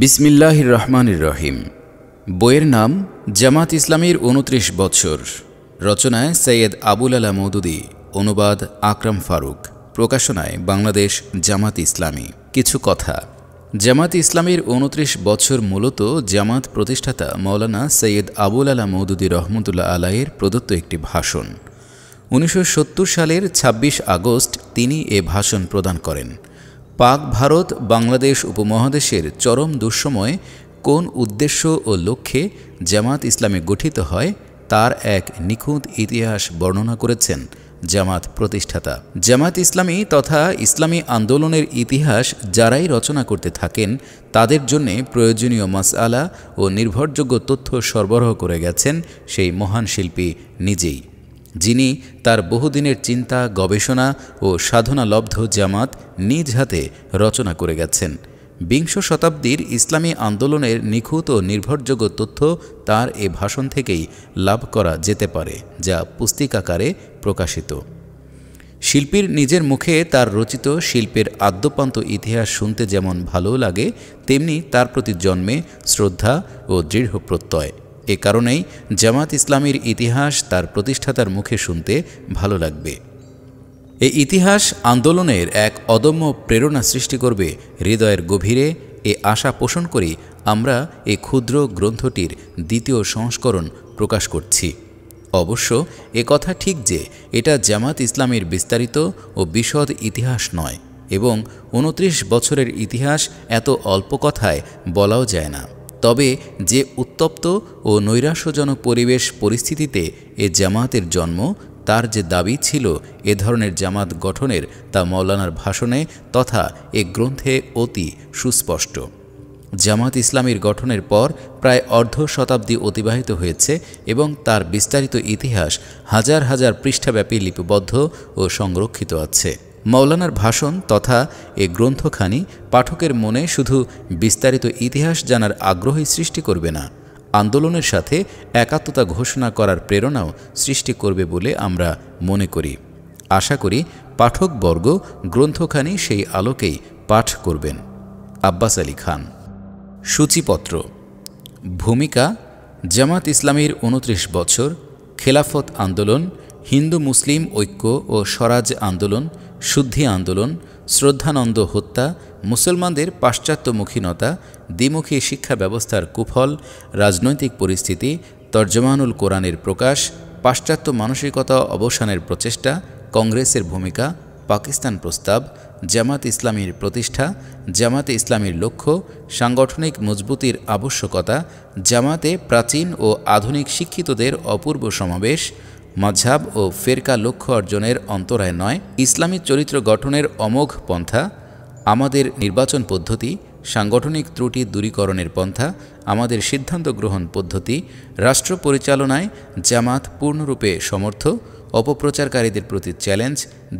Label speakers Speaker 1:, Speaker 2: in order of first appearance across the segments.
Speaker 1: বিসমিল্লাহির রহমানির রহিম বইয়ের নাম জামাত ইসলামীর উনত্রিশ বৎসর রচনায় সৈয়দ আবুল আলা মৌদুদি অনুবাদ আকরাম ফারুক প্রকাশনায় বাংলাদেশ জামাত ইসলামী কিছু কথা জামাত ইসলামীর উনত্রিশ বছর মূলত জামাত প্রতিষ্ঠাতা মৌলানা সৈয়দ আবুল আলা মৌদুদি রহমতুল্লাহ আলাইয়ের প্রদত্ত একটি ভাষণ উনিশশো সালের ২৬ আগস্ট তিনি এ ভাষণ প্রদান করেন পাক ভারত বাংলাদেশ উপমহাদেশের চরম দুঃসময় কোন উদ্দেশ্য ও লক্ষ্যে জামাত ইসলামে গঠিত হয় তার এক নিখুঁত ইতিহাস বর্ণনা করেছেন জামাত প্রতিষ্ঠাতা জামাত ইসলামী তথা ইসলামী আন্দোলনের ইতিহাস যারাই রচনা করতে থাকেন তাদের জন্যে প্রয়োজনীয় মাসআলা ও নির্ভরযোগ্য তথ্য সরবরাহ করে গেছেন সেই মহান শিল্পী নিজেই যিনি তার বহুদিনের চিন্তা গবেষণা ও সাধনালব্ধ জামাত নিজ হাতে রচনা করে গেছেন বিংশ শতাব্দীর ইসলামী আন্দোলনের নিখুঁত ও নির্ভরযোগ্য তথ্য তার এ ভাষণ থেকেই লাভ করা যেতে পারে যা পুস্তিকাকারে প্রকাশিত শিল্পীর নিজের মুখে তার রচিত শিল্পের আদ্যপান্ত ইতিহাস শুনতে যেমন ভালো লাগে তেমনি তার প্রতি জন্মে শ্রদ্ধা ও দৃঢ় প্রত্যয় এ কারণেই জামাত ইসলামীর ইতিহাস তার প্রতিষ্ঠাতার মুখে শুনতে ভালো লাগবে এই ইতিহাস আন্দোলনের এক অদম্য প্রেরণা সৃষ্টি করবে হৃদয়ের গভীরে এ আশা পোষণ করি আমরা এই ক্ষুদ্র গ্রন্থটির দ্বিতীয় সংস্করণ প্রকাশ করছি অবশ্য এ কথা ঠিক যে এটা জামাত ইসলামের বিস্তারিত ও বিশদ ইতিহাস নয় এবং উনত্রিশ বছরের ইতিহাস এত অল্প কথায় বলাও যায় না তবে যে উত্তপ্ত ও নৈরাশ্যজনক পরিবেশ পরিস্থিতিতে এ জামাতের জন্ম তার যে দাবি ছিল এ ধরনের জামাত গঠনের তা মৌলানার ভাষণে তথা এ গ্রন্থে অতি সুস্পষ্ট জামাত ইসলামীর গঠনের পর প্রায় অর্ধ শতাব্দী অতিবাহিত হয়েছে এবং তার বিস্তারিত ইতিহাস হাজার হাজার পৃষ্ঠাব্যাপী লিপিবদ্ধ ও সংরক্ষিত আছে মৌলানার ভাষণ তথা এ গ্রন্থখানি পাঠকের মনে শুধু বিস্তারিত ইতিহাস জানার আগ্রহই সৃষ্টি করবে না আন্দোলনের সাথে একাত্মতা ঘোষণা করার প্রেরণাও সৃষ্টি করবে বলে আমরা মনে করি আশা করি পাঠকবর্গ গ্রন্থখানি সেই আলোকেই পাঠ করবেন আব্বাস আলী খান সূচিপত্র ভূমিকা জামাত ইসলামীর উনত্রিশ বছর খেলাফত আন্দোলন হিন্দু মুসলিম ঐক্য ও স্বরাজ আন্দোলন শুদ্ধি আন্দোলন শ্রদ্ধানন্দ হত্যা মুসলমানদের পাশ্চাত্যমুখীনতা দ্বিমুখী শিক্ষা ব্যবস্থার কুফল রাজনৈতিক পরিস্থিতি তর্জমানুল কোরআনের প্রকাশ পাশ্চাত্য মানসিকতা অবসানের প্রচেষ্টা কংগ্রেসের ভূমিকা পাকিস্তান প্রস্তাব জামাত ইসলামীর প্রতিষ্ঠা জামাতে ইসলামীর লক্ষ্য সাংগঠনিক মজবুতির আবশ্যকতা জামাতে প্রাচীন ও আধুনিক শিক্ষিতদের অপূর্ব সমাবেশ মাঝাব ও ফেরকা লক্ষ্য অর্জনের অন্তরায় নয় ইসলামী চরিত্র গঠনের অমোঘ পন্থা আমাদের নির্বাচন পদ্ধতি সাংগঠনিক ত্রুটি দূরীকরণের পন্থা আমাদের সিদ্ধান্ত গ্রহণ পদ্ধতি রাষ্ট্র পরিচালনায় জামাত পূর্ণরূপে সমর্থ অপপ্রচারকারীদের প্রতি চ্যালেঞ্জ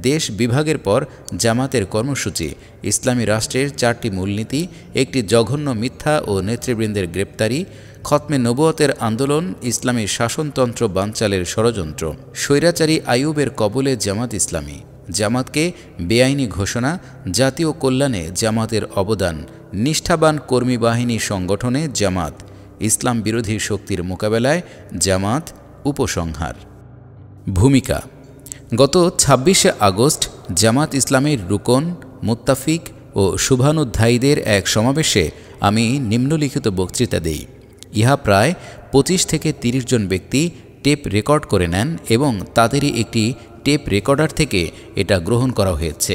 Speaker 1: দেশ বিভাগের পর জামাতের কর্মসূচি ইসলামী রাষ্ট্রের চারটি মূলনীতি একটি জঘন্য মিথ্যা ও নেতৃবৃন্দের গ্রেপ্তারি খতমে নবুয়তের আন্দোলন ইসলামী শাসনতন্ত্র বানচালের ষড়যন্ত্র স্বৈরাচারী আইয়ুবের কবলে জামাত ইসলামী জামাতকে বেআইনি ঘোষণা জাতীয় কল্যাণে জামাতের অবদান নিষ্ঠাবান কর্মী বাহিনী সংগঠনে জামাত ইসলাম বিরোধী শক্তির মোকাবেলায় জামাত উপসংহার ভূমিকা গত ছাব্বিশে আগস্ট জামাত ইসলামের রুকন মুত্তাফিক ও শুভানুধ্যায়ীদের এক সমাবেশে আমি নিম্নলিখিত বক্তৃতা দেই ইহা প্রায় পঁচিশ থেকে তিরিশ জন ব্যক্তি টেপ রেকর্ড করে নেন এবং তাদেরই একটি টেপ রেকর্ডার থেকে এটা গ্রহণ করা হয়েছে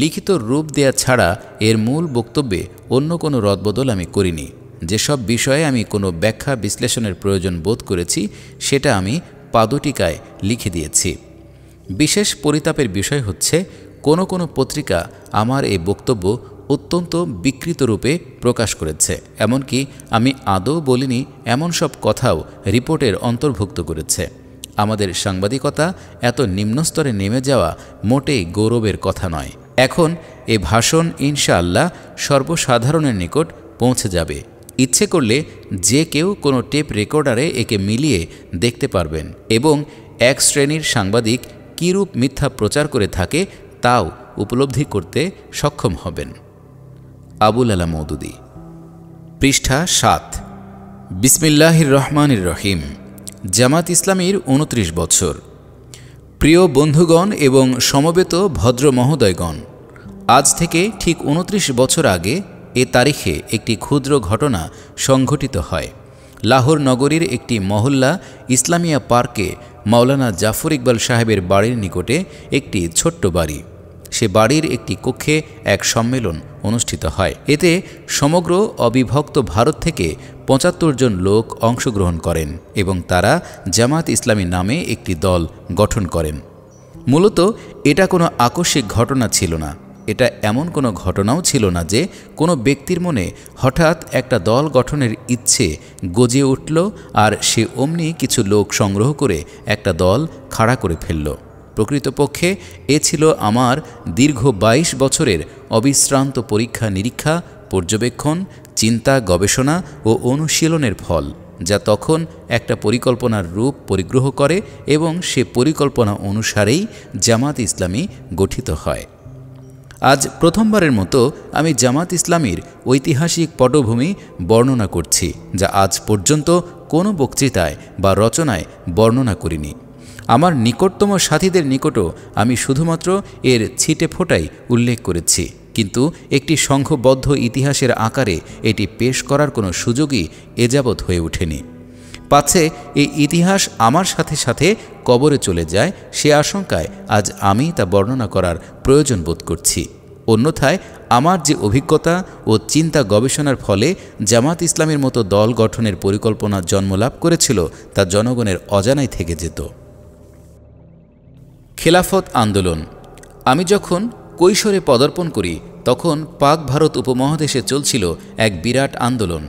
Speaker 1: লিখিত রূপ দেয়া ছাড়া এর মূল বক্তব্যে অন্য কোনো রদবদল আমি করিনি যেসব বিষয়ে আমি কোনো ব্যাখ্যা বিশ্লেষণের প্রয়োজন বোধ করেছি সেটা আমি পাদটিকায় লিখে দিয়েছি বিশেষ পরিতাপের বিষয় হচ্ছে কোনো কোনো পত্রিকা আমার এই বক্তব্য অত্যন্ত বিকৃত রূপে প্রকাশ করেছে এমনকি আমি আদৌ বলিনি এমন সব কথাও রিপোর্টের অন্তর্ভুক্ত করেছে আমাদের সাংবাদিকতা এত নিম্নস্তরে নেমে যাওয়া মোটেই গৌরবের কথা নয় এখন এ ভাষণ ইনশাআল্লাহ সর্বসাধারণের নিকট পৌঁছে যাবে ইচ্ছে করলে যে কেউ কোনো টেপ রেকর্ডারে একে মিলিয়ে দেখতে পারবেন এবং এক শ্রেণীর সাংবাদিক কীরূপ মিথ্যা প্রচার করে থাকে তাও উপলব্ধি করতে সক্ষম হবেন আবুল আলা মৌদুদি পৃষ্ঠা সাত বিসমিল্লাহির রহমানির রহিম জামাত ইসলামীর উনত্রিশ বছর প্রিয় বন্ধুগণ এবং সমবেত ভদ্র মহোদয়গণ আজ থেকে ঠিক উনত্রিশ বছর আগে এ তারিখে একটি ক্ষুদ্র ঘটনা সংঘটিত হয় লাহোর নগরীর একটি মহল্লা ইসলামিয়া পার্কে মাওলানা জাফর ইকবাল সাহেবের বাড়ির নিকটে একটি ছোট্ট বাড়ি সে বাড়ির একটি কক্ষে এক সম্মেলন অনুষ্ঠিত হয় এতে সমগ্র অবিভক্ত ভারত থেকে পঁচাত্তর জন লোক অংশগ্রহণ করেন এবং তারা জামাত ইসলামী নামে একটি দল গঠন করেন মূলত এটা কোনো আকস্মিক ঘটনা ছিল না এটা এমন কোনো ঘটনাও ছিল না যে কোনো ব্যক্তির মনে হঠাৎ একটা দল গঠনের ইচ্ছে গজিয়ে উঠল আর সে অমনি কিছু লোক সংগ্রহ করে একটা দল খাড়া করে ফেললো প্রকৃতপক্ষে এ ছিল আমার দীর্ঘ ২২ বছরের অবিশ্রান্ত পরীক্ষা নিরীক্ষা পর্যবেক্ষণ চিন্তা গবেষণা ও অনুশীলনের ফল যা তখন একটা পরিকল্পনার রূপ পরিগ্রহ করে এবং সে পরিকল্পনা অনুসারেই জামাত ইসলামী গঠিত হয় আজ প্রথমবারের মতো আমি জামাত ইসলামীর ঐতিহাসিক পটভূমি বর্ণনা করছি যা আজ পর্যন্ত কোনো বক্তৃতায় বা রচনায় বর্ণনা করিনি আমার নিকটতম সাথীদের নিকটও আমি শুধুমাত্র এর ছিটে ফোটাই উল্লেখ করেছি কিন্তু একটি সংঘবদ্ধ ইতিহাসের আকারে এটি পেশ করার কোনো সুযোগই এজাবৎ হয়ে ওঠেনি পাচ্ছে এই ইতিহাস আমার সাথে সাথে কবরে চলে যায় সে আশঙ্কায় আজ আমি তা বর্ণনা করার প্রয়োজন বোধ করছি অন্যথায় আমার যে অভিজ্ঞতা ও চিন্তা গবেষণার ফলে জামাত ইসলামের মতো দল গঠনের পরিকল্পনা জন্মলাভ করেছিল তা জনগণের অজানাই থেকে যেত খেলাফত আন্দোলন আমি যখন কৈশোরে পদার্পণ করি তখন পাক ভারত উপমহাদেশে চলছিল এক বিরাট আন্দোলন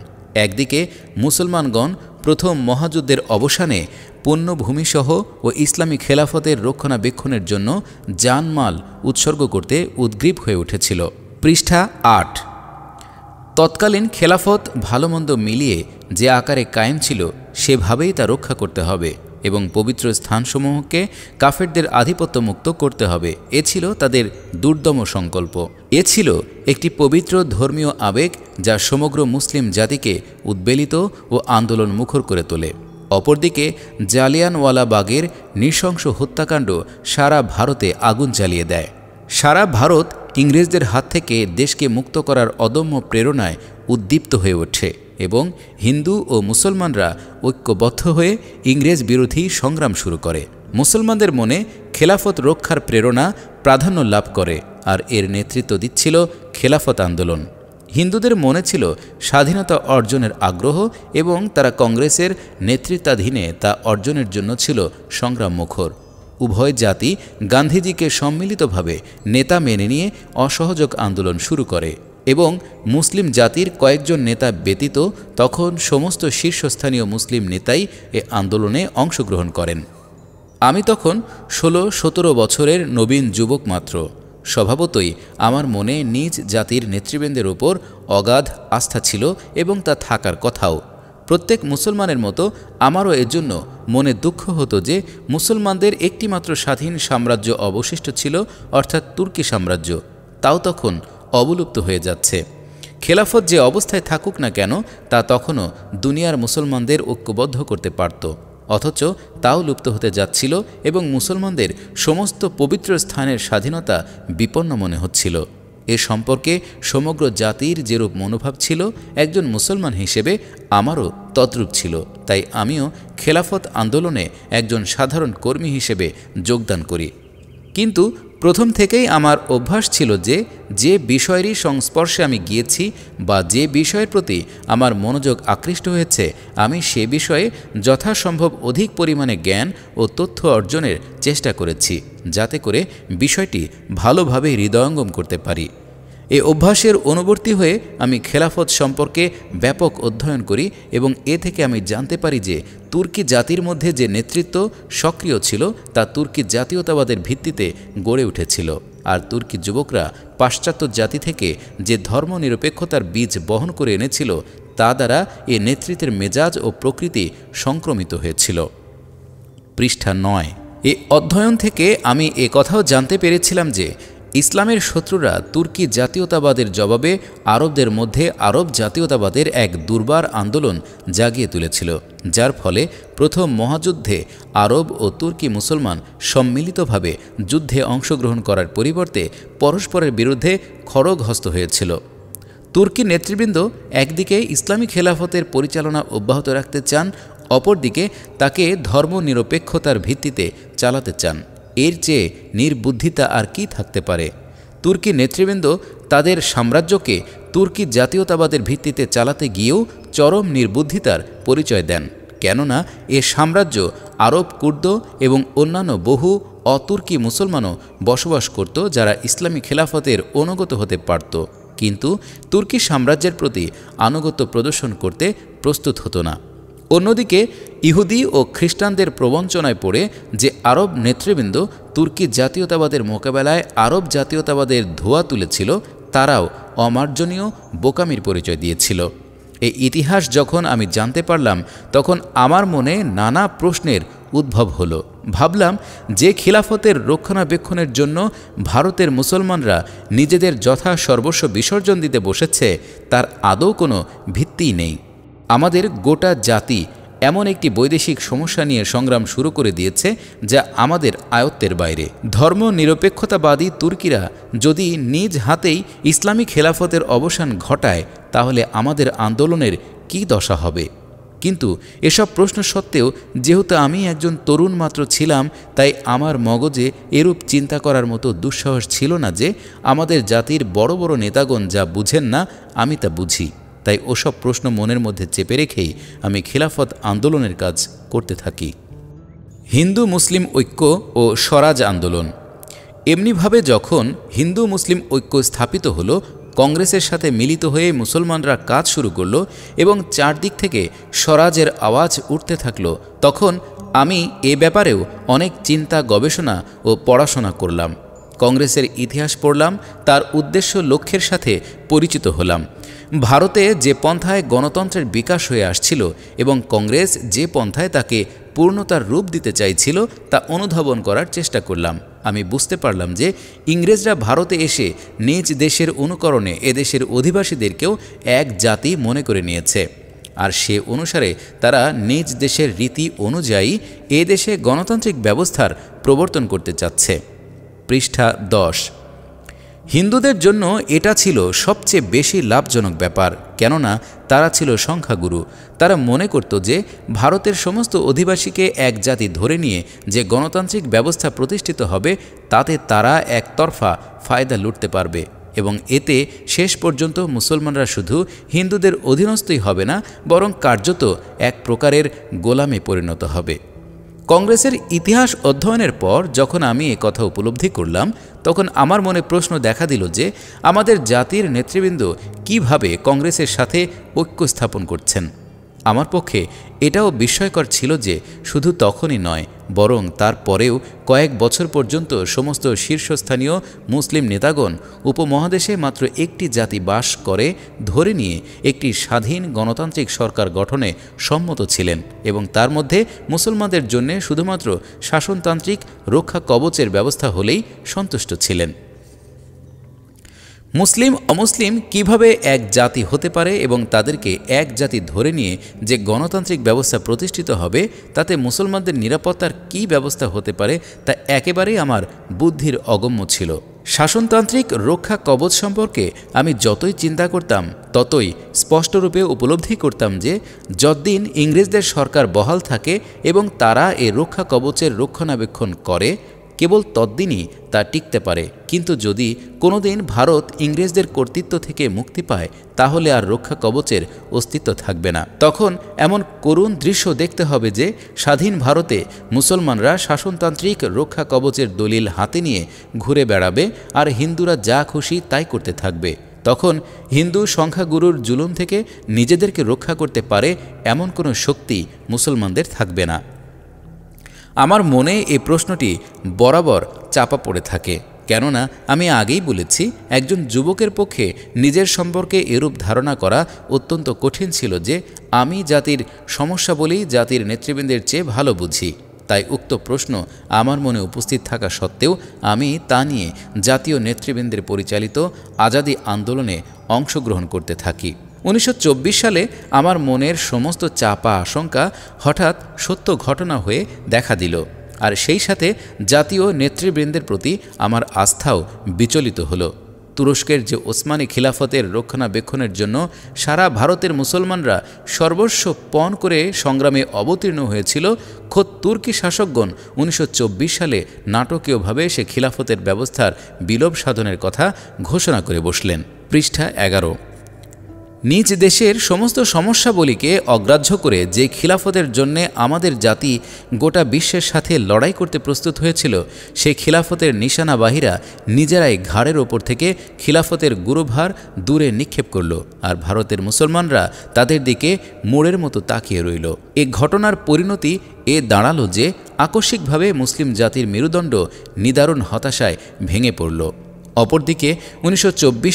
Speaker 1: একদিকে মুসলমানগণ প্রথম মহাযুদ্ধের অবসানে পণ্যভূমিসহ ও ইসলামী খেলাফতের রক্ষণাবেক্ষণের জন্য জানমাল উৎসর্গ করতে উদ্গ্রীব হয়ে উঠেছিল পৃষ্ঠা আট তৎকালীন খেলাফত ভালোমন্দ মিলিয়ে যে আকারে কায়েম ছিল সেভাবেই তা রক্ষা করতে হবে এবং পবিত্র স্থানসমূহকে কাফেরদের আধিপত্যমুক্ত করতে হবে এ ছিল তাদের দুর্দম সংকল্প এ ছিল একটি পবিত্র ধর্মীয় আবেগ যা সমগ্র মুসলিম জাতিকে উদ্বেলিত ও আন্দোলন মুখর করে তোলে অপরদিকে জালিয়ানওয়ালা বাগের নৃশংস হত্যাকাণ্ড সারা ভারতে আগুন জ্বালিয়ে দেয় সারা ভারত ইংরেজদের হাত থেকে দেশকে মুক্ত করার অদম্য প্রেরণায় উদ্দীপ্ত হয়ে ওঠে এবং হিন্দু ও মুসলমানরা ঐক্যবদ্ধ হয়ে ইংরেজ বিরোধী সংগ্রাম শুরু করে মুসলমানদের মনে খেলাফত রক্ষার প্রেরণা প্রাধান্য লাভ করে আর এর নেতৃত্ব দিচ্ছিল খেলাফত আন্দোলন হিন্দুদের মনে ছিল স্বাধীনতা অর্জনের আগ্রহ এবং তারা কংগ্রেসের নেতৃত্বাধীনে তা অর্জনের জন্য ছিল সংগ্রাম মুখর উভয় জাতি গান্ধীজিকে সম্মিলিতভাবে নেতা মেনে নিয়ে অসহযোগ আন্দোলন শুরু করে এবং মুসলিম জাতির কয়েকজন নেতা ব্যতীত তখন সমস্ত শীর্ষস্থানীয় মুসলিম নেতাই এ আন্দোলনে অংশগ্রহণ করেন আমি তখন ষোলো সতেরো বছরের নবীন যুবক মাত্র স্বভাবতই আমার মনে নিজ জাতির নেতৃবৃন্দের ওপর অগাধ আস্থা ছিল এবং তা থাকার কথাও প্রত্যেক মুসলমানের মতো আমারও এর জন্য মনে দুঃখ হতো যে মুসলমানদের একটিমাত্র স্বাধীন সাম্রাজ্য অবশিষ্ট ছিল অর্থাৎ তুর্কি সাম্রাজ্য তাও তখন অবলুপ্ত হয়ে যাচ্ছে খেলাফত যে অবস্থায় থাকুক না কেন তা তখনও দুনিয়ার মুসলমানদের ঐক্যবদ্ধ করতে পারত অথচ তাও লুপ্ত হতে যাচ্ছিল এবং মুসলমানদের সমস্ত পবিত্র স্থানের স্বাধীনতা বিপন্ন মনে হচ্ছিল এ সম্পর্কে সমগ্র জাতির যেরূপ মনোভাব ছিল একজন মুসলমান হিসেবে আমারও তদ্রূপ ছিল তাই আমিও খেলাফত আন্দোলনে একজন সাধারণ কর্মী হিসেবে যোগদান করি কিন্তু প্রথম থেকেই আমার অভ্যাস ছিল যে যে বিষয়েরই সংস্পর্শে আমি গিয়েছি বা যে বিষয়ের প্রতি আমার মনোযোগ আকৃষ্ট হয়েছে আমি সে বিষয়ে যথাসম্ভব অধিক পরিমাণে জ্ঞান ও তথ্য অর্জনের চেষ্টা করেছি যাতে করে বিষয়টি ভালোভাবে হৃদয়ঙ্গম করতে পারি এ অভ্যাসের অনুবর্তী হয়ে আমি খেলাফত সম্পর্কে ব্যাপক অধ্যয়ন করি এবং এ থেকে আমি জানতে পারি যে তুর্কি জাতির মধ্যে যে নেতৃত্ব সক্রিয় ছিল তা তুর্কি জাতীয়তাবাদের ভিত্তিতে গড়ে উঠেছিল আর তুর্কি যুবকরা পাশ্চাত্য জাতি থেকে যে ধর্মনিরপেক্ষতার বীজ বহন করে এনেছিল তা দ্বারা এ নেতৃত্বের মেজাজ ও প্রকৃতি সংক্রমিত হয়েছিল পৃষ্ঠা নয় এ অধ্যয়ন থেকে আমি এ কথাও জানতে পেরেছিলাম যে ইসলামের শত্রুরা তুর্কি জাতীয়তাবাদের জবাবে আরবদের মধ্যে আরব জাতীয়তাবাদের এক দুর্বার আন্দোলন জাগিয়ে তুলেছিল যার ফলে প্রথম মহাযুদ্ধে আরব ও তুর্কি মুসলমান সম্মিলিতভাবে যুদ্ধে অংশগ্রহণ করার পরিবর্তে পরস্পরের বিরুদ্ধে খড়গহস্ত হয়েছিল তুর্কি নেতৃবৃন্দ একদিকে ইসলামী খেলাফতের পরিচালনা অব্যাহত রাখতে চান অপরদিকে তাকে ধর্মনিরপেক্ষতার ভিত্তিতে চালাতে চান এর চেয়ে নির্বুদ্ধিতা আর কি থাকতে পারে তুর্কি নেতৃবৃন্দ তাদের সাম্রাজ্যকে তুর্কি জাতীয়তাবাদের ভিত্তিতে চালাতে গিয়েও চরম নির্বুদ্ধিতার পরিচয় দেন কেননা এ সাম্রাজ্য আরব কুর্দ এবং অন্যান্য বহু অতুর্কি মুসলমানও বসবাস করত যারা ইসলামী খেলাফতের অনুগত হতে পারত কিন্তু তুর্কি সাম্রাজ্যের প্রতি আনুগত্য প্রদর্শন করতে প্রস্তুত হতো না অন্যদিকে ইহুদি ও খ্রিস্টানদের প্রবঞ্চনায় পড়ে যে আরব নেতৃবৃন্দ তুর্কি জাতীয়তাবাদের মোকাবেলায় আরব জাতীয়তাবাদের ধোয়া তুলেছিল তারাও অমার্জনীয় বোকামির পরিচয় দিয়েছিল এই ইতিহাস যখন আমি জানতে পারলাম তখন আমার মনে নানা প্রশ্নের উদ্ভব হল ভাবলাম যে খিলাফতের রক্ষণাবেক্ষণের জন্য ভারতের মুসলমানরা নিজেদের যথা সর্বস্ব বিসর্জন দিতে বসেছে তার আদৌ কোনো ভিত্তিই নেই আমাদের গোটা জাতি এমন একটি বৈদেশিক সমস্যা নিয়ে সংগ্রাম শুরু করে দিয়েছে যা আমাদের আয়ত্তের বাইরে ধর্ম নিরপেক্ষতাবাদী তুর্কিরা যদি নিজ হাতেই ইসলামী খেলাফতের অবসান ঘটায় তাহলে আমাদের আন্দোলনের কি দশা হবে কিন্তু এসব প্রশ্ন সত্ত্বেও যেহেতু আমি একজন তরুণ মাত্র ছিলাম তাই আমার মগজে এরূপ চিন্তা করার মতো দুঃসাহস ছিল না যে আমাদের জাতির বড় বড় নেতাগণ যা বুঝেন না আমি তা বুঝি তাই ওসব প্রশ্ন মনের মধ্যে চেপে রেখেই আমি খিলাফত আন্দোলনের কাজ করতে থাকি হিন্দু মুসলিম ঐক্য ও স্বরাজ আন্দোলন এমনিভাবে যখন হিন্দু মুসলিম ঐক্য স্থাপিত হল কংগ্রেসের সাথে মিলিত হয়ে মুসলমানরা কাজ শুরু করলো এবং চারদিক থেকে স্বরাজের আওয়াজ উঠতে থাকলো তখন আমি এ ব্যাপারেও অনেক চিন্তা গবেষণা ও পড়াশোনা করলাম কংগ্রেসের ইতিহাস পড়লাম তার উদ্দেশ্য লক্ষ্যের সাথে পরিচিত হলাম ভারতে যে পন্থায় গণতন্ত্রের বিকাশ হয়ে আসছিল এবং কংগ্রেস যে পন্থায় তাকে পূর্ণতার রূপ দিতে চাইছিল তা অনুধাবন করার চেষ্টা করলাম আমি বুঝতে পারলাম যে ইংরেজরা ভারতে এসে নিজ দেশের অনুকরণে এদেশের অধিবাসীদেরকেও এক জাতি মনে করে নিয়েছে আর সে অনুসারে তারা নিজ দেশের রীতি অনুযায়ী এদেশে গণতান্ত্রিক ব্যবস্থার প্রবর্তন করতে চাচ্ছে পৃষ্ঠা দশ হিন্দুদের জন্য এটা ছিল সবচেয়ে বেশি লাভজনক ব্যাপার কেননা তারা ছিল সংখ্যাগুরু তারা মনে করত যে ভারতের সমস্ত অধিবাসীকে এক জাতি ধরে নিয়ে যে গণতান্ত্রিক ব্যবস্থা প্রতিষ্ঠিত হবে তাতে তারা একতরফা ফায়দা লুটতে পারবে এবং এতে শেষ পর্যন্ত মুসলমানরা শুধু হিন্দুদের অধীনস্থই হবে না বরং কার্যত এক প্রকারের গোলামে পরিণত হবে কংগ্রেসের ইতিহাস অধ্যয়নের পর যখন আমি এ কথা উপলব্ধি করলাম তখন আমার মনে প্রশ্ন দেখা দিল যে আমাদের জাতির নেতৃবৃন্দ কিভাবে কংগ্রেসের সাথে ঐক্য স্থাপন করছেন আমার পক্ষে এটাও বিস্ময়কর ছিল যে শুধু তখনই নয় বরং তারপরেও কয়েক বছর পর্যন্ত সমস্ত শীর্ষস্থানীয় মুসলিম নেতাগণ উপমহাদেশে মাত্র একটি জাতি বাস করে ধরে নিয়ে একটি স্বাধীন গণতান্ত্রিক সরকার গঠনে সম্মত ছিলেন এবং তার মধ্যে মুসলমানদের জন্যে শুধুমাত্র শাসনতান্ত্রিক রক্ষা কবচের ব্যবস্থা হলেই সন্তুষ্ট ছিলেন মুসলিম অমুসলিম কিভাবে এক জাতি হতে পারে এবং তাদেরকে এক জাতি ধরে নিয়ে যে গণতান্ত্রিক ব্যবস্থা প্রতিষ্ঠিত হবে তাতে মুসলমানদের নিরাপত্তার কি ব্যবস্থা হতে পারে তা একেবারেই আমার বুদ্ধির অগম্য ছিল শাসনতান্ত্রিক রক্ষা কবচ সম্পর্কে আমি যতই চিন্তা করতাম ততই স্পষ্টরূপে উপলব্ধি করতাম যে যদ্দিন ইংরেজদের সরকার বহাল থাকে এবং তারা এ রক্ষা কবচের রক্ষণাবেক্ষণ করে কেবল তদ্দিনই তা টিকতে পারে কিন্তু যদি কোনো দিন ভারত ইংরেজদের কর্তৃত্ব থেকে মুক্তি পায় তাহলে আর রক্ষা কবচের অস্তিত্ব থাকবে না তখন এমন করুণ দৃশ্য দেখতে হবে যে স্বাধীন ভারতে মুসলমানরা শাসনতান্ত্রিক রক্ষা কবচের দলিল হাতে নিয়ে ঘুরে বেড়াবে আর হিন্দুরা যা খুশি তাই করতে থাকবে তখন হিন্দু সংখ্যাগুরুর জুলুম থেকে নিজেদেরকে রক্ষা করতে পারে এমন কোনো শক্তি মুসলমানদের থাকবে না আমার মনে এ প্রশ্নটি বরাবর চাপা পড়ে থাকে কেননা আমি আগেই বলেছি একজন যুবকের পক্ষে নিজের সম্পর্কে এরূপ ধারণা করা অত্যন্ত কঠিন ছিল যে আমি জাতির সমস্যা বলেই জাতির নেতৃবৃন্দের চেয়ে ভালো বুঝি তাই উক্ত প্রশ্ন আমার মনে উপস্থিত থাকা সত্ত্বেও আমি তা নিয়ে জাতীয় নেতৃবৃন্দের পরিচালিত আজাদি আন্দোলনে অংশগ্রহণ করতে থাকি উনিশশো সালে আমার মনের সমস্ত চাপা আশঙ্কা হঠাৎ সত্য ঘটনা হয়ে দেখা দিল আর সেই সাথে জাতীয় নেতৃবৃন্দের প্রতি আমার আস্থাও বিচলিত হলো তুরস্কের যে ওসমানী খিলাফতের রক্ষণাবেক্ষণের জন্য সারা ভারতের মুসলমানরা সর্বস্ব পণ করে সংগ্রামে অবতীর্ণ হয়েছিল খোদ তুর্কি শাসকগণ উনিশশো সালে নাটকীয়ভাবে সে খিলাফতের ব্যবস্থার বিলোপ সাধনের কথা ঘোষণা করে বসলেন পৃষ্ঠা এগারো নিজ দেশের সমস্ত সমস্যাবলীকে অগ্রাহ্য করে যে খিলাফতের জন্যে আমাদের জাতি গোটা বিশ্বের সাথে লড়াই করতে প্রস্তুত হয়েছিল সেই খিলাফতের নিশানাবাহীরা নিজেরাই ঘাড়ের ওপর থেকে খিলাফতের গুরুভার দূরে নিক্ষেপ করল আর ভারতের মুসলমানরা তাদের দিকে মোড়ের মতো তাকিয়ে রইল এ ঘটনার পরিণতি এ দাঁড়ালো যে আকস্মিকভাবে মুসলিম জাতির মেরুদণ্ড নিদারুণ হতাশায় ভেঙে পড়ল অপরদিকে উনিশশো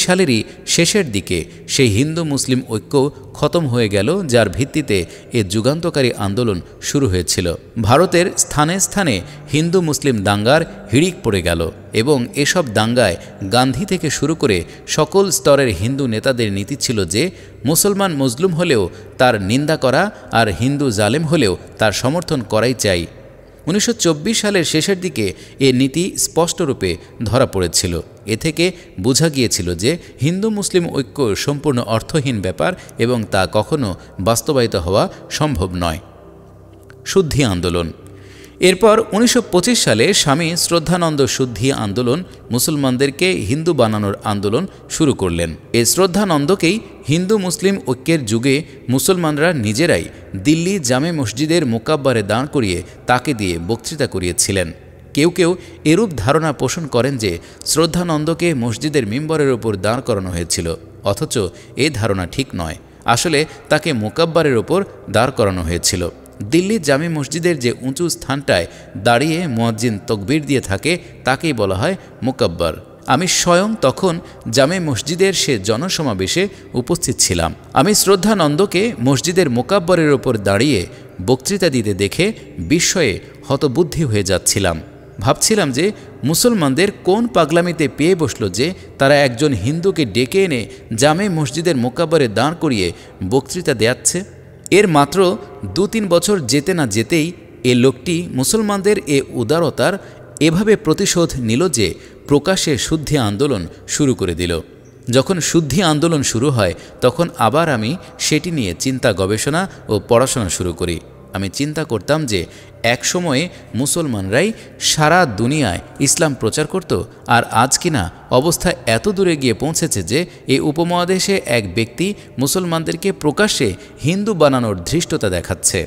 Speaker 1: সালেরই শেষের দিকে সেই হিন্দু মুসলিম ঐক্য খতম হয়ে গেল যার ভিত্তিতে এ যুগান্তকারী আন্দোলন শুরু হয়েছিল ভারতের স্থানে স্থানে হিন্দু মুসলিম দাঙ্গার হিড়িক পড়ে গেল এবং এসব দাঙ্গায় গান্ধী থেকে শুরু করে সকল স্তরের হিন্দু নেতাদের নীতি ছিল যে মুসলমান মজলুম হলেও তার নিন্দা করা আর হিন্দু জালেম হলেও তার সমর্থন করাই চাই উনিশশো সালের শেষের দিকে এ নীতি স্পষ্টরূপে ধরা পড়েছিল এ থেকে বোঝা গিয়েছিল যে হিন্দু মুসলিম ঐক্য সম্পূর্ণ অর্থহীন ব্যাপার এবং তা কখনো বাস্তবায়িত হওয়া সম্ভব নয় শুদ্ধি আন্দোলন এরপর উনিশশো সালে স্বামী শ্রদ্ধানন্দ শুদ্ধি আন্দোলন মুসলমানদেরকে হিন্দু বানানোর আন্দোলন শুরু করলেন এই শ্রদ্ধানন্দকেই হিন্দু মুসলিম ঐক্যের যুগে মুসলমানরা নিজেরাই দিল্লি জামে মসজিদের মোকাব্বারে দাঁড় করিয়ে তাকে দিয়ে বক্তৃতা করিয়েছিলেন কেউ কেউ এরূপ ধারণা পোষণ করেন যে শ্রদ্ধানন্দকে মসজিদের মেম্বরের ওপর দাঁড় করানো হয়েছিল অথচ এ ধারণা ঠিক নয় আসলে তাকে মোকাব্বারের ওপর দাঁড় করানো হয়েছিল দিল্লি জামি মসজিদের যে উঁচু স্থানটায় দাঁড়িয়ে মুয়াজ্জিন তকবির দিয়ে থাকে তাকেই বলা হয় মোকাব্বর আমি স্বয়ং তখন জামে মসজিদের সে জনসমাবেশে উপস্থিত ছিলাম আমি শ্রদ্ধানন্দকে মসজিদের মোকাব্বরের ওপর দাঁড়িয়ে বক্তৃতা দিতে দেখে বিস্ময়ে হতবুদ্ধি হয়ে যাচ্ছিলাম ভাবছিলাম যে মুসলমানদের কোন পাগলামিতে পেয়ে বসল যে তারা একজন হিন্দুকে ডেকে এনে জামে মসজিদের মোকাব্বরে দাঁড় করিয়ে বক্তৃতা দেয়াচ্ছে এর মাত্র দু তিন বছর যেতে না যেতেই এ লোকটি মুসলমানদের এ উদারতার এভাবে প্রতিশোধ নিল যে প্রকাশ্যে শুদ্ধি আন্দোলন শুরু করে দিল যখন শুদ্ধি আন্দোলন শুরু হয় তখন আবার আমি সেটি নিয়ে চিন্তা গবেষণা ও পড়াশোনা শুরু করি আমি চিন্তা করতাম যে এক সময়ে মুসলমানরাই সারা দুনিয়ায় ইসলাম প্রচার করত আর আজ কিনা অবস্থা এত দূরে গিয়ে পৌঁছেছে যে এই উপমহাদেশে এক ব্যক্তি মুসলমানদেরকে প্রকাশ্যে হিন্দু বানানোর ধৃষ্টতা দেখাচ্ছে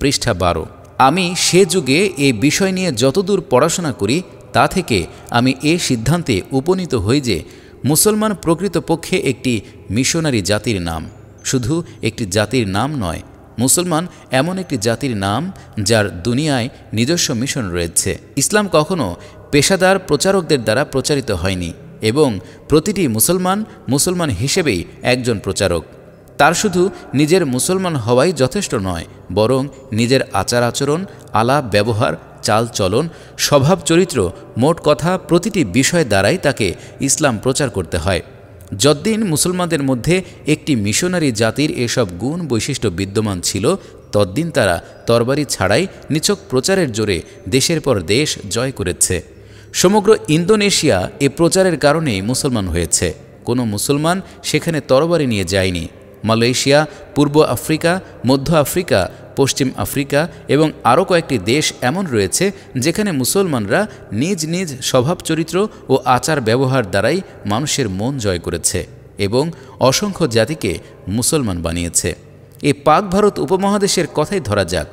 Speaker 1: পৃষ্ঠা বারো আমি সে যুগে এই বিষয় নিয়ে যতদূর পড়াশোনা করি তা থেকে আমি এ সিদ্ধান্তে উপনীত হই যে মুসলমান প্রকৃতপক্ষে একটি মিশনারি জাতির নাম শুধু একটি জাতির নাম নয় মুসলমান এমন একটি জাতির নাম যার দুনিয়ায় নিজস্ব মিশন রয়েছে ইসলাম কখনো পেশাদার প্রচারকদের দ্বারা প্রচারিত হয়নি এবং প্রতিটি মুসলমান মুসলমান হিসেবেই একজন প্রচারক তার শুধু নিজের মুসলমান হওয়াই যথেষ্ট নয় বরং নিজের আচার আচরণ আলাপ ব্যবহার চালচলন স্বভাব চরিত্র মোট কথা প্রতিটি বিষয় দ্বারাই তাকে ইসলাম প্রচার করতে হয় যদ্দিন মুসলমানদের মধ্যে একটি মিশনারি জাতির এসব গুণ বৈশিষ্ট্য বিদ্যমান ছিল তদ্দিন তারা তরবারি ছাড়াই নিছক প্রচারের জোরে দেশের পর দেশ জয় করেছে সমগ্র ইন্দোনেশিয়া এ প্রচারের কারণেই মুসলমান হয়েছে কোনো মুসলমান সেখানে তরবারি নিয়ে যায়নি মালয়েশিয়া পূর্ব আফ্রিকা মধ্য আফ্রিকা পশ্চিম আফ্রিকা এবং আরও কয়েকটি দেশ এমন রয়েছে যেখানে মুসলমানরা নিজ নিজ স্বভাব চরিত্র ও আচার ব্যবহার দ্বারাই মানুষের মন জয় করেছে এবং অসংখ্য জাতিকে মুসলমান বানিয়েছে এ পাক ভারত উপমহাদেশের কথাই ধরা যাক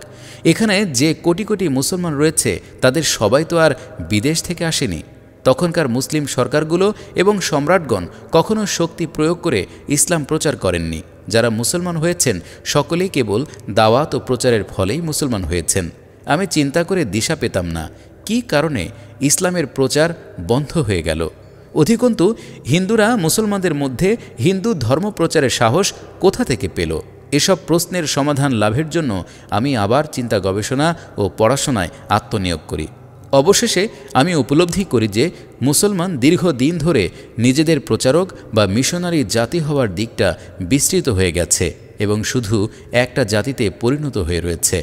Speaker 1: এখানে যে কোটি কোটি মুসলমান রয়েছে তাদের সবাই তো আর বিদেশ থেকে আসেনি তখনকার মুসলিম সরকারগুলো এবং সম্রাটগণ কখনো শক্তি প্রয়োগ করে ইসলাম প্রচার করেননি যারা মুসলমান হয়েছেন সকলেই কেবল দাওয়াত ও প্রচারের ফলেই মুসলমান হয়েছেন আমি চিন্তা করে দিশা পেতাম না কি কারণে ইসলামের প্রচার বন্ধ হয়ে গেল অধিকন্তু হিন্দুরা মুসলমানদের মধ্যে হিন্দু ধর্ম প্রচারের সাহস কোথা থেকে পেল এসব প্রশ্নের সমাধান লাভের জন্য আমি আবার চিন্তা গবেষণা ও পড়াশোনায় আত্মনিয়োগ করি অবশেষে আমি উপলব্ধি করি যে মুসলমান দীর্ঘদিন ধরে নিজেদের প্রচারক বা মিশনারি জাতি হওয়ার দিকটা বিস্তৃত হয়ে গেছে এবং শুধু একটা জাতিতে পরিণত হয়ে রয়েছে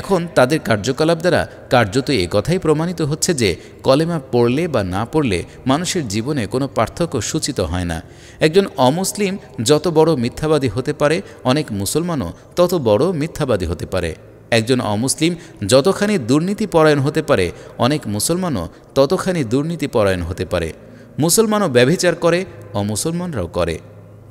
Speaker 1: এখন তাদের কার্যকলাপ দ্বারা কার্যত এ কথাই প্রমাণিত হচ্ছে যে কলেমা পড়লে বা না পড়লে মানুষের জীবনে কোনো পার্থক্য সূচিত হয় না একজন অমুসলিম যত বড় মিথ্যাবাদী হতে পারে অনেক মুসলমানও তত বড় মিথ্যাবাদী হতে পারে একজন অমুসলিম যতখানি দুর্নীতিপরায়ণ হতে পারে অনেক মুসলমানও ততখানি দুর্নীতিপরায়ণ হতে পারে মুসলমানও ব্যভিচার করে অমুসলমানরাও করে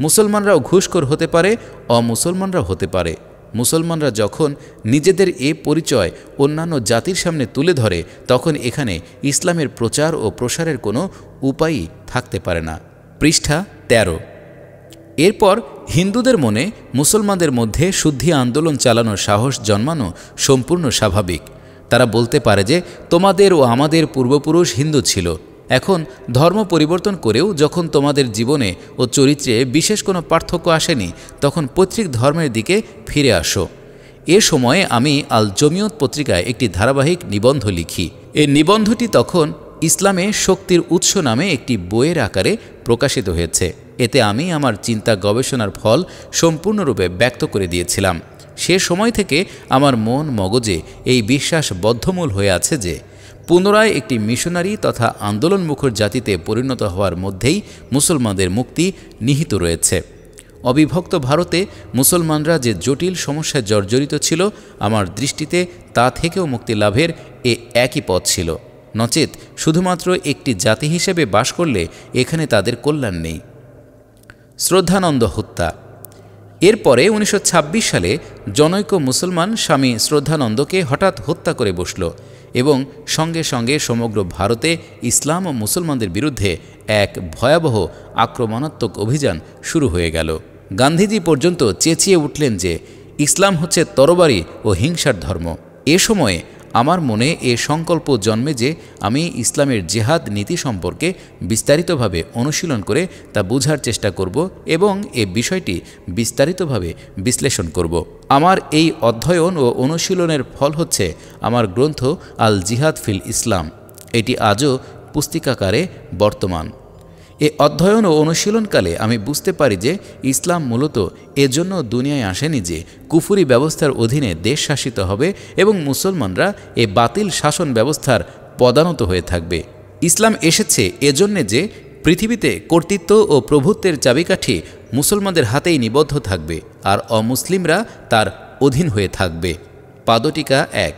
Speaker 1: মুসলমানরাও ঘুষখোর হতে পারে অমুসলমানরাও হতে পারে মুসলমানরা যখন নিজেদের এ পরিচয় অন্যান্য জাতির সামনে তুলে ধরে তখন এখানে ইসলামের প্রচার ও প্রসারের কোনো উপায়ই থাকতে পারে না পৃষ্ঠা ১৩ এরপর হিন্দুদের মনে মুসলমানদের মধ্যে শুদ্ধি আন্দোলন চালানোর সাহস জন্মানো সম্পূর্ণ স্বাভাবিক তারা বলতে পারে যে তোমাদের ও আমাদের পূর্বপুরুষ হিন্দু ছিল এখন ধর্ম পরিবর্তন করেও যখন তোমাদের জীবনে ও চরিত্রে বিশেষ কোনো পার্থক্য আসেনি তখন পৈতৃক ধর্মের দিকে ফিরে আসো এ সময়ে আমি আল জমিয়ত পত্রিকায় একটি ধারাবাহিক নিবন্ধ লিখি এই নিবন্ধটি তখন ইসলামে শক্তির উৎস নামে একটি বইয়ের আকারে প্রকাশিত হয়েছে এতে আমি আমার চিন্তা গবেষণার ফল সম্পূর্ণরূপে ব্যক্ত করে দিয়েছিলাম সে সময় থেকে আমার মন মগজে এই বিশ্বাস বদ্ধমূল হয়ে আছে যে পুনরায় একটি মিশনারি তথা আন্দোলনমুখর জাতিতে পরিণত হওয়ার মধ্যেই মুসলমানদের মুক্তি নিহিত রয়েছে অবিভক্ত ভারতে মুসলমানরা যে জটিল সমস্যায় জর্জরিত ছিল আমার দৃষ্টিতে তা থেকেও মুক্তি লাভের এ একই পথ ছিল নচেত শুধুমাত্র একটি জাতি হিসেবে বাস করলে এখানে তাদের কল্যাণ নেই শ্রদ্ধানন্দ হত্যা এরপরে উনিশশো সালে জনৈক মুসলমান স্বামী শ্রদ্ধানন্দকে হঠাৎ হত্যা করে বসল এবং সঙ্গে সঙ্গে সমগ্র ভারতে ইসলাম ও মুসলমানদের বিরুদ্ধে এক ভয়াবহ আক্রমণাত্মক অভিযান শুরু হয়ে গেল গান্ধীজি পর্যন্ত চেঁচিয়ে উঠলেন যে ইসলাম হচ্ছে তরবারি ও হিংসার ধর্ম এ সময়ে আমার মনে এ সংকল্প জন্মে যে আমি ইসলামের জেহাদ নীতি সম্পর্কে বিস্তারিতভাবে অনুশীলন করে তা বোঝার চেষ্টা করব এবং এ বিষয়টি বিস্তারিতভাবে বিশ্লেষণ করব আমার এই অধ্যয়ন ও অনুশীলনের ফল হচ্ছে আমার গ্রন্থ আল জিহাদ ফিল ইসলাম এটি আজও পুস্তিকাকারে বর্তমান এ অধ্যয়ন ও অনুশীলনকালে আমি বুঝতে পারি যে ইসলাম মূলত এজন্য দুনিয়ায় আসেনি যে কুফুরি ব্যবস্থার অধীনে দেশ শাসিত হবে এবং মুসলমানরা এ বাতিল শাসন ব্যবস্থার পদানত হয়ে থাকবে ইসলাম এসেছে এজন্যে যে পৃথিবীতে কর্তৃত্ব ও প্রভুত্বের চাবিকাঠি মুসলমানদের হাতেই নিবদ্ধ থাকবে আর অমুসলিমরা তার অধীন হয়ে থাকবে পাদটিকা এক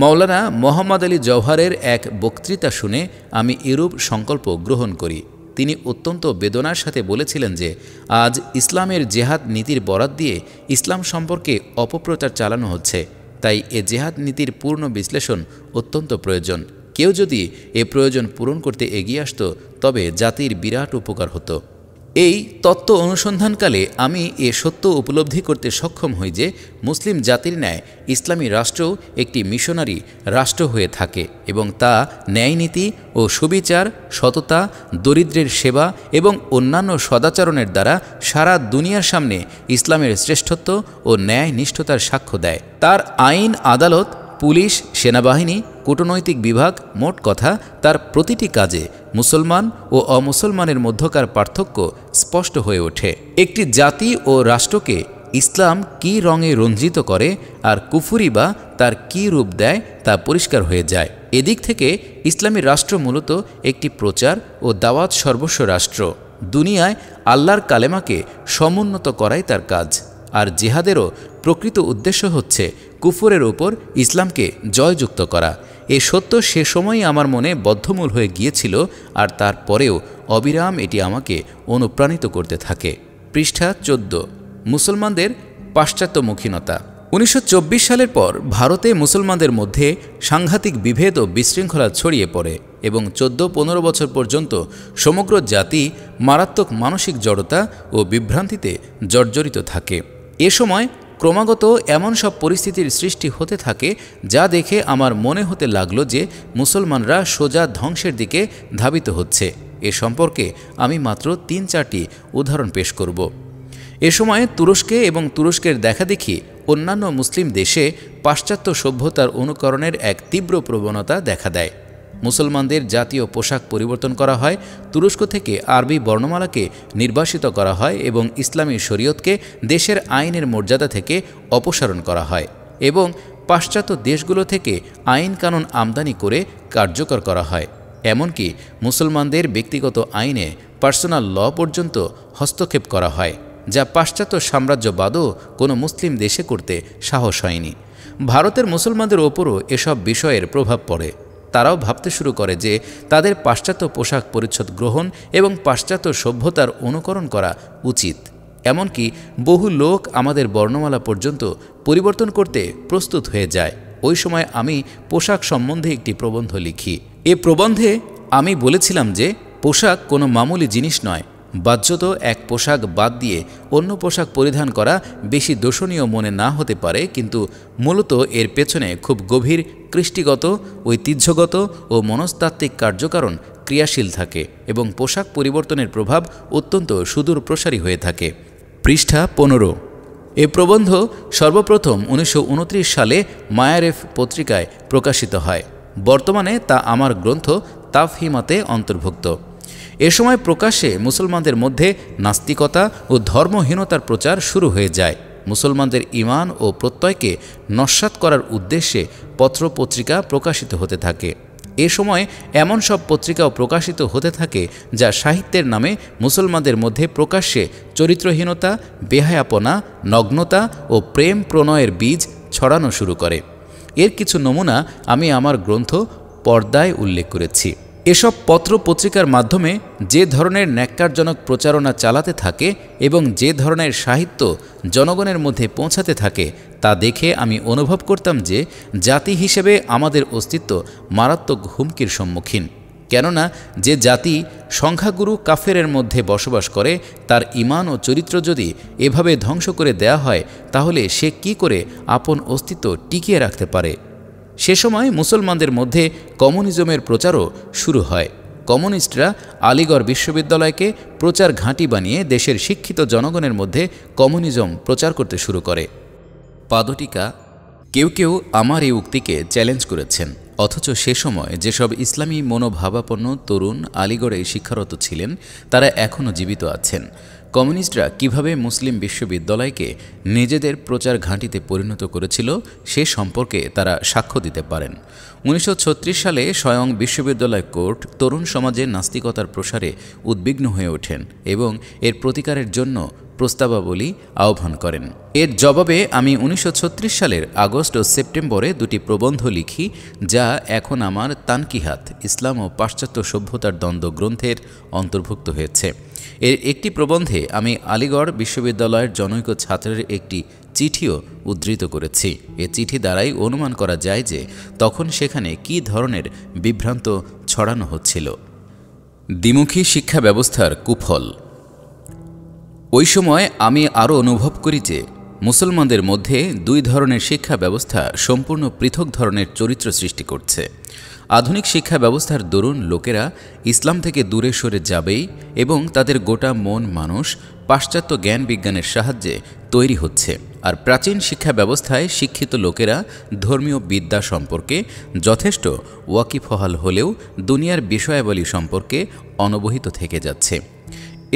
Speaker 1: মৌলানা মোহাম্মদ আলী জওহারের এক বক্তৃতা শুনে আমি এরূপ সংকল্প গ্রহণ করি তিনি অত্যন্ত বেদনার সাথে বলেছিলেন যে আজ ইসলামের জেহাদ নীতির বরাত দিয়ে ইসলাম সম্পর্কে অপপ্রচার চালানো হচ্ছে তাই এ জেহাদ নীতির পূর্ণ বিশ্লেষণ অত্যন্ত প্রয়োজন কেউ যদি এ প্রয়োজন পূরণ করতে এগিয়ে আসত তবে জাতির বিরাট উপকার হতো এই তত্ত্ব অনুসন্ধানকালে আমি এ সত্য উপলব্ধি করতে সক্ষম হই যে মুসলিম জাতির ন্যায় ইসলামী রাষ্ট্র একটি মিশনারি রাষ্ট্র হয়ে থাকে এবং তা ন্যায়নীতি ও সুবিচার সততা দরিদ্রের সেবা এবং অন্যান্য সদাচরণের দ্বারা সারা দুনিয়ার সামনে ইসলামের শ্রেষ্ঠত্ব ও ন্যায় নিষ্ঠতার সাক্ষ্য দেয় তার আইন আদালত পুলিশ সেনাবাহিনী কূটনৈতিক বিভাগ মোট কথা তার প্রতিটি কাজে মুসলমান ও অমুসলমানের মধ্যকার পার্থক্য স্পষ্ট হয়ে ওঠে একটি জাতি ও রাষ্ট্রকে ইসলাম কি রঙে রঞ্জিত করে আর কুফুরি বা তার কি রূপ দেয় তা পরিষ্কার হয়ে যায় এদিক থেকে ইসলামী রাষ্ট্র মূলত একটি প্রচার ও দাওয়াত সর্বস্ব রাষ্ট্র দুনিয়ায় আল্লাহর কালেমাকে সমুন্নত করাই তার কাজ আর জেহাদেরও প্রকৃত উদ্দেশ্য হচ্ছে কুফুরের ওপর ইসলামকে জয়যুক্ত করা এ সত্য সে সময়ই আমার মনে বদ্ধমূল হয়ে গিয়েছিল আর তারপরেও অবিরাম এটি আমাকে অনুপ্রাণিত করতে থাকে পৃষ্ঠা চোদ্দ মুসলমানদের পাশ্চাত্যমুখীনতা উনিশশো সালের পর ভারতে মুসলমানদের মধ্যে সাংঘাতিক বিভেদ ও বিশৃঙ্খলা ছড়িয়ে পড়ে এবং চোদ্দ পনেরো বছর পর্যন্ত সমগ্র জাতি মারাত্মক মানসিক জড়তা ও বিভ্রান্তিতে জর্জরিত থাকে এ সময় ক্রমাগত এমন সব পরিস্থিতির সৃষ্টি হতে থাকে যা দেখে আমার মনে হতে লাগলো যে মুসলমানরা সোজা ধ্বংসের দিকে ধাবিত হচ্ছে এ সম্পর্কে আমি মাত্র তিন চারটি উদাহরণ পেশ করব এ সময়ে তুরস্কে এবং তুরস্কের দেখা দেখি অন্যান্য মুসলিম দেশে পাশ্চাত্য সভ্যতার অনুকরণের এক তীব্র প্রবণতা দেখা দেয় মুসলমানদের জাতীয় পোশাক পরিবর্তন করা হয় তুরস্ক থেকে আরবি বর্ণমালাকে নির্বাসিত করা হয় এবং ইসলামী শরীয়তকে দেশের আইনের মর্যাদা থেকে অপসারণ করা হয় এবং পাশ্চাত্য দেশগুলো থেকে আইন কানুন আমদানি করে কার্যকর করা হয় এমনকি মুসলমানদের ব্যক্তিগত আইনে পার্সোনাল ল পর্যন্ত হস্তক্ষেপ করা হয় যা পাশ্চাত্য সাম্রাজ্যবাদও কোনো মুসলিম দেশে করতে সাহস হয়নি ভারতের মুসলমানদের ওপরও এসব বিষয়ের প্রভাব পড়ে তারাও ভাবতে শুরু করে যে তাদের পাশ্চাত্য পোশাক পরিচ্ছদ গ্রহণ এবং পাশ্চাত্য সভ্যতার অনুকরণ করা উচিত এমনকি বহু লোক আমাদের বর্ণমালা পর্যন্ত পরিবর্তন করতে প্রস্তুত হয়ে যায় ওই সময় আমি পোশাক সম্বন্ধে একটি প্রবন্ধ লিখি এ প্রবন্ধে আমি বলেছিলাম যে পোশাক কোনো মামুলি জিনিস নয় বাহ্যত এক পোশাক বাদ দিয়ে অন্য পোশাক পরিধান করা বেশি দোষণীয় মনে না হতে পারে কিন্তু মূলত এর পেছনে খুব গভীর কৃষ্টিগত ঐতিহ্যগত ও মনস্তাত্ত্বিক কার্যকারণ ক্রিয়াশীল থাকে এবং পোশাক পরিবর্তনের প্রভাব অত্যন্ত সুদূর প্রসারী হয়ে থাকে পৃষ্ঠা পনেরো এ প্রবন্ধ সর্বপ্রথম উনিশশো সালে মায়ারেফ পত্রিকায় প্রকাশিত হয় বর্তমানে তা আমার গ্রন্থ তাফহিমাতে অন্তর্ভুক্ত এ সময় প্রকাশ্যে মুসলমানদের মধ্যে নাস্তিকতা ও ধর্মহীনতার প্রচার শুরু হয়ে যায় মুসলমানদের ইমান ও প্রত্যয়কে নস্বাত করার উদ্দেশ্যে পত্র পত্রিকা প্রকাশিত হতে থাকে এ সময় এমন সব পত্রিকাও প্রকাশিত হতে থাকে যা সাহিত্যের নামে মুসলমানদের মধ্যে প্রকাশ্যে চরিত্রহীনতা বেহায়াপনা নগ্নতা ও প্রেম প্রণয়ের বীজ ছড়ানো শুরু করে এর কিছু নমুনা আমি আমার গ্রন্থ পর্দায় উল্লেখ করেছি এসব পত্র পত্রিকার মাধ্যমে যে ধরনের ন্যাক্কারজনক প্রচারণা চালাতে থাকে এবং যে ধরনের সাহিত্য জনগণের মধ্যে পৌঁছাতে থাকে তা দেখে আমি অনুভব করতাম যে জাতি হিসেবে আমাদের অস্তিত্ব মারাত্মক হুমকির সম্মুখীন কেননা যে জাতি সংখ্যাগুরু কাফেরের মধ্যে বসবাস করে তার ইমান ও চরিত্র যদি এভাবে ধ্বংস করে দেয়া হয় তাহলে সে কি করে আপন অস্তিত্ব টিকিয়ে রাখতে পারে সে সময় মুসলমানদের মধ্যে কমিউনিজমের প্রচারও শুরু হয় কমিউনিস্টরা আলিগড় বিশ্ববিদ্যালয়কে প্রচার ঘাঁটি বানিয়ে দেশের শিক্ষিত জনগণের মধ্যে কমিউনিজম প্রচার করতে শুরু করে পাদটিকা কেউ কেউ আমার এই উক্তিকে চ্যালেঞ্জ করেছেন অথচ সে সময় যেসব ইসলামী মনোভাবাপন্ন তরুণ আলিগড়ে শিক্ষারত ছিলেন তারা এখনও জীবিত আছেন কমিউনিস্টরা কিভাবে মুসলিম বিশ্ববিদ্যালয়কে নিজেদের প্রচার ঘাঁটিতে পরিণত করেছিল সে সম্পর্কে তারা সাক্ষ্য দিতে পারেন উনিশশো সালে স্বয়ং বিশ্ববিদ্যালয় কোর্ট তরুণ সমাজে নাস্তিকতার প্রসারে উদ্বিগ্ন হয়ে ওঠেন এবং এর প্রতিকারের জন্য প্রস্তাবাবলী আহ্বান করেন এর জবাবে আমি উনিশশো সালের আগস্ট ও সেপ্টেম্বরে দুটি প্রবন্ধ লিখি যা এখন আমার তানকিহাত ইসলাম ও পাশ্চাত্য সভ্যতার দ্বন্দ্ব গ্রন্থের অন্তর্ভুক্ত হয়েছে এর একটি প্রবন্ধে আমি আলিগড় বিশ্ববিদ্যালয়ের জনৈক ছাত্রের একটি চিঠিও উদ্ধৃত করেছি এ চিঠি দ্বারাই অনুমান করা যায় যে তখন সেখানে কি ধরনের বিভ্রান্ত ছড়ানো হচ্ছিল দ্বিমুখী শিক্ষা ব্যবস্থার কুফল ওই সময় আমি আরও অনুভব করি যে মুসলমানদের মধ্যে দুই ধরনের শিক্ষা ব্যবস্থা সম্পূর্ণ পৃথক ধরনের চরিত্র সৃষ্টি করছে আধুনিক শিক্ষা ব্যবস্থার দরুন লোকেরা ইসলাম থেকে দূরে সরে যাবেই এবং তাদের গোটা মন মানুষ পাশ্চাত্য জ্ঞান বিজ্ঞানের সাহায্যে তৈরি হচ্ছে আর প্রাচীন শিক্ষা ব্যবস্থায় শিক্ষিত লোকেরা ধর্মীয় বিদ্যা সম্পর্কে যথেষ্ট ওয়াকিফহাল হলেও দুনিয়ার বিষয়াবলী সম্পর্কে অনবহিত থেকে যাচ্ছে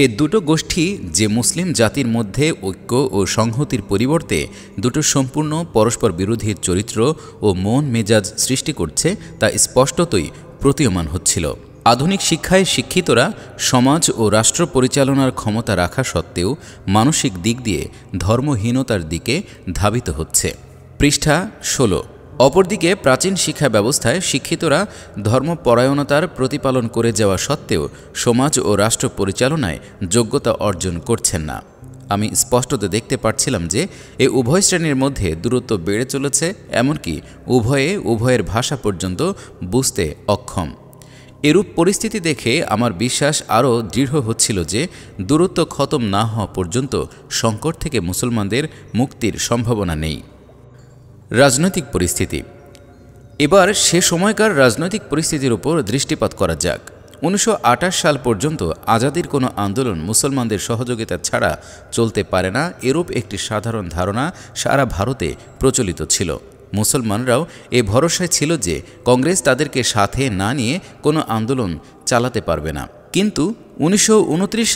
Speaker 1: এ দুটো গোষ্ঠী যে মুসলিম জাতির মধ্যে ঐক্য ও সংহতির পরিবর্তে দুটো সম্পূর্ণ পরস্পর বিরোধী চরিত্র ও মন মেজাজ সৃষ্টি করছে তা স্পষ্টতই প্রতীয়মান হচ্ছিল আধুনিক শিক্ষায় শিক্ষিতরা সমাজ ও রাষ্ট্র পরিচালনার ক্ষমতা রাখা সত্ত্বেও মানসিক দিক দিয়ে ধর্মহীনতার দিকে ধাবিত হচ্ছে পৃষ্ঠা ষোলো অপরদিকে প্রাচীন শিক্ষা ব্যবস্থায় শিক্ষিতরা ধর্মপরায়ণতার প্রতিপালন করে যাওয়া সত্ত্বেও সমাজ ও রাষ্ট্র পরিচালনায় যোগ্যতা অর্জন করছেন না আমি স্পষ্টত দেখতে পাচ্ছিলাম যে এই উভয় শ্রেণীর মধ্যে দূরত্ব বেড়ে চলেছে এমনকি উভয়ে উভয়ের ভাষা পর্যন্ত বুঝতে অক্ষম এরূপ পরিস্থিতি দেখে আমার বিশ্বাস আরও দৃঢ় হচ্ছিল যে দূরত্ব খতম না হওয়া পর্যন্ত সংকট থেকে মুসলমানদের মুক্তির সম্ভাবনা নেই রাজনৈতিক পরিস্থিতি এবার সে সময়কার রাজনৈতিক পরিস্থিতির উপর দৃষ্টিপাত করা যাক উনিশশো সাল পর্যন্ত আজাদির কোনো আন্দোলন মুসলমানদের সহযোগিতা ছাড়া চলতে পারে না এরূপ একটি সাধারণ ধারণা সারা ভারতে প্রচলিত ছিল মুসলমানরাও এ ভরসায় ছিল যে কংগ্রেস তাদেরকে সাথে না নিয়ে কোনো আন্দোলন চালাতে পারবে না কিন্তু উনিশশো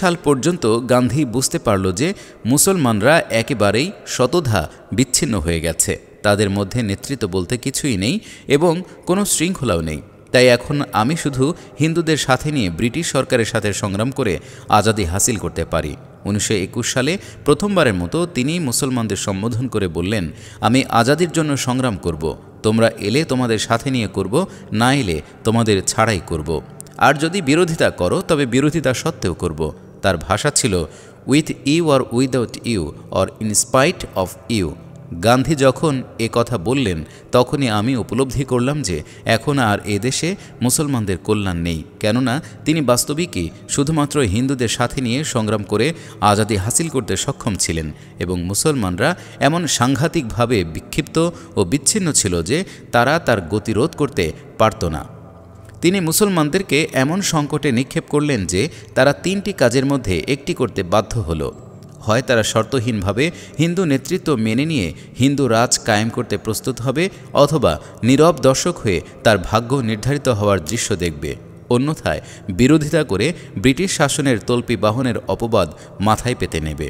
Speaker 1: সাল পর্যন্ত গান্ধী বুঝতে পারল যে মুসলমানরা একেবারেই শতধা বিচ্ছিন্ন হয়ে গেছে তাদের মধ্যে নেতৃত্ব বলতে কিছুই নেই এবং কোনো শৃঙ্খলাও নেই তাই এখন আমি শুধু হিন্দুদের সাথে নিয়ে ব্রিটিশ সরকারের সাথে সংগ্রাম করে আজাদি হাসিল করতে পারি উনিশশো সালে প্রথমবারের মতো তিনি মুসলমানদের সম্বোধন করে বললেন আমি আজাদির জন্য সংগ্রাম করব তোমরা এলে তোমাদের সাথে নিয়ে করব না এলে তোমাদের ছাড়াই করব আর যদি বিরোধিতা করো তবে বিরোধিতা সত্ত্বেও করব তার ভাষা ছিল with you or without you or in spite of you Gandhi যখন এ কথা বললেন তখনই আমি উপলব্ধি করলাম যে এখন আর এদেশে মুসলমানদের কল্যাণ নেই কেননা তিনি বাস্তবিকই শুধুমাত্র হিন্দুদের সাথে নিয়ে সংগ্রাম করে আজাদি হাসিল করতে সক্ষম ছিলেন এবং মুসলমানরা এমন সাংঘাতিকভাবে বিক্ষিপ্ত ও বিচ্ছিন্ন ছিল যে তারা তার গতিরোধ করতে পারত না তিনি মুসলমানদেরকে এমন সংকটে নিক্ষেপ করলেন যে তারা তিনটি কাজের মধ্যে একটি করতে বাধ্য হলো হয় তারা শর্তহীনভাবে হিন্দু নেতৃত্ব মেনে নিয়ে হিন্দু রাজ কায়েম করতে প্রস্তুত হবে অথবা নীরব দর্শক হয়ে তার ভাগ্য নির্ধারিত হওয়ার দৃশ্য দেখবে অন্যথায় বিরোধিতা করে ব্রিটিশ শাসনের তল্পি বাহনের অপবাদ মাথায় পেতে নেবে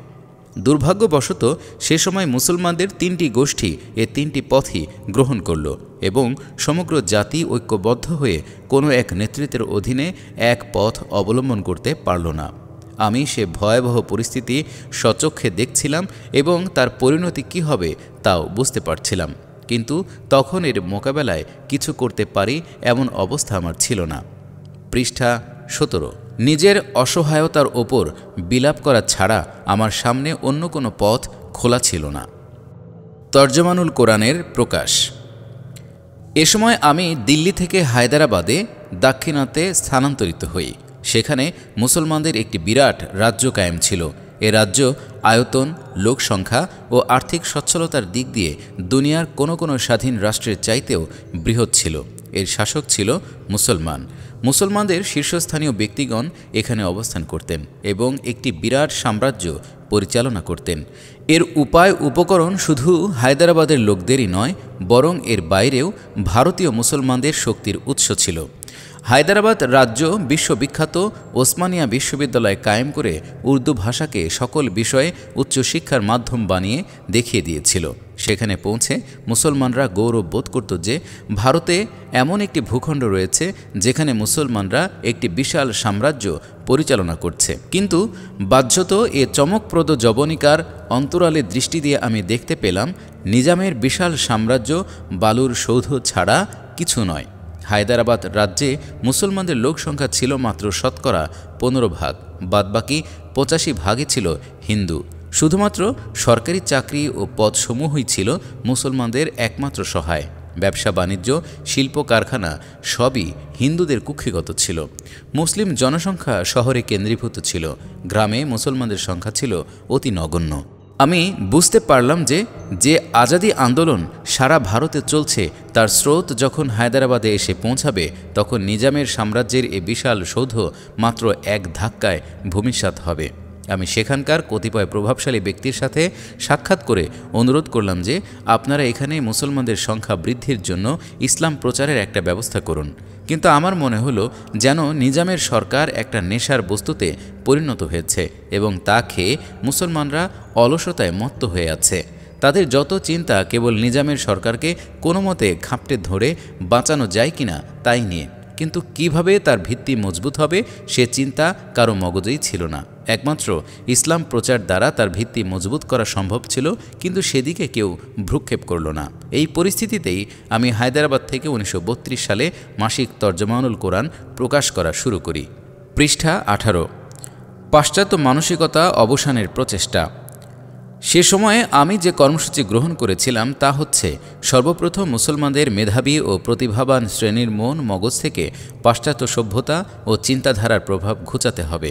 Speaker 1: দুর্ভাগ্যবশত সে সময় মুসলমানদের তিনটি গোষ্ঠী এ তিনটি পথই গ্রহণ করল এবং সমগ্র জাতি ঐক্যবদ্ধ হয়ে কোনো এক নেতৃত্বের অধীনে এক পথ অবলম্বন করতে পারল না আমি সে ভয়াবহ পরিস্থিতি সচক্ষে দেখছিলাম এবং তার পরিণতি কি হবে তাও বুঝতে পারছিলাম কিন্তু তখন এর মোকাবেলায় কিছু করতে পারি এমন অবস্থা আমার ছিল না পৃষ্ঠা সতেরো নিজের অসহায়তার ওপর বিলাপ করা ছাড়া আমার সামনে অন্য কোনো পথ খোলা ছিল না তর্জমানুল কোরআনের প্রকাশ এ সময় আমি দিল্লি থেকে হায়দ্রাবাদে দাক্ষিণাতে স্থানান্তরিত হই সেখানে মুসলমানদের একটি বিরাট রাজ্য কায়েম ছিল এ রাজ্য আয়তন লোকসংখ্যা ও আর্থিক সচ্ছলতার দিক দিয়ে দুনিয়ার কোনো কোনো স্বাধীন রাষ্ট্রের চাইতেও বৃহৎ ছিল এর শাসক ছিল মুসলমান মুসলমানদের শীর্ষস্থানীয় ব্যক্তিগণ এখানে অবস্থান করতেন এবং একটি বিরাট সাম্রাজ্য পরিচালনা করতেন এর উপায় উপকরণ শুধু হায়দ্রাবাদের লোকদেরই নয় বরং এর বাইরেও ভারতীয় মুসলমানদের শক্তির উৎস ছিল হায়দ্রাবাদ রাজ্য বিশ্ববিখ্যাত ওসমানিয়া বিশ্ববিদ্যালয় কায়েম করে উর্দু ভাষাকে সকল বিষয়ে উচ্চশিক্ষার মাধ্যম বানিয়ে দেখিয়ে দিয়েছিল সেখানে পৌঁছে মুসলমানরা গৌরব বোধ করত যে ভারতে এমন একটি ভূখণ্ড রয়েছে যেখানে মুসলমানরা একটি বিশাল সাম্রাজ্য পরিচালনা করছে কিন্তু বাহ্যত এ চমকপ্রদ জবনিকার অন্তরালে দৃষ্টি দিয়ে আমি দেখতে পেলাম নিজামের বিশাল সাম্রাজ্য বালুর সৌধ ছাড়া কিছু নয় হায়দারাবাদ রাজ্যে মুসলমানদের লোক সংখ্যা ছিল মাত্র শতকরা পনেরো ভাগ বাদবাকি পঁচাশি ভাগই ছিল হিন্দু শুধুমাত্র সরকারি চাকরি ও পদসমূহই ছিল মুসলমানদের একমাত্র সহায় ব্যবসা বাণিজ্য শিল্প কারখানা সবই হিন্দুদের কুক্ষিগত ছিল মুসলিম জনসংখ্যা শহরে কেন্দ্রীভূত ছিল গ্রামে মুসলমানদের সংখ্যা ছিল অতি নগণ্য আমি বুঝতে পারলাম যে যে আজাদি আন্দোলন সারা ভারতে চলছে তার স্রোত যখন হায়দ্রাবাদে এসে পৌঁছাবে তখন নিজামের সাম্রাজ্যের এ বিশাল সৌধ মাত্র এক ধাক্কায় ভূমিসাৎ হবে আমি সেখানকার কতিপয় প্রভাবশালী ব্যক্তির সাথে সাক্ষাৎ করে অনুরোধ করলাম যে আপনারা এখানে মুসলমানদের সংখ্যা বৃদ্ধির জন্য ইসলাম প্রচারের একটা ব্যবস্থা করুন কিন্তু আমার মনে হলো যেন নিজামের সরকার একটা নেশার বস্তুতে পরিণত হয়েছে এবং তা খেয়ে মুসলমানরা অলসতায় মত্ত হয়ে আছে তাদের যত চিন্তা কেবল নিজামের সরকারকে কোনো মতে খাপটে ধরে বাঁচানো যায় কিনা তাই নিয়ে কিন্তু কিভাবে তার ভিত্তি মজবুত হবে সে চিন্তা কারো মগজেই ছিল না একমাত্র ইসলাম প্রচার দ্বারা তার ভিত্তি মজবুত করা সম্ভব ছিল কিন্তু সেদিকে কেউ ভ্রুক্ষেপ করল না এই পরিস্থিতিতেই আমি হায়দ্রাবাদ থেকে উনিশশো সালে মাসিক তর্জমানুল কোরআন প্রকাশ করা শুরু করি পৃষ্ঠা আঠারো পাশ্চাত্য মানসিকতা অবসানের প্রচেষ্টা সে সময়ে আমি যে কর্মসূচি গ্রহণ করেছিলাম তা হচ্ছে সর্বপ্রথম মুসলমানদের মেধাবী ও প্রতিভাবান শ্রেণীর মন মগজ থেকে পাশ্চাত্য সভ্যতা ও চিন্তাধারার প্রভাব ঘুচাতে হবে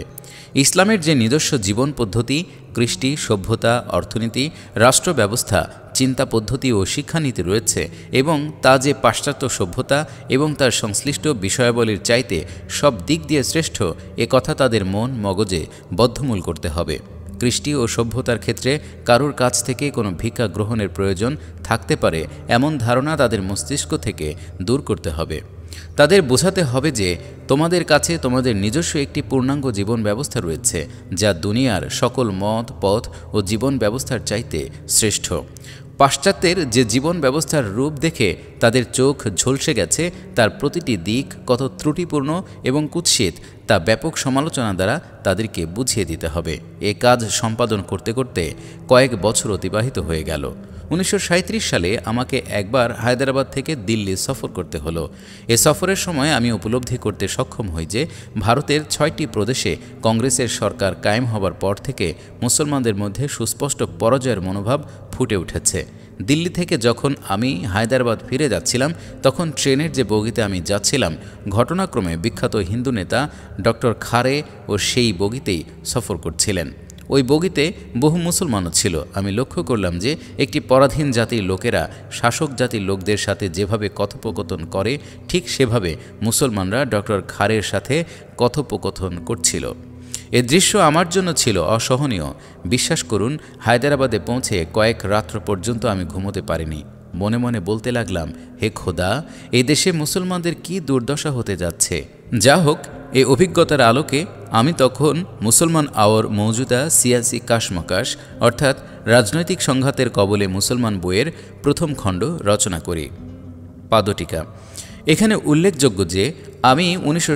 Speaker 1: ইসলামের যে নিজস্ব জীবন পদ্ধতি কৃষ্টি সভ্যতা অর্থনীতি রাষ্ট্র ব্যবস্থা চিন্তা পদ্ধতি ও শিক্ষানীতি রয়েছে এবং তা যে পাশ্চাত্য সভ্যতা এবং তার সংশ্লিষ্ট বিষয়াবলীর চাইতে সব দিক দিয়ে শ্রেষ্ঠ এ কথা তাদের মন মগজে বদ্ধমূল করতে হবে কৃষ্টি ও সভ্যতার ক্ষেত্রে কারুর কাছ থেকে কোনো ভিক্ষা গ্রহণের প্রয়োজন থাকতে পারে এমন ধারণা তাদের মস্তিষ্ক থেকে দূর করতে হবে তাদের বোঝাতে হবে যে তোমাদের কাছে তোমাদের নিজস্ব একটি পূর্ণাঙ্গ জীবন ব্যবস্থা রয়েছে যা দুনিয়ার সকল মত পথ ও জীবন ব্যবস্থার চাইতে শ্রেষ্ঠ পাশ্চাত্যের যে জীবন ব্যবস্থার রূপ দেখে তাদের চোখ ঝলসে গেছে তার প্রতিটি দিক কত ত্রুটিপূর্ণ এবং কুৎসিত তা ব্যাপক সমালোচনা দ্বারা তাদেরকে বুঝিয়ে দিতে হবে এ কাজ সম্পাদন করতে করতে কয়েক বছর অতিবাহিত হয়ে গেল উনিশশো সালে আমাকে একবার হায়দ্রাবাদ থেকে দিল্লি সফর করতে হলো এ সফরের সময় আমি উপলব্ধি করতে সক্ষম হই যে ভারতের ছয়টি প্রদেশে কংগ্রেসের সরকার কায়েম হবার পর থেকে মুসলমানদের মধ্যে সুস্পষ্ট পরাজয়ের মনোভাব ফুটে উঠেছে দিল্লি থেকে যখন আমি হায়দ্রাবাদ ফিরে যাচ্ছিলাম তখন ট্রেনের যে বগিতে আমি যাচ্ছিলাম ঘটনাক্রমে বিখ্যাত হিন্দু নেতা ডক্টর খারে ও সেই বগিতেই সফর করছিলেন ওই বগিতে বহু মুসলমানও ছিল আমি লক্ষ্য করলাম যে একটি পরাধীন জাতির লোকেরা শাসক জাতির লোকদের সাথে যেভাবে কথোপকথন করে ঠিক সেভাবে মুসলমানরা ডক্টর খারের সাথে কথোপকথন করছিল এ দৃশ্য আমার জন্য ছিল অসহনীয় বিশ্বাস করুন হায়দ্রাবাদে পৌঁছে কয়েক রাত্র পর্যন্ত আমি ঘুমোতে পারিনি মনে মনে বলতে লাগলাম হে খোদা এ দেশে মুসলমানদের কি দুর্দশা হতে যাচ্ছে যা হোক এই অভিজ্ঞতার আলোকে আমি তখন মুসলমান আওয়ার মৌজুদা সিয়াসি কাশমকাশ অর্থাৎ রাজনৈতিক সংঘাতের কবলে মুসলমান বইয়ের প্রথম খণ্ড রচনা করি পাদটিকা এখানে উল্লেখযোগ্য যে আমি উনিশশো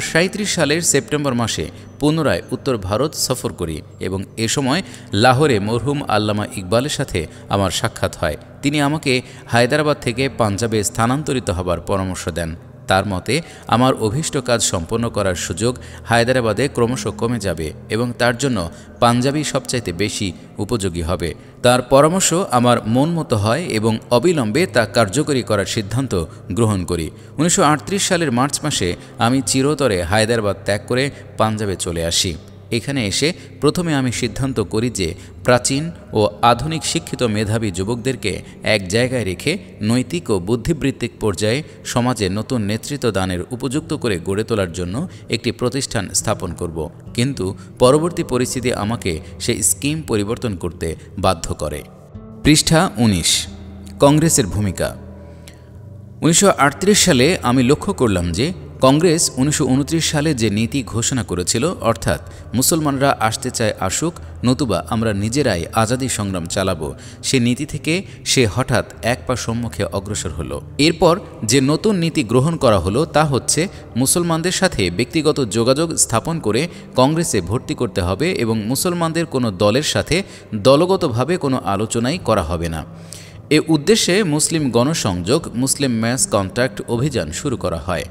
Speaker 1: সালের সেপ্টেম্বর মাসে পুনরায় উত্তর ভারত সফর করি এবং এ সময় লাহোরে মরহুম আল্লামা ইকবালের সাথে আমার সাক্ষাৎ হয় তিনি আমাকে হায়দ্রাবাদ থেকে পাঞ্জাবে স্থানান্তরিত হবার পরামর্শ দেন তার মতে আমার অভীষ্ট কাজ সম্পন্ন করার সুযোগ হায়দ্রাবাদে ক্রমশ কমে যাবে এবং তার জন্য পাঞ্জাবি সবচাইতে বেশি উপযোগী হবে তার পরামর্শ আমার মন মতো হয় এবং অবিলম্বে তা কার্যকরী করার সিদ্ধান্ত গ্রহণ করি উনিশশো সালের মার্চ মাসে আমি চিরতরে হায়দ্রাবাদ ত্যাগ করে পাঞ্জাবে চলে আসি এখানে এসে প্রথমে আমি সিদ্ধান্ত করি যে প্রাচীন ও আধুনিক শিক্ষিত মেধাবী যুবকদেরকে এক জায়গায় রেখে নৈতিক ও বুদ্ধিবৃত্তিক পর্যায়ে সমাজে নতুন নেতৃত্ব দানের উপযুক্ত করে গড়ে তোলার জন্য একটি প্রতিষ্ঠান স্থাপন করব কিন্তু পরবর্তী পরিস্থিতি আমাকে সেই স্কিম পরিবর্তন করতে বাধ্য করে পৃষ্ঠা উনিশ কংগ্রেসের ভূমিকা উনিশশো সালে আমি লক্ষ্য করলাম যে কংগ্রেস উনিশশো সালে যে নীতি ঘোষণা করেছিল অর্থাৎ মুসলমানরা আসতে চায় আসুক নতুবা আমরা নিজেরাই আজাদি সংগ্রাম চালাবো সে নীতি থেকে সে হঠাৎ এক পা সম্মুখে অগ্রসর হলো এরপর যে নতুন নীতি গ্রহণ করা হলো তা হচ্ছে মুসলমানদের সাথে ব্যক্তিগত যোগাযোগ স্থাপন করে কংগ্রেসে ভর্তি করতে হবে এবং মুসলমানদের কোনো দলের সাথে দলগতভাবে কোনো আলোচনাই করা হবে না এ উদ্দেশ্যে মুসলিম গণসংযোগ মুসলিম ম্যাস কন্ট্রাক্ট অভিযান শুরু করা হয়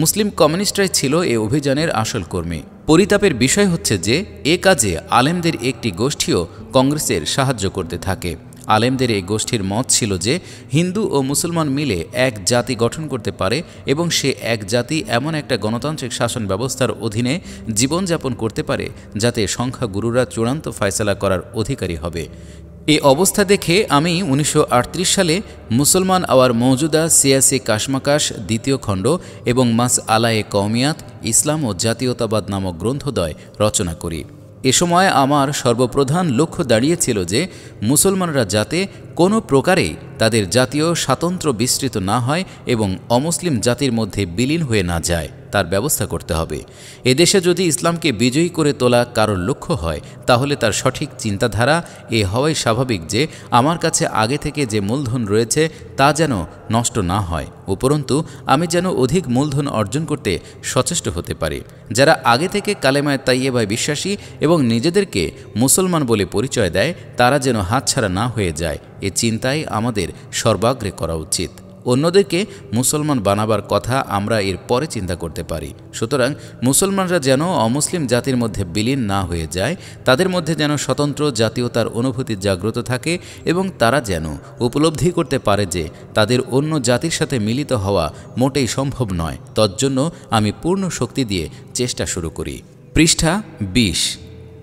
Speaker 1: মুসলিম কমিউনিস্টরাই ছিল এ অভিযানের আসল কর্মী পরিতাপের বিষয় হচ্ছে যে এ কাজে আলেমদের একটি গোষ্ঠীও কংগ্রেসের সাহায্য করতে থাকে আলেমদের এই গোষ্ঠীর মত ছিল যে হিন্দু ও মুসলমান মিলে এক জাতি গঠন করতে পারে এবং সে এক জাতি এমন একটা গণতান্ত্রিক শাসন ব্যবস্থার অধীনে জীবনযাপন করতে পারে যাতে সংখ্যাগুরুরা চূড়ান্ত ফয়সলা করার অধিকারী হবে এ অবস্থা দেখে আমি উনিশশো সালে মুসলমান আওয়ার মৌজুদা সিয়াসি কাশমাকাশ দ্বিতীয় খণ্ড এবং মাস আলায়ে কৌমিয়াত ইসলাম ও জাতীয়তাবাদ নামক গ্রন্থদ্বয় রচনা করি এ সময় আমার সর্বপ্রধান লক্ষ্য দাঁড়িয়েছিল যে মুসলমানরা যাতে কোনো প্রকারেই তাদের জাতীয় স্বাতন্ত্র বিস্তৃত না হয় এবং অমুসলিম জাতির মধ্যে বিলীন হয়ে না যায় তার ব্যবস্থা করতে হবে এদেশে যদি ইসলামকে বিজয়ী করে তোলা কারোর লক্ষ্য হয় তাহলে তার সঠিক চিন্তাধারা এ হওয়াই স্বাভাবিক যে আমার কাছে আগে থেকে যে মূলধন রয়েছে তা যেন নষ্ট না হয় উপরন্তু আমি যেন অধিক মূলধন অর্জন করতে সচেষ্ট হতে পারি যারা আগে থেকে কালেমায় তাইয়েবায় বিশ্বাসী এবং নিজেদেরকে মুসলমান বলে পরিচয় দেয় তারা যেন হাতছাড়া না হয়ে যায় এ চিন্তাই আমাদের সর্বাগ্রে করা উচিত অন্যদেরকে মুসলমান বানাবার কথা আমরা এর পরে চিন্তা করতে পারি সুতরাং মুসলমানরা যেন অমুসলিম জাতির মধ্যে বিলীন না হয়ে যায় তাদের মধ্যে যেন স্বতন্ত্র জাতীয়তার অনুভূতি জাগ্রত থাকে এবং তারা যেন উপলব্ধি করতে পারে যে তাদের অন্য জাতির সাথে মিলিত হওয়া মোটেই সম্ভব নয় তজ্জন্য আমি পূর্ণ শক্তি দিয়ে চেষ্টা শুরু করি পৃষ্ঠা বিশ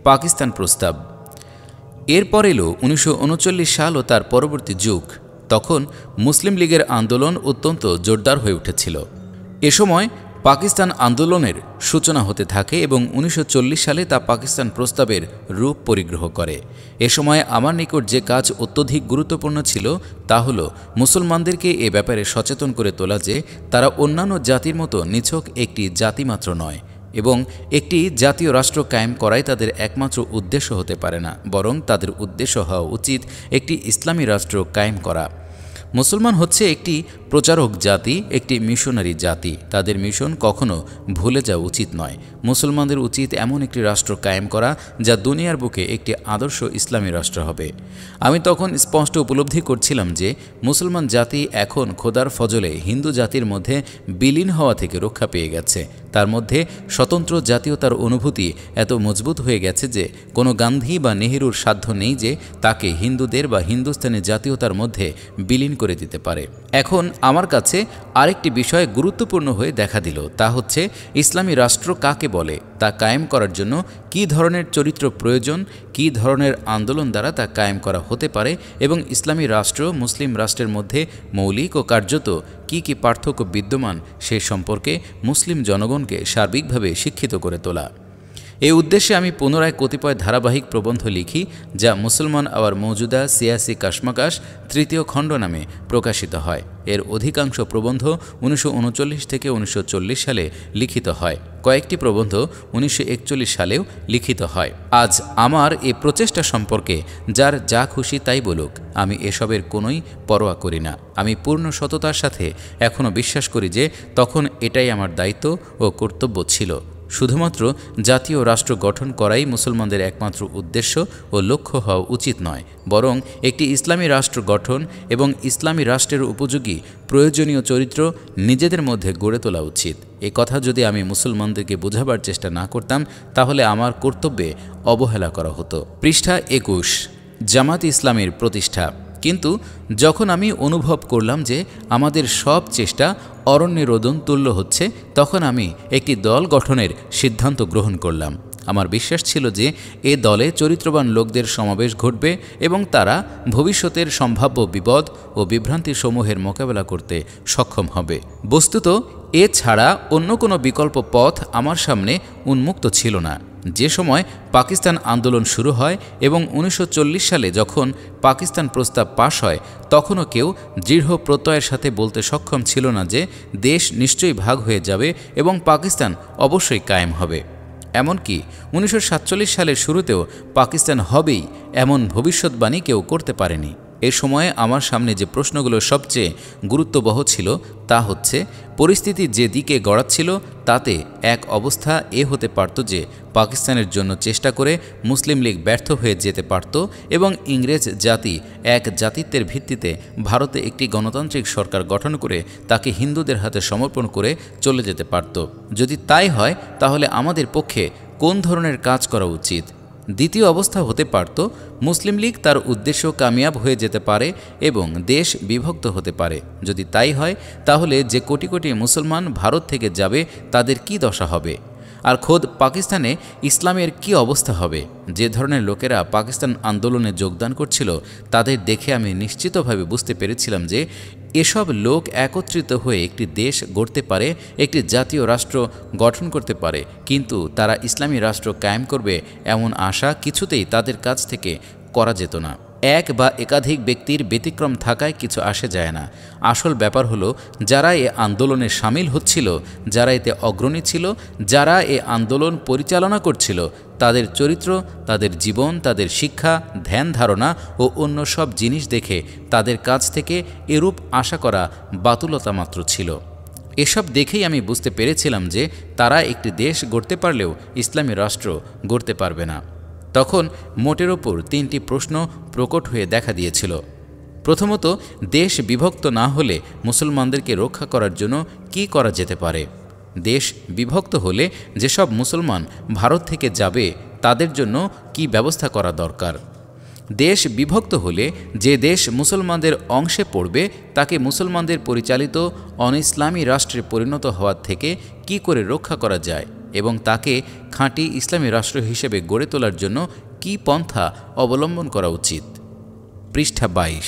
Speaker 1: পাকিস্তান প্রস্তাব এরপর এলো উনিশশো সাল ও তার পরবর্তী যুগ তখন মুসলিম লীগের আন্দোলন অত্যন্ত জোরদার হয়ে উঠেছিল এ সময় পাকিস্তান আন্দোলনের সূচনা হতে থাকে এবং উনিশশো সালে তা পাকিস্তান প্রস্তাবের রূপ পরিগ্রহ করে এ সময় আমার নিকট যে কাজ অত্যধিক গুরুত্বপূর্ণ ছিল তা হল মুসলমানদেরকে এ ব্যাপারে সচেতন করে তোলা যে তারা অন্যান্য জাতির মতো নিছক একটি জাতিমাত্র নয় এবং একটি জাতীয় রাষ্ট্র কায়েম করাই তাদের একমাত্র উদ্দেশ্য হতে পারে না বরং তাদের উদ্দেশ্য হওয়া উচিত একটি ইসলামী রাষ্ট্র কায়েম করা মুসলমান হচ্ছে একটি প্রচারক জাতি একটি মিশনারি জাতি তাদের মিশন কখনো ভুলে যাওয়া উচিত নয় মুসলমানদের উচিত এমন একটি রাষ্ট্র কায়েম করা যা দুনিয়ার বুকে একটি আদর্শ ইসলামী রাষ্ট্র হবে আমি তখন স্পষ্ট উপলব্ধি করছিলাম যে মুসলমান জাতি এখন খোদার ফজলে হিন্দু জাতির মধ্যে বিলীন হওয়া থেকে রক্ষা পেয়ে গেছে তার মধ্যে স্বতন্ত্র জাতীয়তার অনুভূতি এত মজবুত হয়ে গেছে যে কোনো গান্ধী বা নেহেরুর সাধ্য নেই যে তাকে হিন্দুদের বা হিন্দুস্তানি জাতীয়তার মধ্যে বিলীন করে দিতে পারে এখন আমার কাছে আরেকটি বিষয় গুরুত্বপূর্ণ হয়ে দেখা দিল তা হচ্ছে ইসলামী রাষ্ট্র কাকে বলে তা কায়েম করার জন্য কি ধরনের চরিত্র প্রয়োজন কি ধরনের আন্দোলন দ্বারা তা কায়েম করা হতে পারে এবং ইসলামী রাষ্ট্র মুসলিম রাষ্ট্রের মধ্যে মৌলিক ও কার্যত কি কি পার্থক্য বিদ্যমান সে সম্পর্কে মুসলিম জনগণকে সার্বিকভাবে শিক্ষিত করে তোলা এই উদ্দেশ্যে আমি পুনরায় কতিপয় ধারাবাহিক প্রবন্ধ লিখি যা মুসলমান আওয়ার মৌজুদা সিয়াসি কাশমাকাশ তৃতীয় খণ্ড নামে প্রকাশিত হয় এর অধিকাংশ প্রবন্ধ উনিশশো থেকে উনিশশো সালে লিখিত হয় কয়েকটি প্রবন্ধ উনিশশো সালেও লিখিত হয় আজ আমার এ প্রচেষ্টা সম্পর্কে যার যা খুশি তাই বলুক আমি এসবের কোনোই পরোয়া করি না আমি পূর্ণ সততার সাথে এখনও বিশ্বাস করি যে তখন এটাই আমার দায়িত্ব ও কর্তব্য ছিল শুধুমাত্র জাতীয় রাষ্ট্র গঠন করাই মুসলমানদের একমাত্র উদ্দেশ্য ও লক্ষ্য হওয়া উচিত নয় বরং একটি ইসলামী রাষ্ট্র গঠন এবং ইসলামী রাষ্ট্রের উপযোগী প্রয়োজনীয় চরিত্র নিজেদের মধ্যে গড়ে তোলা উচিত এ কথা যদি আমি মুসলমানদেরকে বোঝাবার চেষ্টা না করতাম তাহলে আমার কর্তব্যে অবহেলা করা হতো পৃষ্ঠা একুশ জামাত ইসলামের প্রতিষ্ঠা কিন্তু যখন আমি অনুভব করলাম যে আমাদের সব চেষ্টা অরণ্যের রোদন তুল্য হচ্ছে তখন আমি একটি দল গঠনের সিদ্ধান্ত গ্রহণ করলাম আমার বিশ্বাস ছিল যে এ দলে চরিত্রবান লোকদের সমাবেশ ঘটবে এবং তারা ভবিষ্যতের সম্ভাব্য বিপদ ও বিভ্রান্তি সমূহের মোকাবেলা করতে সক্ষম হবে বস্তুত এ ছাড়া অন্য কোনো বিকল্প পথ আমার সামনে উন্মুক্ত ছিল না যে সময় পাকিস্তান আন্দোলন শুরু হয় এবং উনিশশো সালে যখন পাকিস্তান প্রস্তাব পাশ হয় তখনও কেউ দৃঢ় প্রত্যয়ের সাথে বলতে সক্ষম ছিল না যে দেশ নিশ্চয়ই ভাগ হয়ে যাবে এবং পাকিস্তান অবশ্যই কায়েম হবে এমনকি উনিশশো সালের শুরুতেও পাকিস্তান হবেই এমন ভবিষ্যৎবাণী কেউ করতে পারেনি এ সময়ে আমার সামনে যে প্রশ্নগুলো সবচেয়ে গুরুত্ববহ ছিল তা হচ্ছে পরিস্থিতি যে দিকে গড়াচ্ছিল তাতে এক অবস্থা এ হতে পারত যে পাকিস্তানের জন্য চেষ্টা করে মুসলিম লীগ ব্যর্থ হয়ে যেতে পারত এবং ইংরেজ জাতি এক জাতিত্বের ভিত্তিতে ভারতে একটি গণতান্ত্রিক সরকার গঠন করে তাকে হিন্দুদের হাতে সমর্পণ করে চলে যেতে পারত যদি তাই হয় তাহলে আমাদের পক্ষে কোন ধরনের কাজ করা উচিত দ্বিতীয় অবস্থা হতে পারত মুসলিম লীগ তার উদ্দেশ্য কামিয়াব হয়ে যেতে পারে এবং দেশ বিভক্ত হতে পারে যদি তাই হয় তাহলে যে কোটি কোটি মুসলমান ভারত থেকে যাবে তাদের কি দশা হবে আর খোদ পাকিস্তানে ইসলামের কি অবস্থা হবে যে ধরনের লোকেরা পাকিস্তান আন্দোলনে যোগদান করছিল তাদের দেখে আমি নিশ্চিতভাবে বুঝতে পেরেছিলাম যে এসব লোক একত্রিত হয়ে একটি দেশ গড়তে পারে একটি জাতীয় রাষ্ট্র গঠন করতে পারে কিন্তু তারা ইসলামী রাষ্ট্র কায়েম করবে এমন আশা কিছুতেই তাদের কাছ থেকে করা যেত না এক বা একাধিক ব্যক্তির ব্যতিক্রম থাকায় কিছু আসে যায় না আসল ব্যাপার হলো যারা এ আন্দোলনে সামিল হচ্ছিল যারা এতে অগ্রণী ছিল যারা এ আন্দোলন পরিচালনা করছিল তাদের চরিত্র তাদের জীবন তাদের শিক্ষা ধ্যান ধারণা ও অন্য সব জিনিস দেখে তাদের কাছ থেকে এরূপ আশা করা বাতুলতা মাত্র ছিল এসব দেখেই আমি বুঝতে পেরেছিলাম যে তারা একটি দেশ গড়তে পারলেও ইসলামী রাষ্ট্র গড়তে পারবে না তখন মোটের ওপর তিনটি প্রশ্ন প্রকট হয়ে দেখা দিয়েছিল প্রথমত দেশ বিভক্ত না হলে মুসলমানদেরকে রক্ষা করার জন্য কি করা যেতে পারে দেশ বিভক্ত হলে যেসব মুসলমান ভারত থেকে যাবে তাদের জন্য কি ব্যবস্থা করা দরকার দেশ বিভক্ত হলে যে দেশ মুসলমানদের অংশে পড়বে তাকে মুসলমানদের পরিচালিত অন ইসলামী রাষ্ট্রে পরিণত হওয়ার থেকে কি করে রক্ষা করা যায় এবং তাকে খাঁটি ইসলামী রাষ্ট্র হিসেবে গড়ে তোলার জন্য কি পন্থা অবলম্বন করা উচিত পৃষ্ঠা বাইশ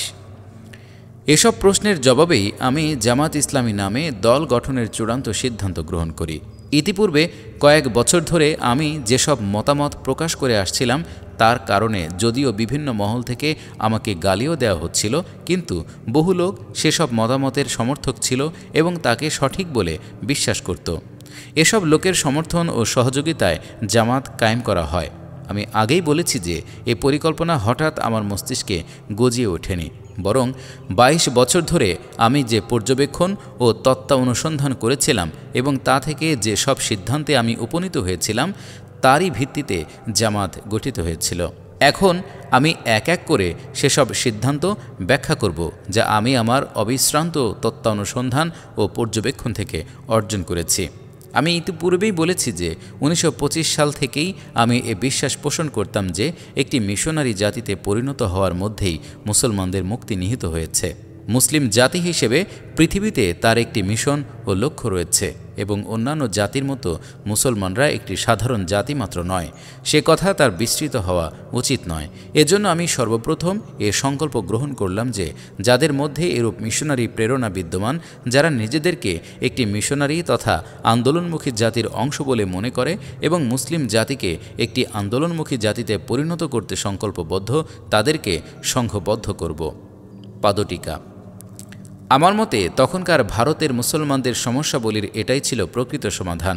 Speaker 1: এসব প্রশ্নের জবাবেই আমি জামাত ইসলামী নামে দল গঠনের চূড়ান্ত সিদ্ধান্ত গ্রহণ করি ইতিপূর্বে কয়েক বছর ধরে আমি যেসব মতামত প্রকাশ করে আসছিলাম তার কারণে যদিও বিভিন্ন মহল থেকে আমাকে গালিও দেওয়া হচ্ছিল কিন্তু বহু লোক সেসব মতামতের সমর্থক ছিল এবং তাকে সঠিক বলে বিশ্বাস করত এসব লোকের সমর্থন ও সহযোগিতায় জামাত কায়েম করা হয় আমি আগেই বলেছি যে এই পরিকল্পনা হঠাৎ আমার মস্তিষ্কে গজিয়ে ওঠেনি বরং ২২ বছর ধরে আমি যে পর্যবেক্ষণ ও তত্ত্বা অনুসন্ধান করেছিলাম এবং তা থেকে যে সব সিদ্ধান্তে আমি উপনীত হয়েছিলাম তারই ভিত্তিতে জামাত গঠিত হয়েছিল এখন আমি এক এক করে সেসব সিদ্ধান্ত ব্যাখ্যা করব যা আমি আমার অবিশ্রান্ত তত্ত্বানুসন্ধান ও পর্যবেক্ষণ থেকে অর্জন করেছি আমি ইতিপূর্বেই বলেছি যে উনিশশো সাল থেকেই আমি এ বিশ্বাস পোষণ করতাম যে একটি মিশনারি জাতিতে পরিণত হওয়ার মধ্যেই মুসলমানদের মুক্তি নিহিত হয়েছে মুসলিম জাতি হিসেবে পৃথিবীতে তার একটি মিশন ও লক্ষ্য রয়েছে এবং অন্যান্য জাতির মতো মুসলমানরা একটি সাধারণ জাতি মাত্র নয় সে কথা তার বিস্তৃত হওয়া উচিত নয় এজন্য আমি সর্বপ্রথম এ সংকল্প গ্রহণ করলাম যে যাদের মধ্যে এরূপ মিশনারি প্রেরণা বিদ্যমান যারা নিজেদেরকে একটি মিশনারি তথা আন্দোলনমুখী জাতির অংশ বলে মনে করে এবং মুসলিম জাতিকে একটি আন্দোলনমুখী জাতিতে পরিণত করতে সংকল্পবদ্ধ তাদেরকে সংঘবদ্ধ করব পাদটিকা আমার মতে তখনকার ভারতের মুসলমানদের সমস্যাবলীর এটাই ছিল প্রকৃত সমাধান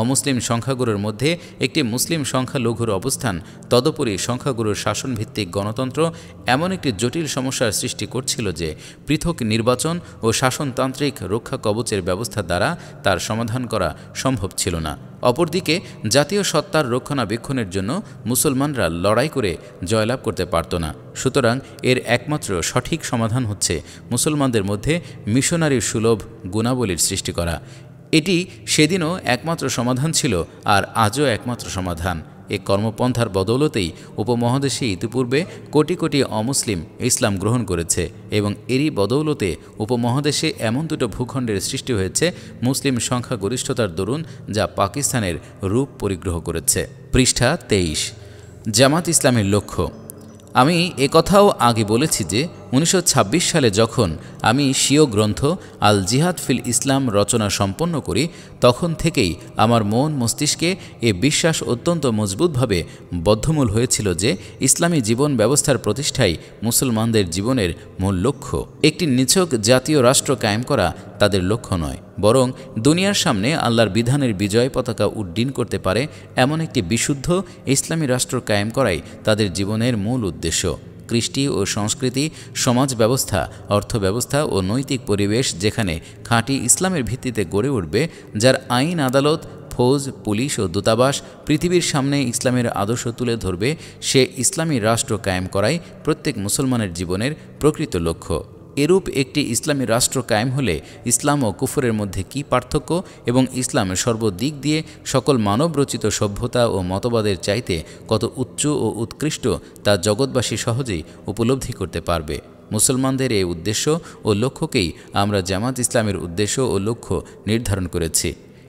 Speaker 1: অমুসলিম সংখ্যাগুরুর মধ্যে একটি মুসলিম সংখ্যালঘুর অবস্থান তদুপরি সংখ্যাগুরুর শাসনভিত্তিক গণতন্ত্র এমন একটি জটিল সমস্যার সৃষ্টি করছিল যে পৃথক নির্বাচন ও শাসনতান্ত্রিক রক্ষা কবচের ব্যবস্থা দ্বারা তার সমাধান করা সম্ভব ছিল না অপরদিকে জাতীয় সত্তার রক্ষণাবেক্ষণের জন্য মুসলমানরা লড়াই করে জয়লাভ করতে পারত না সুতরাং এর একমাত্র সঠিক সমাধান হচ্ছে মুসলমানদের মধ্যে মিশনারি সুলভ গুণাবলীর সৃষ্টি করা এটি সেদিনও একমাত্র সমাধান ছিল আর আজও একমাত্র সমাধান এ কর্মপন্থার বদৌলতেই উপমহাদেশে ইতিপূর্বে কোটি কোটি অমুসলিম ইসলাম গ্রহণ করেছে এবং এরই বদৌলতে উপমহাদেশে এমন দুটো ভূখণ্ডের সৃষ্টি হয়েছে মুসলিম সংখ্যাগরিষ্ঠতার দরুন যা পাকিস্তানের রূপ পরিগ্রহ করেছে পৃষ্ঠা তেইশ জামাত ইসলামের লক্ষ্য আমি কথাও আগে বলেছি যে উনিশশো সালে যখন আমি স্বীয় গ্রন্থ আল জিহাদ ফিল ইসলাম রচনা সম্পন্ন করি তখন থেকেই আমার মন মস্তিষ্কে এ বিশ্বাস অত্যন্ত মজবুতভাবে বদ্ধমূল হয়েছিল যে ইসলামী জীবন ব্যবস্থার প্রতিষ্ঠাই মুসলমানদের জীবনের মূল লক্ষ্য একটি নিছক জাতীয় রাষ্ট্র কায়েম করা তাদের লক্ষ্য নয় বরং দুনিয়ার সামনে আল্লাহর বিধানের বিজয় পতাকা উড্ডীন করতে পারে এমন একটি বিশুদ্ধ ইসলামী রাষ্ট্র কায়েম করাই তাদের জীবনের মূল উদ্দেশ্য কৃষ্টি ও সংস্কৃতি সমাজ ব্যবস্থা অর্থব্যবস্থা ও নৈতিক পরিবেশ যেখানে খাঁটি ইসলামের ভিত্তিতে গড়ে উঠবে যার আইন আদালত ফৌজ পুলিশ ও দূতাবাস পৃথিবীর সামনে ইসলামের আদর্শ তুলে ধরবে সে ইসলামী রাষ্ট্র কায়েম করাই প্রত্যেক মুসলমানের জীবনের প্রকৃত লক্ষ্য এরূপ একটি ইসলামী রাষ্ট্র কায়েম হলে ইসলাম ও কুফরের মধ্যে কি পার্থক্য এবং ইসলাম সর্বদিক দিয়ে সকল মানবরচিত সভ্যতা ও মতবাদের চাইতে কত উচ্চ ও উৎকৃষ্ট তা জগৎবাসী সহজেই উপলব্ধি করতে পারবে মুসলমানদের এই উদ্দেশ্য ও লক্ষ্যকেই আমরা জামাত ইসলামের উদ্দেশ্য ও লক্ষ্য নির্ধারণ করেছি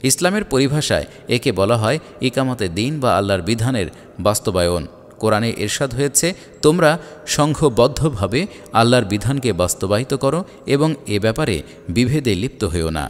Speaker 1: ইসলামের পরিভাষায় একে বলা হয় ইকামাতে দিন বা আল্লাহর বিধানের বাস্তবায়ন কোরআনে এরশাদ হয়েছে তোমরা সংঘবদ্ধভাবে আল্লাহর বিধানকে বাস্তবায়িত করো এবং এ ব্যাপারে বিভেদে লিপ্ত হয়েও না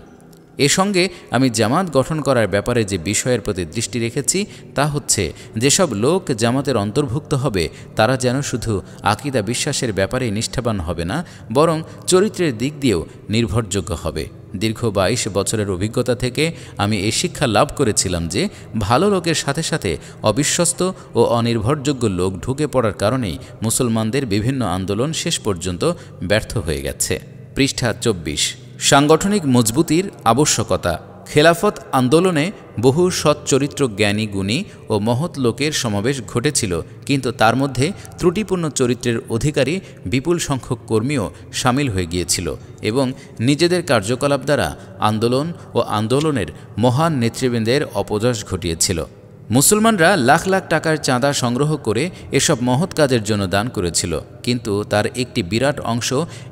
Speaker 1: এ সঙ্গে আমি জামাত গঠন করার ব্যাপারে যে বিষয়ের প্রতি দৃষ্টি রেখেছি তা হচ্ছে যেসব লোক জামাতের অন্তর্ভুক্ত হবে তারা যেন শুধু আকিদা বিশ্বাসের ব্যাপারে নিষ্ঠাবান হবে না বরং চরিত্রের দিক দিয়েও নির্ভরযোগ্য হবে দীর্ঘ বাইশ বছরের অভিজ্ঞতা থেকে আমি এই শিক্ষা লাভ করেছিলাম যে ভালো লোকের সাথে সাথে অবিশ্বস্ত ও অনির্ভরযোগ্য লোক ঢুকে পড়ার কারণেই মুসলমানদের বিভিন্ন আন্দোলন শেষ পর্যন্ত ব্যর্থ হয়ে গেছে পৃষ্ঠা চব্বিশ সাংগঠনিক মজবুতির আবশ্যকতা খেলাফত আন্দোলনে বহু সচ্চরিত্র জ্ঞানী গুণী ও মহৎ লোকের সমাবেশ ঘটেছিল কিন্তু তার মধ্যে ত্রুটিপূর্ণ চরিত্রের অধিকারী বিপুল সংখ্যক কর্মীও সামিল হয়ে গিয়েছিল এবং নিজেদের কার্যকলাপ দ্বারা আন্দোলন ও আন্দোলনের মহান নেতৃবৃন্দের অপযশ ঘটিয়েছিল মুসলমানরা লাখ লাখ টাকার চাঁদা সংগ্রহ করে এসব মহৎ কাজের জন্য দান করেছিল কিন্তু তার একটি বিরাট অংশ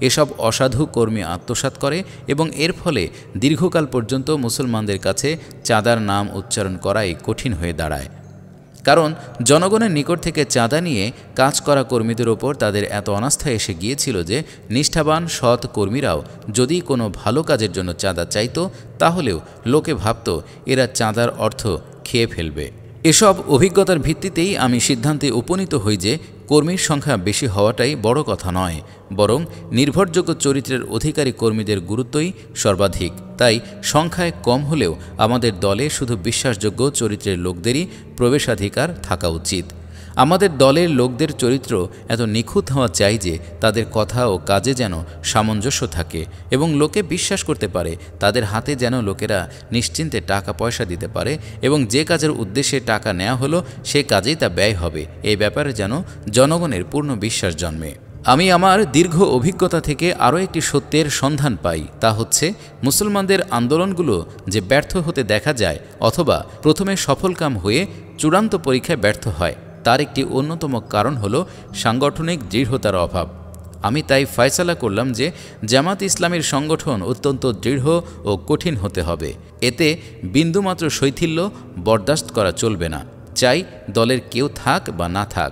Speaker 1: এসব অসাধু কর্মী আত্মসাত করে এবং এর ফলে দীর্ঘকাল পর্যন্ত মুসলমানদের কাছে চাঁদার নাম উচ্চারণ করাই কঠিন হয়ে দাঁড়ায় কারণ জনগণের নিকট থেকে চাঁদা নিয়ে কাজ করা কর্মীদের ওপর তাদের এত অনাস্থা এসে গিয়েছিল যে নিষ্ঠাবান সৎ কর্মীরাও যদি কোনো ভালো কাজের জন্য চাঁদা চাইত তাহলেও লোকে ভাবত এরা চাঁদার অর্থ খেয়ে ফেলবে এসব অভিজ্ঞতার ভিত্তিতেই আমি সিদ্ধান্তে উপনীত হই যে কর্মীর সংখ্যা বেশি হওয়াটাই বড় কথা নয় বরং নির্ভরযোগ্য চরিত্রের অধিকারী কর্মীদের গুরুত্বই সর্বাধিক তাই সংখ্যায় কম হলেও আমাদের দলে শুধু বিশ্বাসযোগ্য চরিত্রের লোকদেরই প্রবেশাধিকার থাকা উচিত আমাদের দলের লোকদের চরিত্র এত নিখুঁত হওয়া চাই যে তাদের কথা ও কাজে যেন সামঞ্জস্য থাকে এবং লোকে বিশ্বাস করতে পারে তাদের হাতে যেন লোকেরা নিশ্চিন্তে টাকা পয়সা দিতে পারে এবং যে কাজের উদ্দেশ্যে টাকা নেওয়া হলো সে কাজেই তা ব্যয় হবে এই ব্যাপারে যেন জনগণের পূর্ণ বিশ্বাস জন্মে আমি আমার দীর্ঘ অভিজ্ঞতা থেকে আরও একটি সত্যের সন্ধান পাই তা হচ্ছে মুসলমানদের আন্দোলনগুলো যে ব্যর্থ হতে দেখা যায় অথবা প্রথমে সফলকাম হয়ে চূড়ান্ত পরীক্ষায় ব্যর্থ হয় তার একটি অন্যতম কারণ হল সাংগঠনিক দৃঢ়তার অভাব আমি তাই ফয়সালা করলাম যে জামাত ইসলামের সংগঠন অত্যন্ত দৃঢ় ও কঠিন হতে হবে এতে বিন্দুমাত্র শৈথিল্য বরদাস্ত করা চলবে না চাই দলের কেউ থাক বা না থাক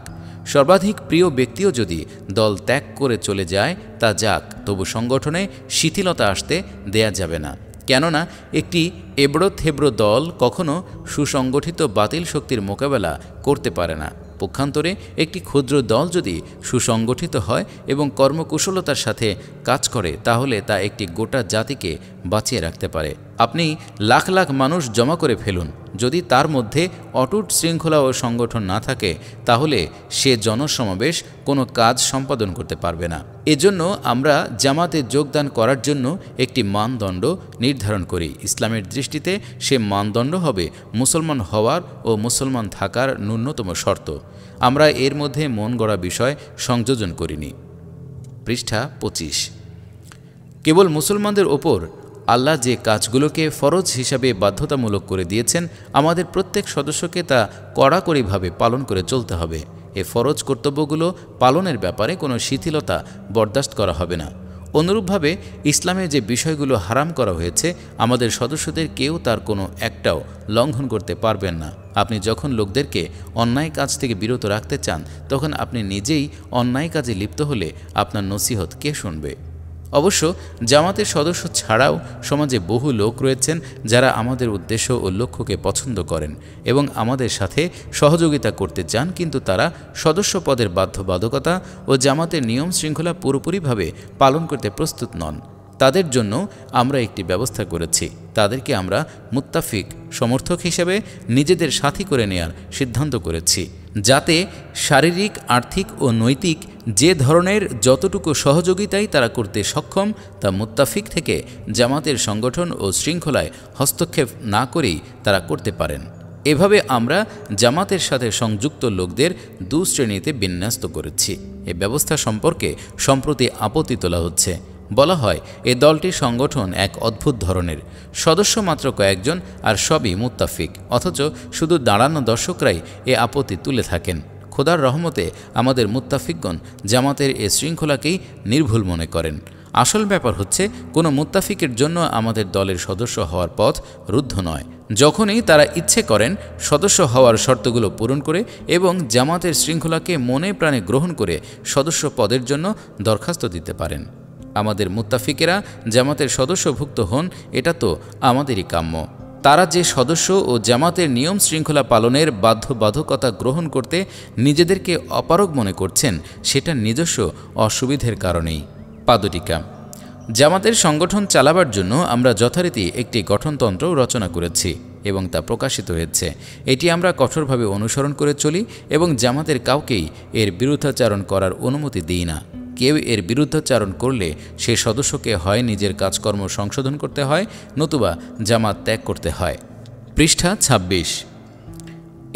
Speaker 1: সর্বাধিক প্রিয় ব্যক্তিও যদি দল ত্যাগ করে চলে যায় তা যাক তবু সংগঠনে শিথিলতা আসতে দেয়া যাবে না কেননা একটি এব্রো থেব্রো দল কখনো সুসংগঠিত বাতিল শক্তির মোকাবেলা করতে পারে না পক্ষান্তরে একটি ক্ষুদ্র দল যদি সুসংগঠিত হয় এবং কর্মকুশলতার সাথে কাজ করে তাহলে তা একটি গোটা জাতিকে বাঁচিয়ে রাখতে পারে আপনি লাখ লাখ মানুষ জমা করে ফেলুন যদি তার মধ্যে অটুট শৃঙ্খলা ও সংগঠন না থাকে তাহলে সে জনসমাবেশ কোনো কাজ সম্পাদন করতে পারবে না এজন্য আমরা জামাতে যোগদান করার জন্য একটি মানদণ্ড নির্ধারণ করি ইসলামের দৃষ্টিতে সে মানদণ্ড হবে মুসলমান হওয়ার ও মুসলমান থাকার ন্যূনতম শর্ত আমরা এর মধ্যে মন গড়া বিষয় সংযোজন করিনি পৃষ্ঠা পঁচিশ কেবল মুসলমানদের ওপর আল্লাহ যে কাজগুলোকে ফরজ হিসাবে বাধ্যতামূলক করে দিয়েছেন আমাদের প্রত্যেক সদস্যকে তা কড়াকড়িভাবে পালন করে চলতে হবে এ ফরজ কর্তব্যগুলো পালনের ব্যাপারে কোনো শিথিলতা বরদাস্ত করা হবে না অনুরূপভাবে ইসলামে যে বিষয়গুলো হারাম করা হয়েছে আমাদের সদস্যদের কেউ তার কোনো একটাও লঙ্ঘন করতে পারবেন না আপনি যখন লোকদেরকে অন্যায় কাজ থেকে বিরত রাখতে চান তখন আপনি নিজেই অন্যায় কাজে লিপ্ত হলে আপনার নসিহত কে শুনবে অবশ্য জামাতের সদস্য ছাড়াও সমাজে বহু লোক রয়েছেন যারা আমাদের উদ্দেশ্য ও লক্ষ্যকে পছন্দ করেন এবং আমাদের সাথে সহযোগিতা করতে চান কিন্তু তারা সদস্য পদের বাধ্যবাধকতা ও জামাতের নিয়ম শৃঙ্খলা পুরোপুরিভাবে পালন করতে প্রস্তুত নন তাদের জন্য আমরা একটি ব্যবস্থা করেছি তাদেরকে আমরা মুত্তাফিক সমর্থক হিসেবে নিজেদের সাথী করে নেয়ার সিদ্ধান্ত করেছি যাতে শারীরিক আর্থিক ও নৈতিক যে ধরনের যতটুকু সহযোগিতাই তারা করতে সক্ষম তা মুত্তাফিক থেকে জামাতের সংগঠন ও শৃঙ্খলায় হস্তক্ষেপ না করেই তারা করতে পারেন এভাবে আমরা জামাতের সাথে সংযুক্ত লোকদের দু শ্রেণীতে বিন্যস্ত করেছি এ ব্যবস্থা সম্পর্কে সম্প্রতি আপত্তি তোলা হচ্ছে বলা হয় এ দলটি সংগঠন এক অদ্ভুত ধরনের সদস্য মাত্র কয়েকজন আর সবই মুত্তাফিক অথচ শুধু দাঁড়ানো দর্শকরাই এ আপত্তি তুলে থাকেন খোদার রহমতে আমাদের মুত্তাফিকগণ জামাতের এ শৃঙ্খলাকেই নির্ভুল মনে করেন আসল ব্যাপার হচ্ছে কোনো মুত্তাফিকের জন্য আমাদের দলের সদস্য হওয়ার পথ রুদ্ধ নয় যখনই তারা ইচ্ছে করেন সদস্য হওয়ার শর্তগুলো পূরণ করে এবং জামাতের শৃঙ্খলাকে মনে প্রাণে গ্রহণ করে সদস্য পদের জন্য দরখাস্ত দিতে পারেন আমাদের মুত্তাফিকেরা জামাতের সদস্যভুক্ত হন এটা তো আমাদেরই কাম্য তারা যে সদস্য ও জামাতের নিয়ম শৃঙ্খলা পালনের বাধ্যবাধকতা গ্রহণ করতে নিজেদেরকে অপারগ মনে করছেন সেটা নিজস্ব অসুবিধের কারণেই পাদটিকা জামাতের সংগঠন চালাবার জন্য আমরা যথারীতি একটি গঠনতন্ত্র রচনা করেছি এবং তা প্রকাশিত হয়েছে এটি আমরা কঠোরভাবে অনুসরণ করে চলি এবং জামাতের কাউকেই এর বিরুদ্ধাচারণ করার অনুমতি দিই না কেউ এর বিরুদ্ধাচারণ করলে সে সদস্যকে হয় নিজের কাজকর্ম সংশোধন করতে হয় নতুবা জামাত ত্যাগ করতে হয় পৃষ্ঠা ২৬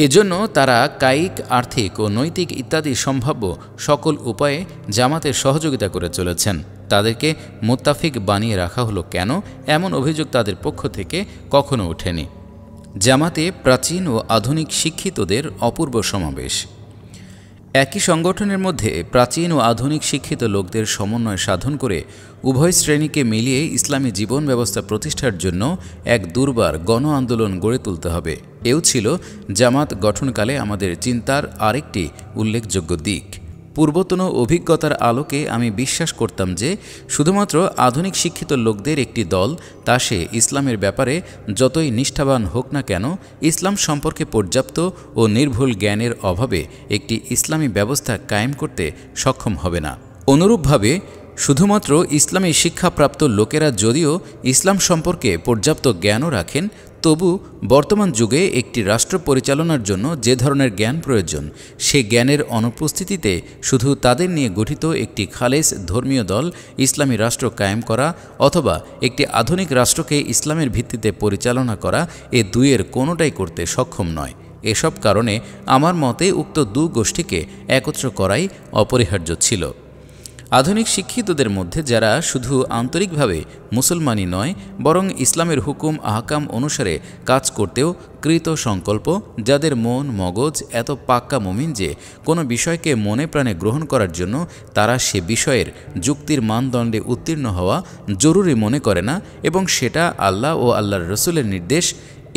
Speaker 1: এজন্য তারা কায়িক আর্থিক ও নৈতিক ইত্যাদি সম্ভাব্য সকল উপায়ে জামাতের সহযোগিতা করে চলেছেন তাদেরকে মোত্তাফিক বানিয়ে রাখা হলো কেন এমন অভিযোগ তাদের পক্ষ থেকে কখনো ওঠেনি জামাতে প্রাচীন ও আধুনিক শিক্ষিতদের অপূর্ব সমাবেশ একই সংগঠনের মধ্যে প্রাচীন ও আধুনিক শিক্ষিত লোকদের সমন্বয় সাধন করে উভয় শ্রেণীকে মিলিয়ে ইসলামী জীবন ব্যবস্থা প্রতিষ্ঠার জন্য এক দুর্বার গণ আন্দোলন গড়ে তুলতে হবে এও ছিল জামাত গঠনকালে আমাদের চিন্তার আরেকটি উল্লেখযোগ্য দিক পূর্বতন অভিজ্ঞতার আলোকে আমি বিশ্বাস করতাম যে শুধুমাত্র আধুনিক শিক্ষিত লোকদের একটি দল তা সে ইসলামের ব্যাপারে যতই নিষ্ঠাবান হোক না কেন ইসলাম সম্পর্কে পর্যাপ্ত ও নির্ভুল জ্ঞানের অভাবে একটি ইসলামী ব্যবস্থা কায়েম করতে সক্ষম হবে না অনুরূপভাবে শুধুমাত্র ইসলামী শিক্ষাপ্রাপ্ত লোকেরা যদিও ইসলাম সম্পর্কে পর্যাপ্ত জ্ঞানও রাখেন তবু বর্তমান যুগে একটি রাষ্ট্র পরিচালনার জন্য যে ধরনের জ্ঞান প্রয়োজন সে জ্ঞানের অনুপস্থিতিতে শুধু তাদের নিয়ে গঠিত একটি খালেস ধর্মীয় দল ইসলামী রাষ্ট্র কায়েম করা অথবা একটি আধুনিক রাষ্ট্রকে ইসলামের ভিত্তিতে পরিচালনা করা এ দুয়ের কোনোটাই করতে সক্ষম নয় এসব কারণে আমার মতে উক্ত দু গোষ্ঠীকে একত্র করাই অপরিহার্য ছিল আধুনিক শিক্ষিতদের মধ্যে যারা শুধু আন্তরিকভাবে মুসলমানই নয় বরং ইসলামের হুকুম আহকাম অনুসারে কাজ করতেও কৃত সংকল্প যাদের মন মগজ এত পাক্কা মমিন যে কোনো বিষয়কে মনে প্রাণে গ্রহণ করার জন্য তারা সে বিষয়ের যুক্তির মানদণ্ডে উত্তীর্ণ হওয়া জরুরি মনে করে না এবং সেটা আল্লাহ ও আল্লাহর রসুলের নির্দেশ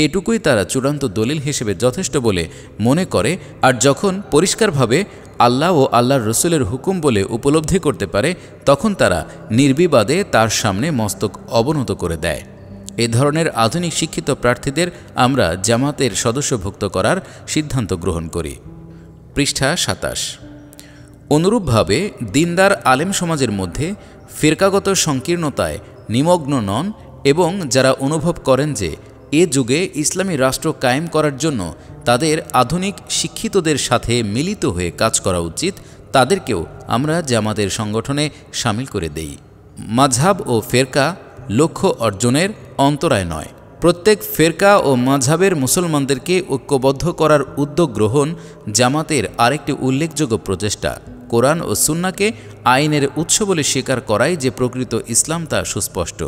Speaker 1: এটুকুই তারা চূড়ান্ত দলিল হিসেবে যথেষ্ট বলে মনে করে আর যখন পরিষ্কারভাবে আল্লাহ ও আল্লাহর রসুলের হুকুম বলে উপলব্ধি করতে পারে তখন তারা নির্বিবাদে তার সামনে মস্তক অবনত করে দেয় এ ধরনের আধুনিক শিক্ষিত প্রার্থীদের আমরা জামাতের সদস্যভুক্ত করার সিদ্ধান্ত গ্রহণ করি পৃষ্ঠা সাতাশ অনুরূপভাবে দিনদার আলেম সমাজের মধ্যে ফিরকাগত সংকীর্ণতায় নিমগ্ন নন এবং যারা অনুভব করেন যে এ যুগে ইসলামী রাষ্ট্র কায়েম করার জন্য তাদের আধুনিক শিক্ষিতদের সাথে মিলিত হয়ে কাজ করা উচিত তাদেরকেও আমরা জামাতের সংগঠনে সামিল করে দেই মাঝহাব ও ফেরকা লক্ষ্য অর্জনের অন্তরায় নয় প্রত্যেক ফেরকা ও মাঝাবের মুসলমানদেরকে ঐক্যবদ্ধ করার উদ্যোগ গ্রহণ জামাতের আরেকটি উল্লেখযোগ্য প্রচেষ্টা কোরআন ও সুন্নাকে আইনের উৎস বলে স্বীকার করাই যে প্রকৃত ইসলাম তা সুস্পষ্ট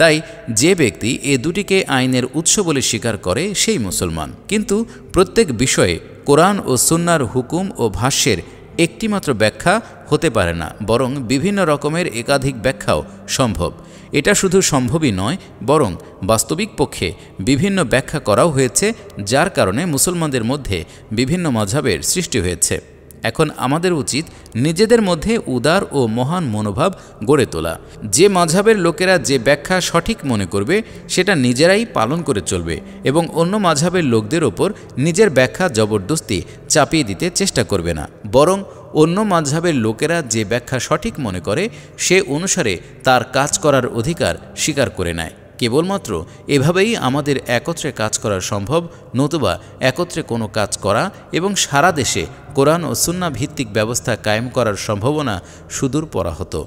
Speaker 1: তাই যে ব্যক্তি এ দুটিকে আইনের উৎস বলে স্বীকার করে সেই মুসলমান কিন্তু প্রত্যেক বিষয়ে কোরআন ও সুন্নার হুকুম ও ভাষ্যের একটিমাত্র ব্যাখ্যা হতে পারে না বরং বিভিন্ন রকমের একাধিক ব্যাখ্যাও সম্ভব এটা শুধু সম্ভবই নয় বরং বাস্তবিক পক্ষে বিভিন্ন ব্যাখ্যা করাও হয়েছে যার কারণে মুসলমানদের মধ্যে বিভিন্ন মজাবের সৃষ্টি হয়েছে এখন আমাদের উচিত নিজেদের মধ্যে উদার ও মহান মনোভাব গড়ে তোলা যে মাঝাবের লোকেরা যে ব্যাখ্যা সঠিক মনে করবে সেটা নিজেরাই পালন করে চলবে এবং অন্য মাঝাবের লোকদের ওপর নিজের ব্যাখ্যা জবরদস্তি চাপিয়ে দিতে চেষ্টা করবে না বরং অন্য মাঝাবের লোকেরা যে ব্যাখ্যা সঠিক মনে করে সে অনুসারে তার কাজ করার অধিকার স্বীকার করে নেয় কেবলমাত্র এভাবেই আমাদের একত্রে কাজ করা সম্ভব নতুবা একত্রে কোনো কাজ করা এবং সারা দেশে কোরআন ও সুন্না ভিত্তিক ব্যবস্থা কায়েম করার সম্ভাবনা সুদূর পড়া হতো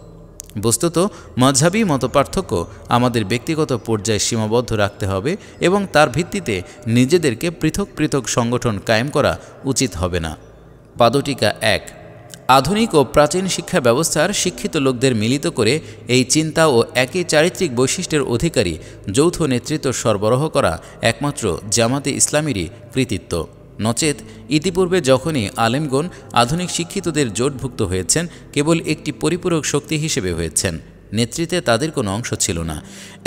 Speaker 1: বস্তুত মজহাবি মতপার্থক্য আমাদের ব্যক্তিগত পর্যায়ে সীমাবদ্ধ রাখতে হবে এবং তার ভিত্তিতে নিজেদেরকে পৃথক পৃথক সংগঠন কায়েম করা উচিত হবে না পাদটিকা এক আধুনিক ও প্রাচীন শিক্ষা ব্যবস্থার শিক্ষিত লোকদের মিলিত করে এই চিন্তা ও একই চারিত্রিক বৈশিষ্ট্যের অধিকারী যৌথ নেতৃত্ব সরবরাহ করা একমাত্র জামাতে ইসলামেরই কৃতিত্ব নচেত ইতিপূর্বে যখনই আলেমগণ আধুনিক শিক্ষিতদের জোটভুক্ত হয়েছেন কেবল একটি পরিপূরক শক্তি হিসেবে হয়েছেন নেতৃত্বে তাদের কোনো অংশ ছিল না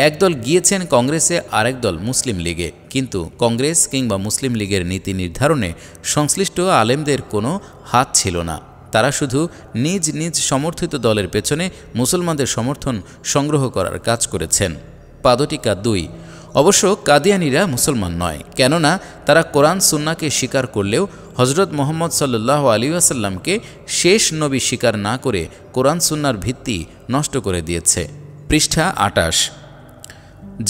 Speaker 1: একদল গিয়েছেন কংগ্রেসে আরেক দল মুসলিম লীগে কিন্তু কংগ্রেস কিংবা মুসলিম লীগের নীতি নির্ধারণে সংশ্লিষ্ট আলেমদের কোনো হাত ছিল না তারা শুধু নিজ নিজ সমর্থিত দলের পেছনে মুসলমানদের সমর্থন সংগ্রহ করার কাজ করেছেন পাদটিকা দুই অবশ্য কাদিয়ানিরা মুসলমান নয় কেননা তারা কোরআন সুন্নাকে স্বীকার করলেও হজরত মোহাম্মদ সাল্লাহ আসাল্লামকে শেষ নবী স্বীকার না করে কোরআন সুন্নার ভিত্তি নষ্ট করে দিয়েছে পৃষ্ঠা আটাশ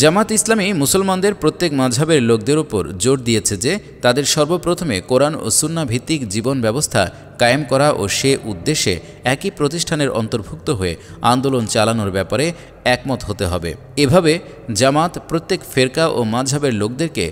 Speaker 1: জামাত ইসলামী মুসলমানদের প্রত্যেক মাঝহের লোকদের ওপর জোর দিয়েছে যে তাদের সর্বপ্রথমে কোরআন ও সুন্না ভিত্তিক জীবন ব্যবস্থা কায়েম করা ও সে উদ্দেশ্যে একই প্রতিষ্ঠানের অন্তর্ভুক্ত হয়ে আন্দোলন চালানোর ব্যাপারে একমত হতে হবে এভাবে জামাত প্রত্যেক ফেরকা ও মাঝহের লোকদেরকে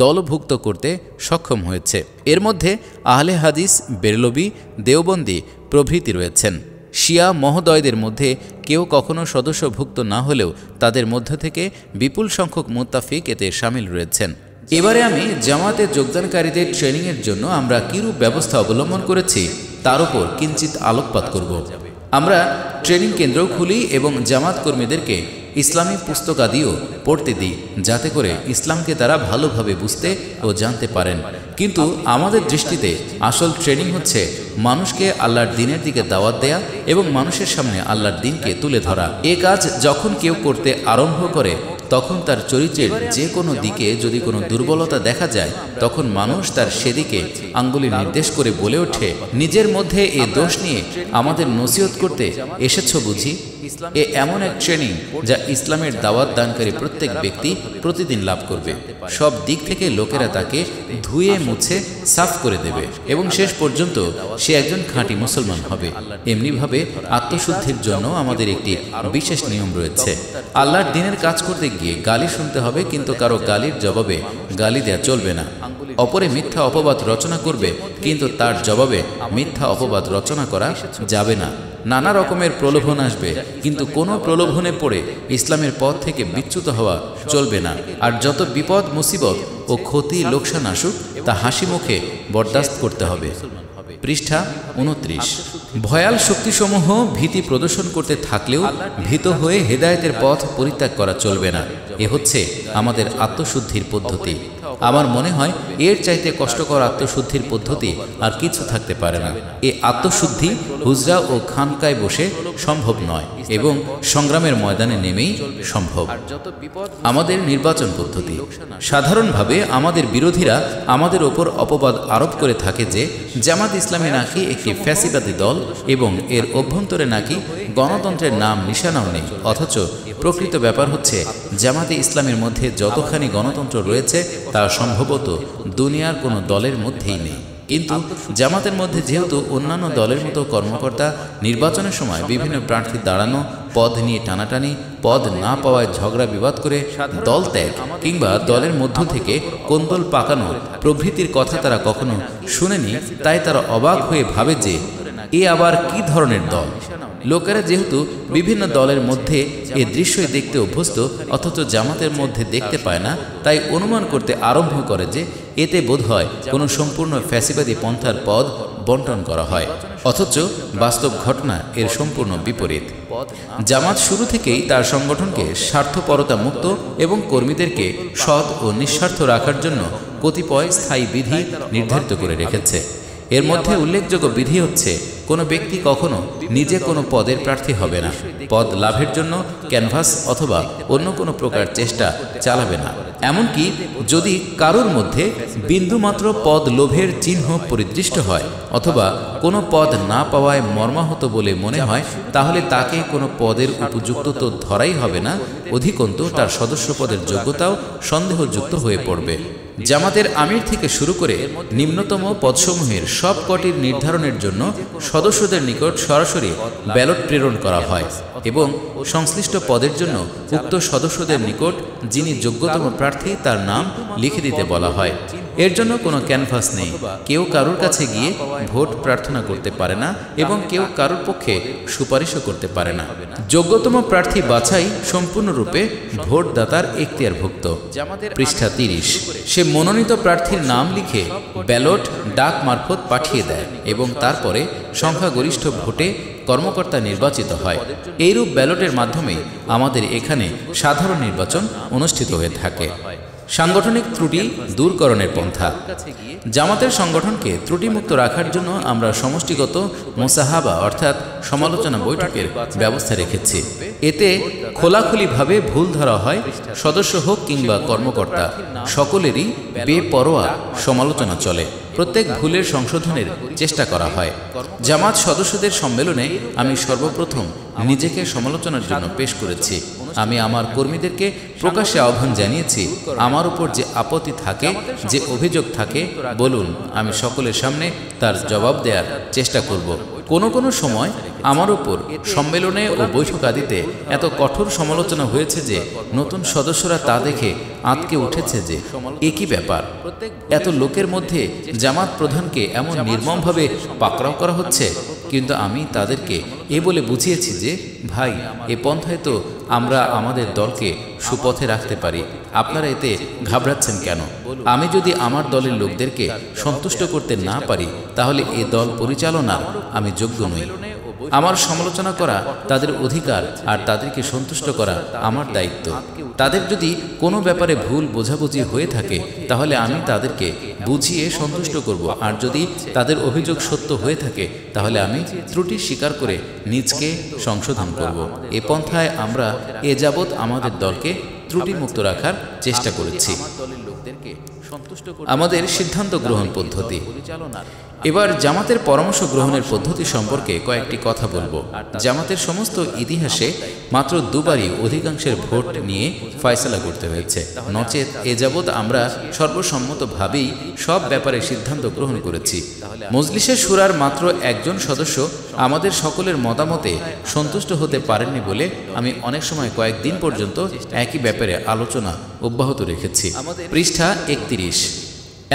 Speaker 1: দলভুক্ত করতে সক্ষম হয়েছে এর মধ্যে আহলে হাদিস বেরলবি দেওবন্দি প্রভৃতি রয়েছেন শিয়া মহোদয়দের মধ্যে কেউ কখনও সদস্যভুক্ত না হলেও তাদের মধ্য থেকে বিপুল সংখ্যক মোত্তাফিক এতে সামিল রয়েছেন এবারে আমি জামাতে যোগদানকারীদের ট্রেনিংয়ের জন্য আমরা কীরূপ ব্যবস্থা অবলম্বন করেছি তার উপর কিঞ্চিত আলোকপাত করব আমরা ট্রেনিং কেন্দ্র খুলি এবং জামাত কর্মীদেরকে ইসলামী পুস্তকাদিও পড়তে দিই যাতে করে ইসলামকে তারা ভালোভাবে বুঝতে ও জানতে পারেন কিন্তু আমাদের দৃষ্টিতে আসল ট্রেনিং হচ্ছে মানুষকে আল্লাহর দিনের দিকে দাওয়াত দেয়া এবং মানুষের সামনে আল্লাহর দিনকে তুলে ধরা এ কাজ যখন কেউ করতে আরম্ভ করে তখন তার চরিত্রের যে কোনো দিকে যদি কোনো দুর্বলতা দেখা যায় তখন মানুষ তার সেদিকে আঙ্গুলি নির্দেশ করে বলে ওঠে নিজের মধ্যে এ দোষ নিয়ে আমাদের নসিহত করতে এসেছ বুঝি এ এমন এক ট্রেনিং যা ইসলামের দাওয়াত দানকারী প্রত্যেক ব্যক্তি প্রতিদিন লাভ করবে সব দিক থেকে লোকেরা তাকে ধুয়ে মুছে সাফ করে দেবে এবং শেষ পর্যন্ত সে একজন খাঁটি মুসলমান হবে এমনিভাবে আত্মশুদ্ধির জন্য আমাদের একটি বিশেষ নিয়ম রয়েছে আল্লাহর দিনের কাজ করতে গিয়ে গালি শুনতে হবে কিন্তু কারো গালির জবাবে গালি দেয়া চলবে না অপরে মিথ্যা অপবাদ রচনা করবে কিন্তু তার জবাবে মিথ্যা অপবাদ রচনা করা যাবে না নানা রকমের প্রলোভন আসবে কিন্তু কোনো প্রলোভনে পড়ে ইসলামের পথ থেকে বিচ্যুত হওয়া চলবে না আর যত বিপদ মুসিবত ও ক্ষতি লোকসান আসুক তা হাসি মুখে বরদাস্ত করতে হবে পৃষ্ঠা উনত্রিশ ভয়াল শক্তিসমূহ ভীতি প্রদর্শন করতে থাকলেও ভীত হয়ে হেদায়তের পথ পরিত্যাগ করা চলবে না এ হচ্ছে আমাদের আত্মশুদ্ধির পদ্ধতি আমার মনে হয় এর চাইতে কষ্টকর আত্মশুদ্ধির পদ্ধতি আর কিছু থাকতে পারে না এ আত্মশুদ্ধি হুজরা ও খানকায় বসে সম্ভব নয় এবং সংগ্রামের ময়দানে নেমেই সম্ভব আমাদের নির্বাচন পদ্ধতি সাধারণভাবে আমাদের বিরোধীরা আমাদের ওপর অপবাদ আরোপ করে থাকে যে জামাত ইসলামে নাকি একটি ফ্যাসিবাদী দল এবং এর অভ্যন্তরে নাকি গণতন্ত্রের নাম নিশানাও নেই অথচ প্রকৃত ব্যাপার হচ্ছে জামাতে ইসলামের মধ্যে যতখানি গণতন্ত্র রয়েছে তা তা সম্ভবত দুনিয়ার কোনো দলের মধ্যেই নেই কিন্তু জামাতের মধ্যে যেহেতু অন্যান্য দলের মতো কর্মকর্তা নির্বাচনের সময় বিভিন্ন প্রার্থী দাঁড়ানো পদ নিয়ে টানাটানি পদ না পাওয়ায় ঝগড়া বিবাদ করে দল ত্যাগ কিংবা দলের মধ্য থেকে কোন্দল পাকানো প্রভৃতির কথা তারা কখনো শুনেনি তাই তারা অবাক হয়ে ভাবে যে এ আবার কি ধরনের দল লোকেরা যেহেতু বিভিন্ন দলের মধ্যে এ দৃশ্যই দেখতে অভ্যস্ত অথচ জামাতের মধ্যে দেখতে পায় না তাই অনুমান করতে আরম্ভ করে যে এতে বোধ হয় কোনো সম্পূর্ণ ফ্যাসিবাদী পন্থার পদ বন্টন করা হয় অথচ বাস্তব ঘটনা এর সম্পূর্ণ বিপরীত জামাত শুরু থেকেই তার সংগঠনকে স্বার্থপরতা মুক্ত এবং কর্মীদেরকে সৎ ও নিঃস্বার্থ রাখার জন্য কতিপয় স্থায়ী বিধি নির্ধারিত করে রেখেছে এর মধ্যে উল্লেখযোগ্য বিধি হচ্ছে কোনো ব্যক্তি কখনো নিজে কোনো পদের প্রার্থী হবে না পদ লাভের জন্য ক্যানভাস অথবা অন্য কোনো প্রকার চেষ্টা চালাবে না এমনকি যদি কারোর মধ্যে বিন্দুমাত্র পদ লোভের চিহ্ন পরিদৃষ্ট হয় অথবা কোনো পদ না পাওয়ায় মর্মাহত বলে মনে হয় তাহলে তাকে কোনো পদের উপযুক্ত তো ধরাই হবে না অধিকন্তু তার সদস্য পদের যোগ্যতাও সন্দেহযুক্ত হয়ে পড়বে জামাতের আমির থেকে শুরু করে নিম্নতম পদসমূহের সব কটির নির্ধারণের জন্য সদস্যদের নিকট সরাসরি ব্যালট প্রেরণ করা হয় এবং সংশ্লিষ্ট পদের জন্য উক্ত সদস্যদের নিকট যিনি যোগ্যতম প্রার্থী তার নাম লিখে দিতে বলা হয় এর জন্য কোনো ক্যানভাস নেই কেউ কারোর কাছে গিয়ে ভোট প্রার্থনা করতে পারে না এবং কেউ কারোর পক্ষে সুপারিশও করতে পারে না যোগ্যতম প্রার্থী বাছাই সম্পূর্ণরূপে ভোটদাতার এখতিয়ারভুক্ত পৃষ্ঠা তিরিশ সে মনোনীত প্রার্থীর নাম লিখে ব্যালট ডাক মারফত পাঠিয়ে দেয় এবং তারপরে সংখ্যাগরিষ্ঠ ভোটে কর্মকর্তা নির্বাচিত হয় এইরূপ ব্যালটের মাধ্যমে আমাদের এখানে সাধারণ নির্বাচন অনুষ্ঠিত হয়ে থাকে সাংগঠনিক ত্রুটি দূরকরণের পন্থা জামাতের সংগঠনকে ত্রুটিমুক্ত রাখার জন্য আমরা সমষ্টিগত মোসাহাবা অর্থাৎ সমালোচনা বৈঠকের ব্যবস্থা রেখেছি এতে খোলাখুলিভাবে ভুল ধরা হয় সদস্য হোক কিংবা কর্মকর্তা সকলেরই বেপরোয়া সমালোচনা চলে প্রত্যেক ভুলের সংশোধনের চেষ্টা করা হয় জামাত সদস্যদের সম্মেলনে আমি সর্বপ্রথম নিজেকে সমালোচনার জন্য পেশ করেছি আমি আমার কর্মীদেরকে প্রকাশ্যে আহ্বান জানিয়েছি আমার উপর যে আপত্তি থাকে যে অভিযোগ থাকে বলুন আমি সকলের সামনে তার জবাব দেওয়ার চেষ্টা করব কোনো কোনো সময় আমার ওপর সম্মেলনে ও বৈঠক আদিতে এত কঠোর সমালোচনা হয়েছে যে নতুন সদস্যরা তা দেখে আঁতকে উঠেছে যে একই ব্যাপার এত লোকের মধ্যে জামাত প্রধানকে এমন নির্মমভাবে পাকড়াও করা হচ্ছে কিন্তু আমি তাদেরকে এ বলে বুঝিয়েছি যে ভাই এ পন্থায় তো আমরা আমাদের দলকে সুপথে রাখতে পারি আপনারা এতে ঘাবড়াচ্ছেন কেন আমি যদি আমার দলের লোকদেরকে সন্তুষ্ট করতে না পারি তাহলে এ দল পরিচালনার আমি যোগ্য নই আমার সমালোচনা করা তাদের অধিকার আর তাদেরকে সন্তুষ্ট করা আমার দায়িত্ব তাদের যদি কোনো ব্যাপারে ভুল বোঝাবুঝি হয়ে থাকে তাহলে আমি তাদেরকে বুঝিয়ে সন্তুষ্ট করব আর যদি তাদের অভিযোগ সত্য হয়ে থাকে তাহলে আমি ত্রুটি স্বীকার করে নিজকে সংশোধন করব এ পন্থায় আমরা এ যাবৎ আমাদের দলকে ত্রুটিমুক্ত রাখার চেষ্টা করেছি আমাদের সিদ্ধান্ত গ্রহণ পদ্ধতি এবার জামাতের পরামর্শ গ্রহণের পদ্ধতি সম্পর্কে কয়েকটি কথা বলবো জামাতের সমস্ত ইতিহাসে মাত্র দুবারই অধিকাংশের ভোট নিয়ে ফয়সলা করতে হয়েছে নচেত এ যাবৎ আমরা সর্বসম্মতভাবেই সব ব্যাপারে সিদ্ধান্ত গ্রহণ করেছি মজলিসের সুরার মাত্র একজন সদস্য আমাদের সকলের মতামতে সন্তুষ্ট হতে পারেননি বলে আমি অনেক সময় কয়েকদিন পর্যন্ত একই ব্যাপারে আলোচনা অব্যাহত রেখেছি পৃষ্ঠা একত্রিশ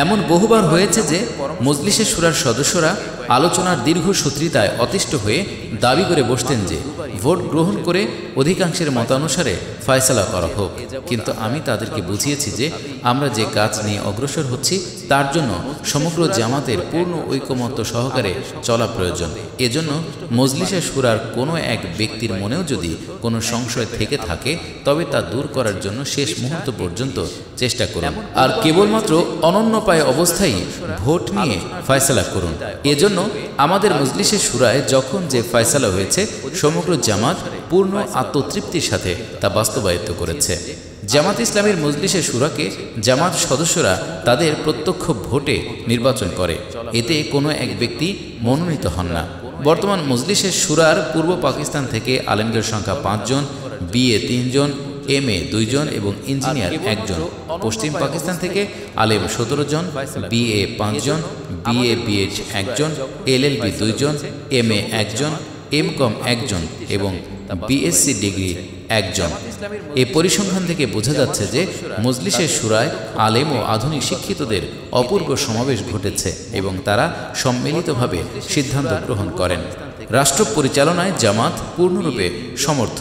Speaker 1: এমন বহুবার হয়েছে যে মজলিশে সুরার সদস্যরা আলোচনার দীর্ঘ সূত্রিতায় অতিষ্ঠ হয়ে দাবি করে বসতেন যে ভোট গ্রহণ করে অধিকাংশের মতানুসারে ফয়সলা করা হোক কিন্তু আমি তাদেরকে বুঝিয়েছি যে আমরা যে কাজ নিয়ে অগ্রসর হচ্ছি তার জন্য সমগ্র জামাতের পূর্ণ ঐকমত্য সহকারে চলা প্রয়োজন এজন্য মজলিসে সুরার কোনো এক ব্যক্তির মনেও যদি কোনো সংশয় থেকে থাকে তবে তা দূর করার জন্য শেষ মুহূর্ত পর্যন্ত চেষ্টা করুন আর কেবলমাত্র অনন্য পায় অবস্থায় ভোট নিয়ে ফয়সলা করুন এজন্য জন্য আমাদের মজলিসে সুরায় যখন যে ফয়সালা হয়েছে সমগ্র জামাত পূর্ণ আত্মতৃপ্তির সাথে তা বাস্তবায়িত করেছে জামাত ইসলামের মজলিসে সুরাকে জামাত সদস্যরা তাদের প্রত্যক্ষ ভোটে নির্বাচন করে এতে কোনো এক ব্যক্তি মনোনীত হন না বর্তমান মজলিসের সুরার পূর্ব পাকিস্তান থেকে আলেমদের সংখ্যা পাঁচজন বিএ তিনজন এম এ দুইজন এবং ইঞ্জিনিয়ার একজন পশ্চিম পাকিস্তান থেকে আলেম সতেরো জন বি এ পাঁচজন বি এ বিএইচ একজন এল এল বি দুইজন এম এ একজন এম কম একজন এবং বিএসসি ডিগ্রি একজন এ পরিসংখ্যান থেকে বোঝা যাচ্ছে যে মজলিসের সুরায় আলেম ও আধুনিক শিক্ষিতদের অপূর্ব সমাবেশ ঘটেছে এবং তারা সম্মিলিতভাবে সিদ্ধান্ত গ্রহণ করেন রাষ্ট্র পরিচালনায় জামাত পূর্ণরূপে সমর্থ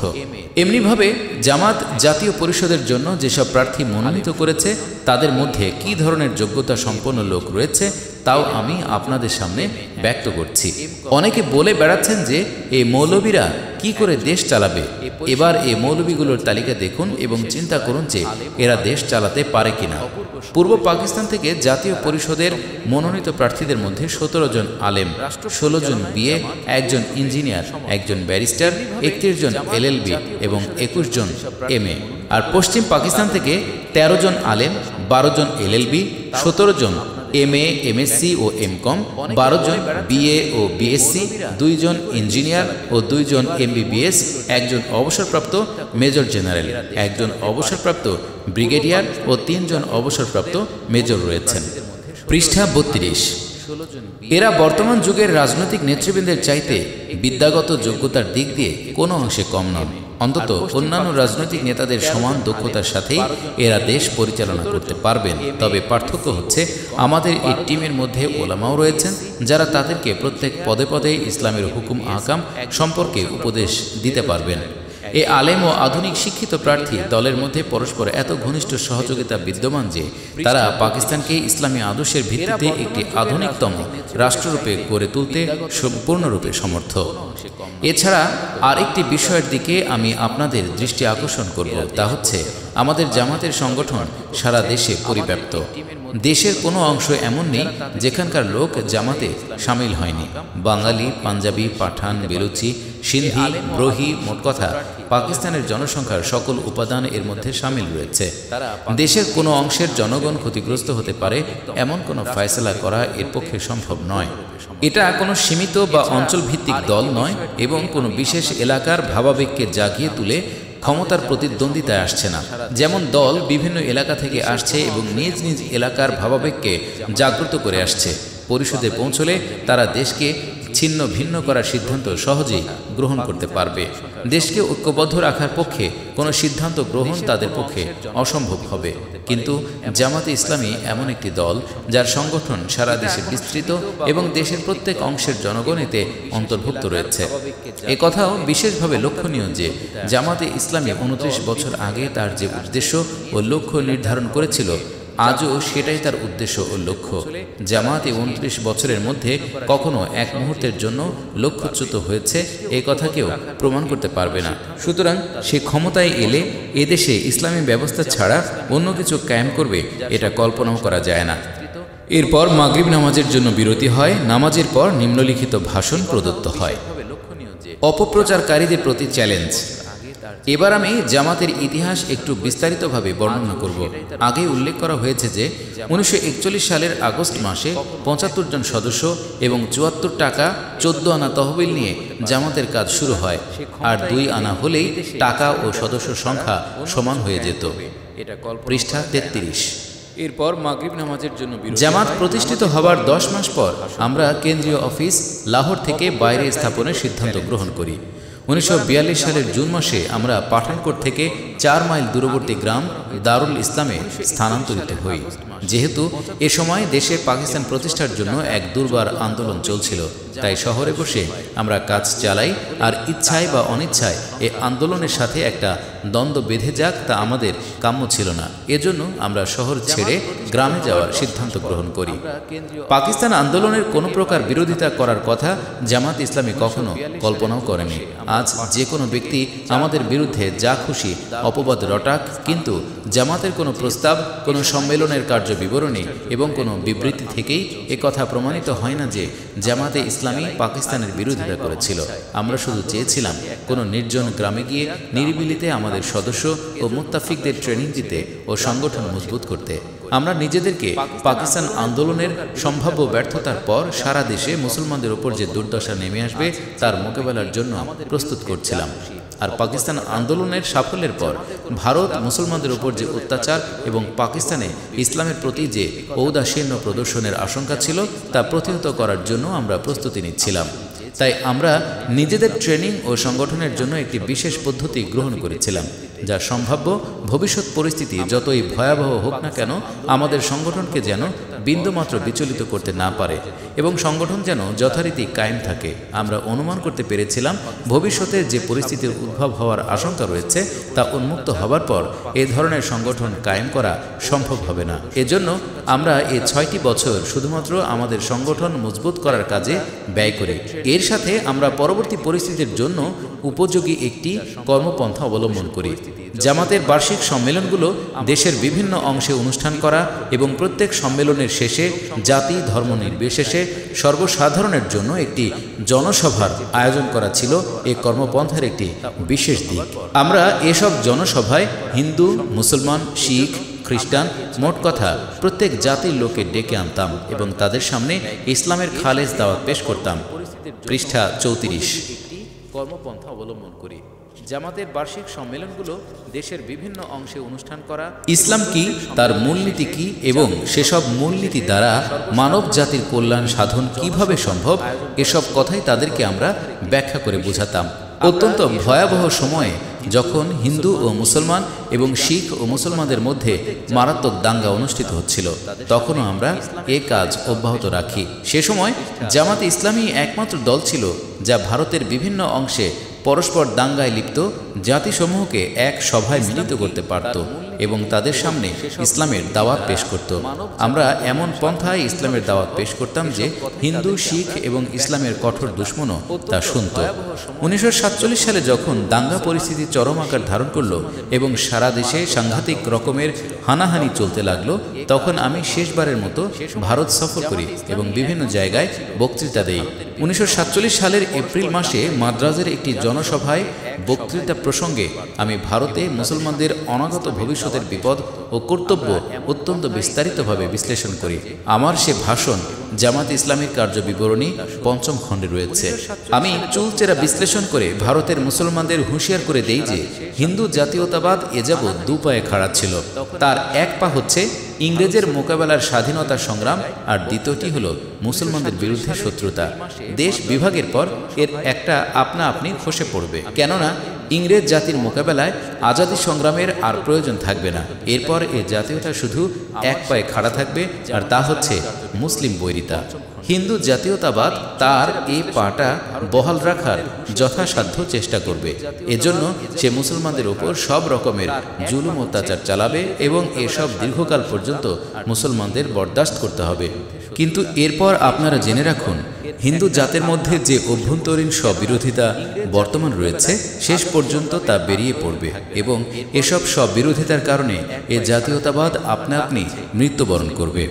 Speaker 1: এমনিভাবে জামাত জাতীয় পরিষদের জন্য যেসব প্রার্থী মনোনীত করেছে তাদের মধ্যে কি ধরনের যোগ্যতা সম্পন্ন লোক রয়েছে তাও আমি আপনাদের সামনে ব্যক্ত করছি অনেকে বলে বেড়াচ্ছেন যে এই মৌলবীরা কি করে দেশ চালাবে এবার এই মৌলবীগুলোর তালিকা দেখুন এবং চিন্তা করুন যে এরা দেশ চালাতে পারে কিনা পূর্ব পাকিস্তান থেকে জাতীয় পরিষদের মনোনীত প্রার্থীদের মধ্যে সতেরো জন আলেম ষোলো জন বিএ একজন ইঞ্জিনিয়ার একজন ব্যারিস্টার একত্রিশ জন এলএলবি এবং একুশ জন এম আর পশ্চিম পাকিস্তান থেকে ১৩ জন আলেম বারো জন এলএলবি সতেরো জন এম এ এম ও এম কম বারো জন বিএ ও বিএসসি দুইজন ইঞ্জিনিয়ার ও দুইজন এমবিবিএস একজন অবসরপ্রাপ্ত মেজর জেনারেল একজন অবসরপ্রাপ্ত ব্রিগেডিয়ার ও তিনজন অবসরপ্রাপ্ত মেজর রয়েছেন পৃষ্ঠা বত্রিশ এরা বর্তমান যুগের রাজনৈতিক নেতৃবৃন্দের চাইতে বিদ্যাগত যোগ্যতার দিক দিয়ে কোনো অংশে কম নয় অন্তত অন্যান্য রাজনৈতিক নেতাদের সমান দক্ষতার সাথেই এরা দেশ পরিচালনা করতে পারবেন তবে পার্থক্য হচ্ছে আমাদের এই টিমের মধ্যে ওলামাও রয়েছেন যারা তাদেরকে প্রত্যেক পদে পদে ইসলামের হুকুম আকাম সম্পর্কে উপদেশ দিতে পারবেন এ আলেম ও আধুনিক শিক্ষিত প্রার্থী দলের মধ্যে পরস্পর এত ঘনিষ্ঠ সহযোগিতা বিদ্যমান যে তারা পাকিস্তানকে ইসলামী আদর্শের ভিত্তিতে একটি আধুনিকতম রাষ্ট্ররূপে গড়ে তুলতে সম্পূর্ণরূপে সমর্থ এছাড়া আরেকটি বিষয়ের দিকে আমি আপনাদের দৃষ্টি আকর্ষণ করব তা হচ্ছে আমাদের জামাতের সংগঠন সারা দেশে পরিব্যাপ্ত দেশের কোনো অংশ এমন নেই যেখানকার লোক জামাতে সামিল হয়নি বাঙালি পাঞ্জাবি পাঠান বেলুচি সিন্ধি ব্রহি মোট কথা পাকিস্তানের জনসংখ্যার সকল উপাদান এর মধ্যে সামিল রয়েছে দেশের কোনো অংশের জনগণ ক্ষতিগ্রস্ত হতে পারে এমন কোনো ফয়সলা করা এর পক্ষে সম্ভব নয় এটা কোনো সীমিত বা অঞ্চলভিত্তিক দল নয় এবং কোনো বিশেষ এলাকার ভাবাবেগকে জাগিয়ে তুলে ক্ষমতার প্রতিদ্বন্দ্বিতায় আসছে না যেমন দল বিভিন্ন এলাকা থেকে আসছে এবং নিজ নিজ এলাকার ভাবাবেগকে জাগ্রত করে আসছে পরিষদে পৌঁছলে তারা দেশকে ছিন্ন ভিন্ন করার সিদ্ধান্ত সহজেই গ্রহণ করতে পারবে দেশকে ঐক্যবদ্ধ রাখার পক্ষে কোনো সিদ্ধান্ত গ্রহণ তাদের পক্ষে অসম্ভব হবে কিন্তু জামাতে ইসলামী এমন একটি দল যার সংগঠন সারা দেশে বিস্তৃত এবং দেশের প্রত্যেক অংশের জনগণেতে অন্তর্ভুক্ত রয়েছে এ কথাও বিশেষভাবে লক্ষণীয় যে জামাতে ইসলামী উনত্রিশ বছর আগে তার যে উদ্দেশ্য ও লক্ষ্য নির্ধারণ করেছিল আজও সেটাই তার উদ্দেশ্য ও লক্ষ্য জামাতে উনত্রিশ বছরের মধ্যে কখনো এক মুহূর্তের জন্য লক্ষ্যচ্যুত হয়েছে এ কথাকেও প্রমাণ করতে পারবে না সুতরাং সে ক্ষমতায় এলে এদেশে ইসলামী ব্যবস্থা ছাড়া অন্য কিছু কায়েম করবে এটা কল্পনাও করা যায় না এরপর মাগরিব নামাজের জন্য বিরতি হয় নামাজের পর নিম্নলিখিত ভাষণ প্রদত্ত হয় অপপ্রচারকারীদের প্রতি চ্যালেঞ্জ এবার আমি জামাতের ইতিহাস একটু বিস্তারিতভাবে বর্ণনা করব আগে উল্লেখ করা হয়েছে যে উনিশশো সালের আগস্ট মাসে পঁচাত্তর জন সদস্য এবং চুয়াত্তর টাকা চোদ্দ আনা তহবিল নিয়ে জামাতের কাজ শুরু হয় আর দুই আনা হলেই টাকা ও সদস্য সংখ্যা সমান হয়ে যেত পৃষ্ঠা তেত্রিশ এরপর মাগরিব নামাজের জন্য জামাত প্রতিষ্ঠিত হবার দশ মাস পর আমরা কেন্দ্রীয় অফিস লাহোর থেকে বাইরে স্থাপনের সিদ্ধান্ত গ্রহণ করি উনিশশো সালের জুন মাসে আমরা পাঠানকোট থেকে চার মাইল দূরবর্তী গ্রাম দারুল ইসলামে স্থানান্তরিত হই যেহেতু এ সময় দেশে পাকিস্তান প্রতিষ্ঠার জন্য এক দুর্বার আন্দোলন চলছিল তাই শহরে বসে আমরা কাজ চালাই আর ইচ্ছায় বা অনিচ্ছায় এ আন্দোলনের সাথে একটা দ্বন্দ্ব বেঁধে যাক তা আমাদের কাম্য ছিল না এজন্য আমরা শহর ছেড়ে গ্রামে যাওয়ার সিদ্ধান্ত গ্রহণ করি পাকিস্তান আন্দোলনের কোনো প্রকার বিরোধিতা করার কথা জামাত ইসলামী কখনো কল্পনাও করেনি আজ যে কোনো ব্যক্তি আমাদের বিরুদ্ধে যা খুশি অপবাদ রটাক কিন্তু জামাতের কোনো প্রস্তাব কোনো সম্মেলনের কার্য বিবরণী এবং কোনো বিবৃতি থেকেই কথা প্রমাণিত হয় না যে জামাতে ইসলাম ইসলামী পাকিস্তানের বিরোধিতা করেছিল আমরা শুধু চেয়েছিলাম কোনো নির্জন গ্রামে গিয়ে নিরিবিলিতে আমাদের সদস্য ও মুতাফিকদের ট্রেনিং দিতে ও সংগঠন মজবুত করতে আমরা নিজেদেরকে পাকিস্তান আন্দোলনের সম্ভাব্য ব্যর্থতার পর সারা দেশে মুসলমানদের উপর যে দুর্দশা নেমে আসবে তার মোকাবেলার জন্য প্রস্তুত করছিলাম আর পাকিস্তান আন্দোলনের সাফল্যের পর ভারত মুসলমানদের উপর যে অত্যাচার এবং পাকিস্তানে ইসলামের প্রতি যে ঔদাসীন্য প্রদর্শনের আশঙ্কা ছিল তা প্রতিহত করার জন্য আমরা প্রস্তুতি নিচ্ছিলাম তাই আমরা নিজেদের ট্রেনিং ও সংগঠনের জন্য একটি বিশেষ পদ্ধতি গ্রহণ করেছিলাম যা সম্ভাব্য ভবিষ্যৎ পরিস্থিতি যতই ভয়াবহ হোক না কেন আমাদের সংগঠনকে যেন বিন্দুমাত্র বিচলিত করতে না পারে এবং সংগঠন যেন যথারীতি কায়েম থাকে আমরা অনুমান করতে পেরেছিলাম ভবিষ্যতে যে পরিস্থিতির উদ্ভব হওয়ার আশঙ্কা রয়েছে তা উন্মুক্ত হবার পর এ ধরনের সংগঠন কায়েম করা সম্ভব হবে না এজন্য আমরা এই ছয়টি বছর শুধুমাত্র আমাদের সংগঠন মজবুত করার কাজে ব্যয় করি এর সাথে আমরা পরবর্তী পরিস্থিতির জন্য উপযোগী একটি কর্মপন্থা অবলম্বন করি জামাতের বার্ষিক সম্মেলনগুলো দেশের বিভিন্ন অংশে অনুষ্ঠান করা এবং প্রত্যেক সম্মেলনের শেষে জাতি ধর্ম নির্বিশেষে সর্বসাধারণের জন্য একটি জনসভার আয়োজন করা ছিল এ কর্মপন্থার একটি বিশেষ দিক আমরা এসব জনসভায় হিন্দু মুসলমান শিখ খ্রিস্টান মোট কথা প্রত্যেক জাতির লোকে ডেকে আনতাম এবং তাদের সামনে ইসলামের খালেজ দাওয়াত পেশ করতাম পৃষ্ঠা চৌত্রিশ কর্মপন্থা অবলম্বন করি জামাতের বার্ষিক সম্মেলনগুলো দেশের বিভিন্ন অংশে অনুষ্ঠান করা ইসলাম কি তার মূলনীতি কি এবং সেসব মূলনীতি দ্বারা মানব জাতির কল্যাণ সাধন কিভাবে সম্ভব এসব কথাই তাদেরকে আমরা ব্যাখ্যা করে বোঝাতাম অত্যন্ত ভয়াবহ সময়ে যখন হিন্দু ও মুসলমান এবং শিখ ও মুসলমানদের মধ্যে মারাত্মক দাঙ্গা অনুষ্ঠিত হচ্ছিল তখনও আমরা এ কাজ অব্যাহত রাখি সে সময় জামাতে ইসলামী একমাত্র দল ছিল যা ভারতের বিভিন্ন অংশে পরস্পর দাঙ্গায় লিপ্ত জাতিসমূহকে এক সভায় মিলিত করতে পারত এবং তাদের সামনে ইসলামের দাওয়াত পেশ করত আমরা এমন পন্থায় ইসলামের দাওয়াত পেশ করতাম যে হিন্দু শিখ এবং ইসলামের কঠোর দুশ্মনও তা শুনত উনিশশো সালে যখন দাঙ্গা পরিস্থিতি চরম আকার ধারণ করল এবং সারা দেশে সাংঘাতিক রকমের হানাহানি চলতে লাগলো তখন আমি শেষবারের মতো ভারত সফর করি এবং বিভিন্ন জায়গায় বক্তৃতা দেই উনিশশো সালের এপ্রিল মাসে মাদ্রাজের একটি জনসভায় বক্তৃতা প্রসঙ্গে আমি ভারতে মুসলমানদের অনাগত ভবিষ্যতের বিপদ ও কর্তব্য অত্যন্ত বিস্তারিতভাবে বিশ্লেষণ করি আমার সে ভাষণ জামাত ইসলামের কার্য বিবরণী পঞ্চম খণ্ডে রয়েছে আমি চুলচেরা বিশ্লেষণ করে ভারতের মুসলমানদের হুঁশিয়ার করে দেই যে হিন্দু জাতীয়তাবাদ এ যাবৎ দু পায়ে খাড়া ছিল তার এক পা হচ্ছে ইংরেজের মোকাবেলার স্বাধীনতা সংগ্রাম আর দ্বিতীয়টি হল মুসলমানদের বিরুদ্ধে শত্রুতা দেশ বিভাগের পর এর একটা আপনা আপনি খসে পড়বে কেননা ইংরেজ জাতির মোকাবেলায় আজাদী সংগ্রামের আর প্রয়োজন থাকবে না এরপর এ জাতীয়তা শুধু এক পায়ে খাড়া থাকবে আর তা হচ্ছে মুসলিম বৈরিতা হিন্দু জাতীয়তাবাদ তার এই পাটা বহাল রাখার যথাসাধ্য চেষ্টা করবে এজন্য সে মুসলমানদের ওপর সব রকমের জুলুম অত্যাচার চালাবে এবং এসব দীর্ঘকাল পর্যন্ত মুসলমানদের বরদাস্ত করতে হবে কিন্তু এরপর আপনারা জেনে রাখুন হিন্দু জাতের মধ্যে যে অভ্যন্তরীণ স্ববিরোধিতা বর্তমান রয়েছে শেষ পর্যন্ত তা বেরিয়ে পড়বে এবং এসব স্ববিরোধিতার কারণে এ জাতীয়তাবাদ আপনা আপনি মৃত্যুবরণ করবে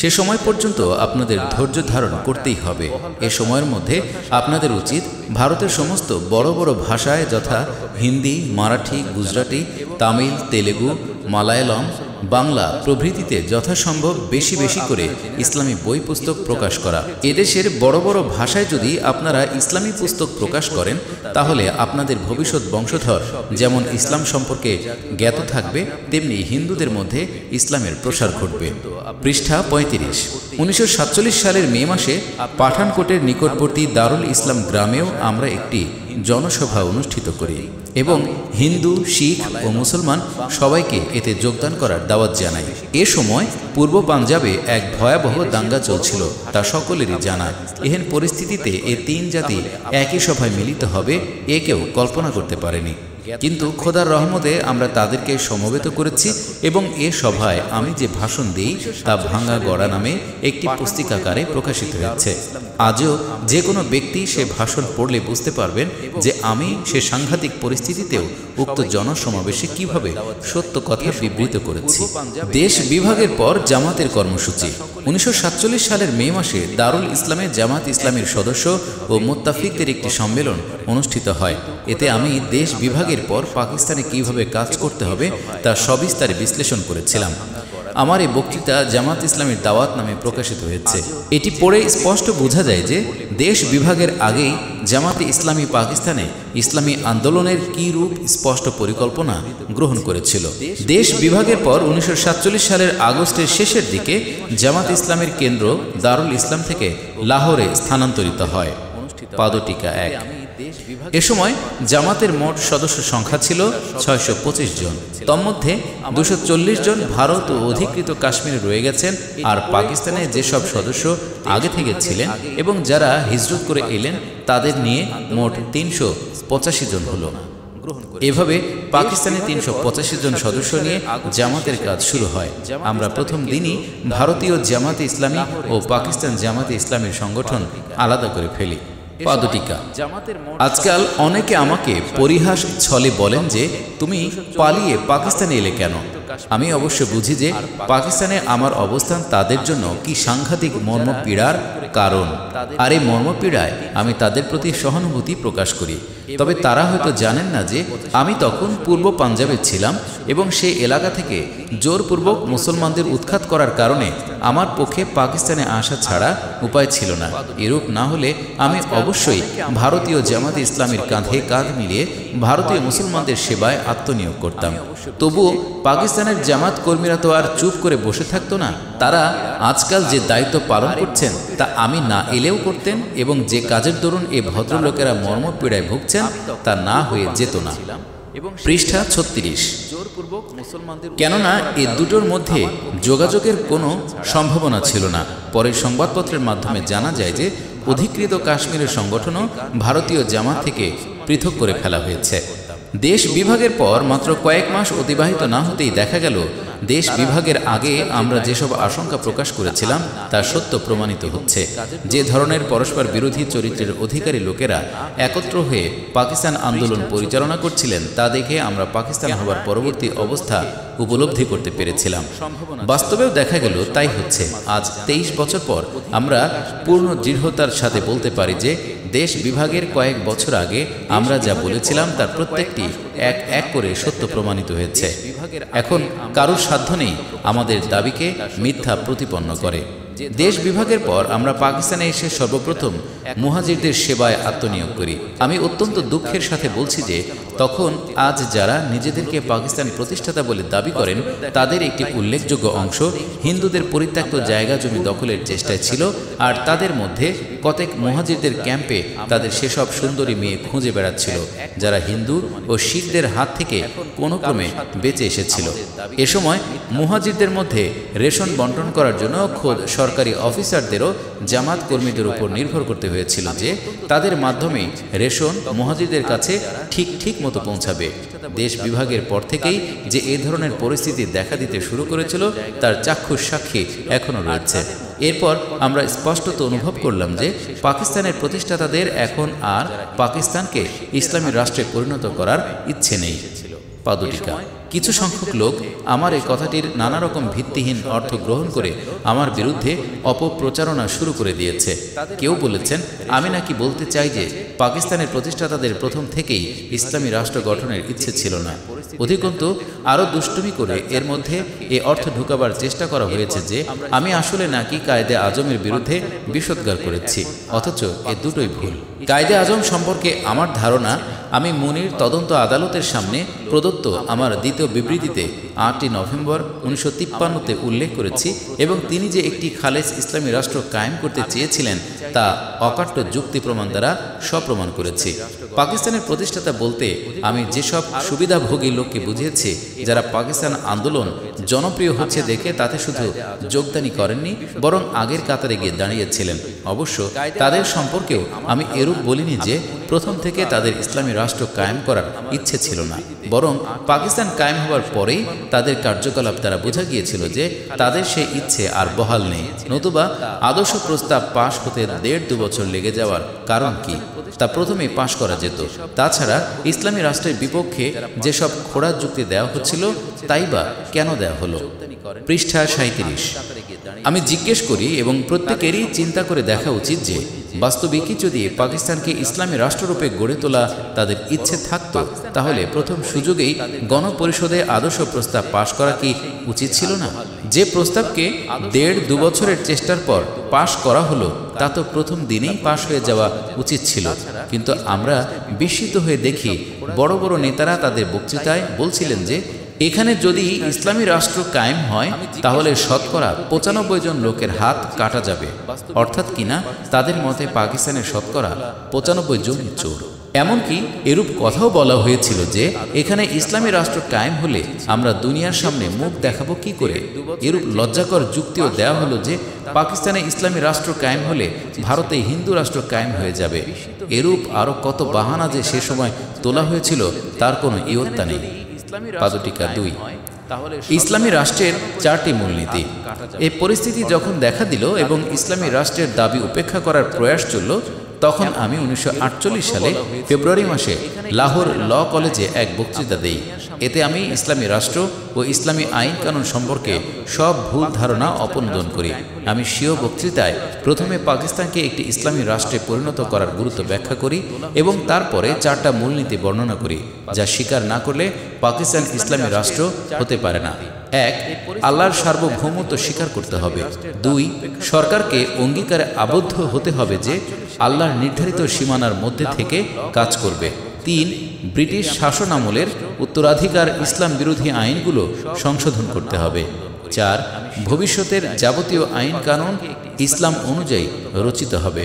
Speaker 1: সে সময় পর্যন্ত আপনাদের ধৈর্য ধারণ করতেই হবে এ সময়ের মধ্যে আপনাদের উচিত ভারতের সমস্ত বড় বড় ভাষায় যথা হিন্দি মারাঠি গুজরাটি তামিল তেলেগু মালায়ালম বাংলা প্রভৃতিতে যথাসম্ভব বেশি বেশি করে ইসলামী বই পুস্তক প্রকাশ করা এদেশের বড় বড় ভাষায় যদি আপনারা ইসলামী পুস্তক প্রকাশ করেন তাহলে আপনাদের ভবিষ্যৎ বংশধর যেমন ইসলাম সম্পর্কে জ্ঞাত থাকবে তেমনি হিন্দুদের মধ্যে ইসলামের প্রসার ঘটবে পৃষ্ঠা পঁয়ত্রিশ উনিশশো সালের মে মাসে পাঠানকোটের নিকটবর্তী দারুল ইসলাম গ্রামেও আমরা একটি জনসভা অনুষ্ঠিত করি এবং হিন্দু শিখ ও মুসলমান সবাইকে এতে যোগদান করার দাওয়াত জানাই এ সময় পূর্ব পাঞ্জাবে এক ভয়াবহ দাঙ্গা চলছিল তা সকলেরই জানা এহেন পরিস্থিতিতে এ তিন জাতি একই সভায় মিলিত হবে এ কেউ কল্পনা করতে পারেনি কিন্তু খোদার রহমতে আমরা তাদেরকে সমবেত করেছি এবং এ সভায় আমি যে ভাষণ দিই তা ভাঙ্গা গড়া নামে একটি পুস্তিকাকারে প্রকাশিত হয়েছে আজও যে কোনো ব্যক্তি সে ভাষণ পড়লে বুঝতে পারবেন যে আমি সে সাংঘাতিক পরিস্থিতিতেও উক্ত জনসমাবেশে কিভাবে সত্য কথা বিবৃত করেছি দেশ বিভাগের পর জামাতের কর্মসূচি উনিশশো সালের মে মাসে দারুল ইসলামের জামাত ইসলামের সদস্য ও মোত্তাফিকদের একটি সম্মেলন অনুষ্ঠিত হয় এতে আমি দেশ বিভাগের পর পাকিস্তানে কিভাবে কাজ করতে হবে তা সবিস্তারে বিশ্লেষণ করেছিলাম আমার এই বক্তৃতা জামাত ইসলামের দাওয়াত নামে প্রকাশিত হয়েছে এটি পড়ে স্পষ্ট বোঝা যায় যে দেশ বিভাগের আগেই জামাতে ইসলামী পাকিস্তানে ইসলামী আন্দোলনের কী রূপ স্পষ্ট পরিকল্পনা গ্রহণ করেছিল দেশ বিভাগের পর উনিশশো সালের আগস্টের শেষের দিকে জামাত ইসলামের কেন্দ্র দারুল ইসলাম থেকে লাহোরে স্থানান্তরিত হয় পাদটিকা এক এ সময় জামাতের মোট সদস্য সংখ্যা ছিল ছয়শো জন তন্মধ্যে দুশো জন ভারত ও অধিকৃত কাশ্মীরে রয়ে গেছেন আর পাকিস্তানে যেসব সদস্য আগে থেকে ছিলেন এবং যারা হিজরত করে এলেন তাদের নিয়ে মোট তিনশো জন হলো এভাবে পাকিস্তানে তিনশো জন সদস্য নিয়ে জামাতের কাজ শুরু হয় আমরা প্রথম দিনই ভারতীয় জামাতে ইসলামী ও পাকিস্তান জামাতে ইসলামের সংগঠন আলাদা করে ফেলি পাদটিকা আজকাল অনেকে আমাকে পরিহাস ছলে বলেন যে তুমি পালিয়ে পাকিস্তানে এলে কেন আমি অবশ্য বুঝি যে পাকিস্তানে আমার অবস্থান তাদের জন্য কি সাংঘাতিক মর্মপীড়ার কারণ আর এই মর্মপীড়ায় আমি তাদের প্রতি সহানুভূতি প্রকাশ করি তবে তারা হয়তো জানেন না যে আমি তখন পূর্ব পাঞ্জাবে ছিলাম এবং সেই এলাকা থেকে জোরপূর্বক মুসলমানদের উৎখাত করার কারণে আমার পক্ষে পাকিস্তানে আসা ছাড়া উপায় ছিল না এরূপ না হলে আমি অবশ্যই ভারতীয় জামাত ইসলামের কাঁধে কাঁধ মিলিয়ে ভারতীয় মুসলমানদের সেবায় আত্মনিয়োগ করতাম তবুও পাকিস্তানের জামাত কর্মীরা তো আর চুপ করে বসে থাকতো না তারা আজকাল যে দায়িত্ব পালন করছেন তা আমি না এলেও করতেন এবং যে কাজের দরুন এ ভদ্রলোকেরা মর্মপীড়ায় ভুগছে দিয়েছেন তা না হয়ে যেত না পৃষ্ঠা ছত্রিশ কেননা এ দুটোর মধ্যে যোগাযোগের কোনো সম্ভাবনা ছিল না পরে সংবাদপত্রের মাধ্যমে জানা যায় যে অধিকৃত কাশ্মীরের সংগঠনও ভারতীয় জামাত থেকে পৃথক করে ফেলা হয়েছে দেশ বিভাগের পর মাত্র কয়েক মাস অতিবাহিত না হতেই দেখা গেল দেশ বিভাগের আগে আমরা যেসব আশঙ্কা প্রকাশ করেছিলাম তা সত্য প্রমাণিত হচ্ছে যে ধরনের পরস্পর বিরোধী চরিত্রের অধিকারী লোকেরা একত্র হয়ে পাকিস্তান আন্দোলন পরিচালনা করছিলেন তা দেখে আমরা পাকিস্তান হবার পরবর্তী অবস্থা উপলব্ধি করতে পেরেছিলাম বাস্তবেও দেখা গেল তাই হচ্ছে আজ তেইশ বছর পর আমরা পূর্ণ দৃঢ়তার সাথে বলতে পারি যে দেশ বিভাগের কয়েক বছর আগে আমরা যা বলেছিলাম তার প্রত্যেকটি এক এক করে সত্য প্রমাণিত হয়েছে এখন কারোর সাধ্য নেই আমাদের দাবিকে মিথ্যা প্রতিপন্ন করে দেশ বিভাগের পর আমরা পাকিস্তানে এসে সর্বপ্রথম মুহাজিরদের সেবায় আত্মনিয়োগ করি আমি অত্যন্ত দুঃখের সাথে বলছি যে তখন আজ যারা নিজেদেরকে পাকিস্তান প্রতিষ্ঠাতা বলে দাবি করেন তাদের একটি উল্লেখযোগ্য অংশ হিন্দুদের পরিত্যক্ত জায়গা জমি দখলের চেষ্টায় ছিল আর তাদের মধ্যে কতেক মহাজিরদের ক্যাম্পে তাদের সেসব সুন্দরী মেয়ে খুঁজে বেড়াচ্ছিল যারা হিন্দু ও শিখদের হাত থেকে কোনো ক্রমে বেঁচে এসেছিল এ সময় মুহাজিরদের মধ্যে রেশন বন্টন করার জন্য খোদ সরকারি অফিসারদেরও জামাত কর্মীদের উপর নির্ভর করতে হয়েছিল যে তাদের মাধ্যমে রেশন মহাজিদের কাছে ঠিক ঠিক মতো পৌঁছাবে দেশ বিভাগের পর থেকেই যে এ ধরনের পরিস্থিতি দেখা দিতে শুরু করেছিল তার চাক্ষুষ সাক্ষী এখনও রয়েছে এরপর আমরা স্পষ্টত অনুভব করলাম যে পাকিস্তানের প্রতিষ্ঠাতাদের এখন আর পাকিস্তানকে ইসলামী রাষ্ট্রে পরিণত করার ইচ্ছে নেই পাদুটিকা কিছু সংখ্যক লোক আমার এই কথাটির নানা রকম ভিত্তিহীন অর্থ গ্রহণ করে আমার বিরুদ্ধে অপপ্রচারণা শুরু করে দিয়েছে কেউ বলেছেন আমি নাকি বলতে চাই যে পাকিস্তানের প্রতিষ্ঠাতাদের প্রথম থেকেই ইসলামী রাষ্ট্র গঠনের ইচ্ছে ছিল না অধিকন্তু আরও দুষ্টুমি করে এর মধ্যে এ অর্থ ঢুকাবার চেষ্টা করা হয়েছে যে আমি আসলে নাকি কায়দে আজমের বিরুদ্ধে বিষোদ্গার করেছি অথচ এ দুটোই ভুল কায়দে আজম সম্পর্কে আমার ধারণা আমি মুনির তদন্ত আদালতের সামনে প্রদত্ত আমার দ্বিতীয় বিবৃতিতে আটই নভেম্বর উনিশশো তিপ্পান্নতে উল্লেখ করেছি এবং তিনি যে একটি খালেজ ইসলামী রাষ্ট্র কায়েম করতে চেয়েছিলেন তা অকাট্য যুক্তি প্রমাণ দ্বারা সপ্রমাণ করেছি পাকিস্তানের প্রতিষ্ঠাতা বলতে আমি যেসব সুবিধাভোগী লোককে বুঝিয়েছি যারা পাকিস্তান আন্দোলন জনপ্রিয় হচ্ছে দেখে তাতে শুধু যোগদানই করেননি বরং আগের কাতারে গিয়ে দাঁড়িয়েছিলেন অবশ্য তাদের সম্পর্কেও আমি এরূপ বলিনি যে প্রথম থেকে তাদের ইসলামী রাষ্ট্র কায়েম করার ইচ্ছে ছিল না বরং পাকিস্তান কায়েম হওয়ার পরেই তাদের কার্যকলাপ দ্বারা বোঝা গিয়েছিল যে তাদের সেই ইচ্ছে আর বহাল নেই নতুবা আদর্শ প্রস্তাব পাশ হতে দেড় দু বছর লেগে যাওয়ার কারণ কি তা প্রথমেই পাশ করা যেত তাছাড়া ইসলামী রাষ্ট্রের বিপক্ষে যেসব খোড়া যুক্তি দেওয়া হচ্ছিল তাই বা কেন দেওয়া হলো পৃষ্ঠা সাঁত্রিশ আমি জিজ্ঞেস করি এবং প্রত্যেকেরই চিন্তা করে দেখা উচিত যে বাস্তবিক যদি পাকিস্তানকে ইসলামী রাষ্ট্ররূপে গড়ে তোলা তাদের ইচ্ছে থাকত তাহলে প্রথম সুযোগেই গণপরিষদে আদর্শ প্রস্তাব পাশ করা কি উচিত ছিল না যে প্রস্তাবকে দেড় দুবছরের চেষ্টার পর পাশ করা হলো তা তো প্রথম দিনেই পাশ হয়ে যাওয়া উচিত ছিল কিন্তু আমরা বিস্মিত হয়ে দেখি বড় বড় নেতারা তাদের বক্তৃতায় বলছিলেন যে এখানে যদি ইসলামী রাষ্ট্র কায়েম হয় তাহলে শতকরা পঁচানব্বই জন লোকের হাত কাটা যাবে অর্থাৎ কিনা তাদের মতে পাকিস্তানের শতকরা পঁচানব্বই জন চোর এমনকি এরূপ কথাও বলা হয়েছিল যে এখানে ইসলামী রাষ্ট্র কায়েম হলে আমরা দুনিয়ার সামনে মুখ দেখাবো কি করে এরূপ লজ্জাকর যুক্তিও দেওয়া হলো যে পাকিস্তানে ইসলামী রাষ্ট্র কায়েম হলে ভারতে হিন্দু রাষ্ট্র কায়েম হয়ে যাবে এরূপ আরও কত বাহানা যে সে সময় তোলা হয়েছিল তার কোনো ইয়ত্তা নেই পাদটিকা দুই ইসলামী রাষ্ট্রের চারটি মূলনীতি এই পরিস্থিতি যখন দেখা দিল এবং ইসলামী রাষ্ট্রের দাবি উপেক্ষা করার প্রয়াস চলল তখন আমি উনিশশো সালে ফেব্রুয়ারি মাসে লাহোর ল কলেজে এক বক্তৃতা দেই এতে আমি ইসলামী রাষ্ট্র ও ইসলামী আইন কানুন সম্পর্কে সব ভুল ধারণা অপনোদন করি আমি স্বীয় বক্তৃতায় প্রথমে পাকিস্তানকে একটি ইসলামী রাষ্ট্রে পরিণত করার গুরুত্ব ব্যাখ্যা করি এবং তারপরে চারটা মূলনীতি বর্ণনা করি যা স্বীকার না করলে পাকিস্তান ইসলামী রাষ্ট্র হতে পারে না এক আল্লাহর সার্বভৌমত্ব স্বীকার করতে হবে দুই সরকারকে অঙ্গীকারে আবদ্ধ হতে হবে যে আল্লাহর নির্ধারিত সীমানার মধ্যে থেকে কাজ করবে তিন ব্রিটিশ শাসন আমলের উত্তরাধিকার ইসলাম বিরোধী আইনগুলো সংশোধন করতে হবে চার ভবিষ্যতের যাবতীয় আইন কানুন ইসলাম অনুযায়ী রচিত হবে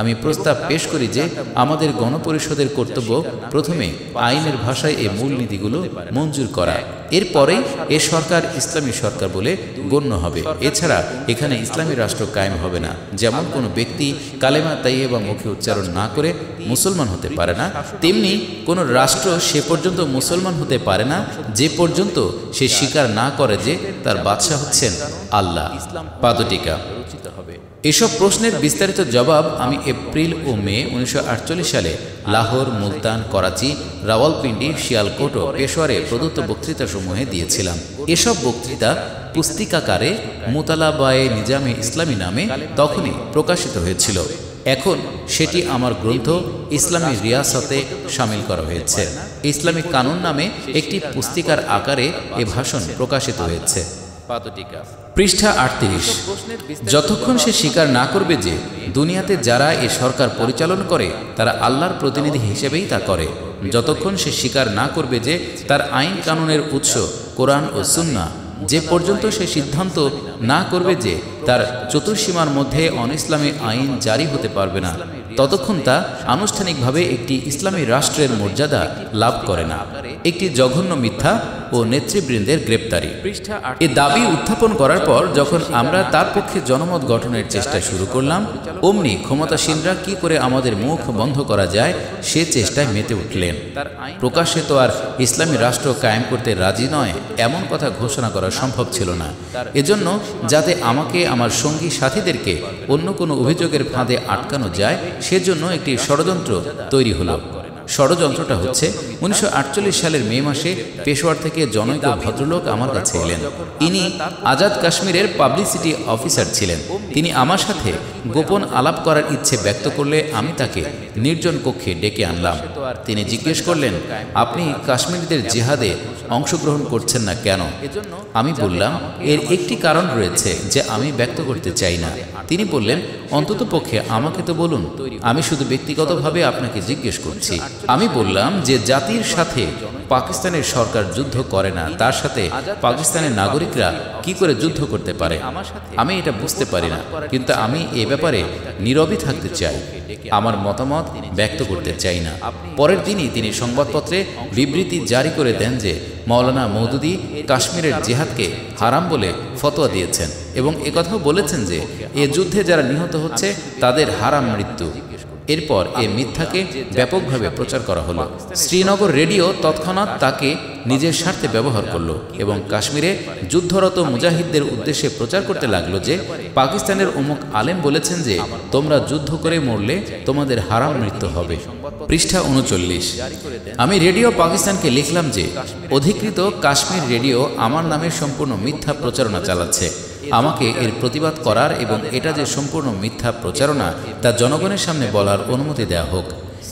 Speaker 1: আমি প্রস্তাব পেশ করি যে আমাদের গণপরিষদের কর্তব্য প্রথমে আইনের ভাষায় এই মূলনীতিগুলো মঞ্জুর করা এরপরেই এ সরকার ইসলামী সরকার বলে গণ্য হবে এছাড়া এখানে ইসলামী রাষ্ট্র কায়েম হবে না যেমন কোনো ব্যক্তি কালেমা তাইয়ে বা মুখে উচ্চারণ না করে মুসলমান হতে পারে না তেমনি কোনো রাষ্ট্র সে পর্যন্ত মুসলমান হতে পারে না যে পর্যন্ত সে স্বীকার না করে যে তার বাদশাহ হচ্ছেন আল্লাহ পাদটিকা রচিত হবে এসব প্রশ্নের বিস্তারিত জবাব আমি এপ্রিল ও মে উনিশশো সালে লাহোর মুলতান করাচি রাওয়ালপিন্ডি শিয়ালকোট ও পেশোয়ারে প্রদত্ত বক্তৃতাসমূহে দিয়েছিলাম এসব বক্তৃতা পুস্তিকাকারে মোতালাবায়ে নিজামে ইসলামী নামে তখনই প্রকাশিত হয়েছিল এখন সেটি আমার গ্রন্থ ইসলামী রিয়াসতে সামিল করা হয়েছে ইসলামিক কানুন নামে একটি পুস্তিকার আকারে এ ভাষণ প্রকাশিত হয়েছে পাতটিকা পৃষ্ঠা আটত্রিশ যতক্ষণ সে স্বীকার না করবে যে দুনিয়াতে যারা এ সরকার পরিচালন করে তারা আল্লাহর প্রতিনিধি হিসেবেই তা করে যতক্ষণ সে স্বীকার না করবে যে তার আইন কানুনের উৎস কোরআন ও সুন্না যে পর্যন্ত সে সিদ্ধান্ত না করবে যে তার চতুর্সীমার মধ্যে অনইসলামী আইন জারি হতে পারবে না ততক্ষণ তা আনুষ্ঠানিকভাবে একটি ইসলামী রাষ্ট্রের মর্যাদা লাভ করে না একটি জঘন্য মিথ্যা ও নেতৃবৃন্দের গ্রেপ্তারি এ দাবি উত্থাপন করার পর যখন আমরা তার পক্ষে জনমত গঠনের চেষ্টা শুরু করলাম অমনি ক্ষমতাসীনরা কি করে আমাদের মুখ বন্ধ করা যায় সে চেষ্টায় মেতে উঠলেন প্রকাশ্যে তো আর ইসলামী রাষ্ট্র কায়েম করতে রাজি নয় এমন কথা ঘোষণা করা সম্ভব ছিল না এজন্য যাতে আমাকে আমার সঙ্গী সাথীদেরকে অন্য কোনো অভিযোগের ফাঁদে আটকানো যায় সেজন্য একটি ষড়যন্ত্র তৈরি হলো ষড়যন্ত্রটা হচ্ছে উনিশশো সালের মে মাসে পেশোয়ার থেকে জনৈক ভদ্রলোক আমার কাছে এলেন ইনি আজাদ কাশ্মীরের পাবলিসিটি অফিসার ছিলেন তিনি আমার সাথে গোপন আলাপ করার ইচ্ছে ব্যক্ত করলে আমি তাকে নির্জন কক্ষে ডেকে আনলাম তিনি জিজ্ঞেস করলেন আপনি কাশ্মীরদের জেহাদে অংশগ্রহণ করছেন না কেন আমি বললাম এর একটি কারণ রয়েছে যে আমি ব্যক্ত করতে চাই না তিনি বললেন অন্ততপক্ষে আমাকে তো বলুন আমি শুধু ব্যক্তিগতভাবে আপনাকে জিজ্ঞেস করছি আমি বললাম যে জাতির সাথে পাকিস্তানের সরকার যুদ্ধ করে না তার সাথে পাকিস্তানের নাগরিকরা কি করে যুদ্ধ করতে পারে আমি এটা বুঝতে পারি না কিন্তু আমি এ ব্যাপারে নীরবই থাকতে চাই আমার মতামত ব্যক্ত করতে চাই না পরের দিনই তিনি সংবাদপত্রে বিবৃতি জারি করে দেন যে মৌলানা মৌদুদি কাশ্মীরের জেহাদকে হারাম বলে ফতোয়া দিয়েছেন এবং একথাও বলেছেন যে এ যুদ্ধে যারা নিহত হচ্ছে তাদের হারাম মৃত্যু এরপর এ মিথ্যাকে ব্যাপকভাবে প্রচার করা হলো শ্রীনগর রেডিও তৎক্ষণাৎ তাকে নিজের স্বার্থে ব্যবহার করলো এবং কাশ্মীরে যুদ্ধরত মুজাহিদদের উদ্দেশ্যে প্রচার করতে লাগলো যে পাকিস্তানের অমুক আলেম বলেছেন যে তোমরা যুদ্ধ করে মরলে তোমাদের হারাম মৃত্যু হবে পৃষ্ঠা উনচল্লিশ আমি রেডিও পাকিস্তানকে লিখলাম যে অধিকৃত কাশ্মীর রেডিও আমার নামে সম্পূর্ণ মিথ্যা প্রচারণা চালাচ্ছে আমাকে এর প্রতিবাদ করার এবং এটা যে সম্পূর্ণ মিথ্যা প্রচারণা তা জনগণের সামনে বলার অনুমতি দেয়া হোক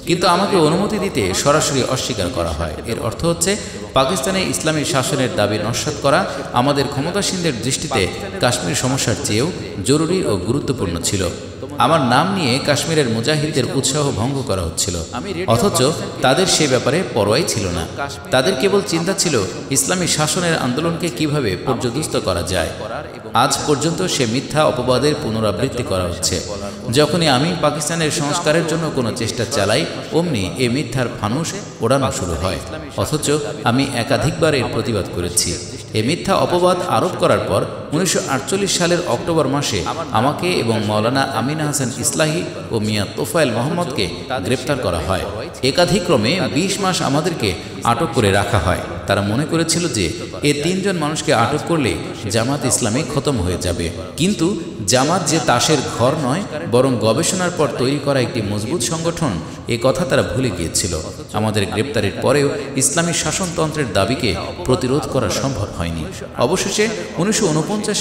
Speaker 1: কিন্তু আমাকে অনুমতি দিতে সরাসরি অস্বীকার করা হয় এর অর্থ হচ্ছে পাকিস্তানে ইসলামী শাসনের দাবি নস্বাত করা আমাদের ক্ষমতাসীনদের দৃষ্টিতে কাশ্মীর সমস্যার চেয়েও জরুরি ও গুরুত্বপূর্ণ ছিল আমার নাম নিয়ে কাশ্মীরের মুজাহিদদের উৎসাহ ভঙ্গ করা হচ্ছিল অথচ তাদের সে ব্যাপারে পরোয়াই ছিল না তাদের কেবল চিন্তা ছিল ইসলামী শাসনের আন্দোলনকে কিভাবে পর্যদস্ত করা যায় আজ পর্যন্ত সে মিথ্যা অপবাদের পুনরাবৃত্তি করা হচ্ছে যখনই আমি পাকিস্তানের সংস্কারের জন্য কোনো চেষ্টা চালাই অমনি এ মিথ্যার ফানুষ ওড়ানো শুরু হয় অথচ আমি একাধিকবার এর প্রতিবাদ করেছি এ মিথ্যা অপবাদ আরোপ করার পর উনিশশো সালের অক্টোবর মাসে আমাকে এবং মৌলানা আমিন হাসান ইসলাহি ও মিয়া তোফায়েল মোহাম্মদকে গ্রেপ্তার করা হয় একাধিক্রমে বিশ মাস আমাদেরকে আটক করে রাখা হয় তারা মনে করেছিল যে এ তিনজন মানুষকে আটক করলে জামাত ইসলামী খতম হয়ে যাবে কিন্তু জামাত যে তাসের ঘর নয় বরং গবেষণার পর তৈরি করা একটি মজবুত সংগঠন এ কথা তারা ভুলে গিয়েছিল আমাদের গ্রেপ্তারের পরেও ইসলামী শাসনতন্ত্রের দাবিকে প্রতিরোধ করা সম্ভব হয়নি অবশেষে উনিশশো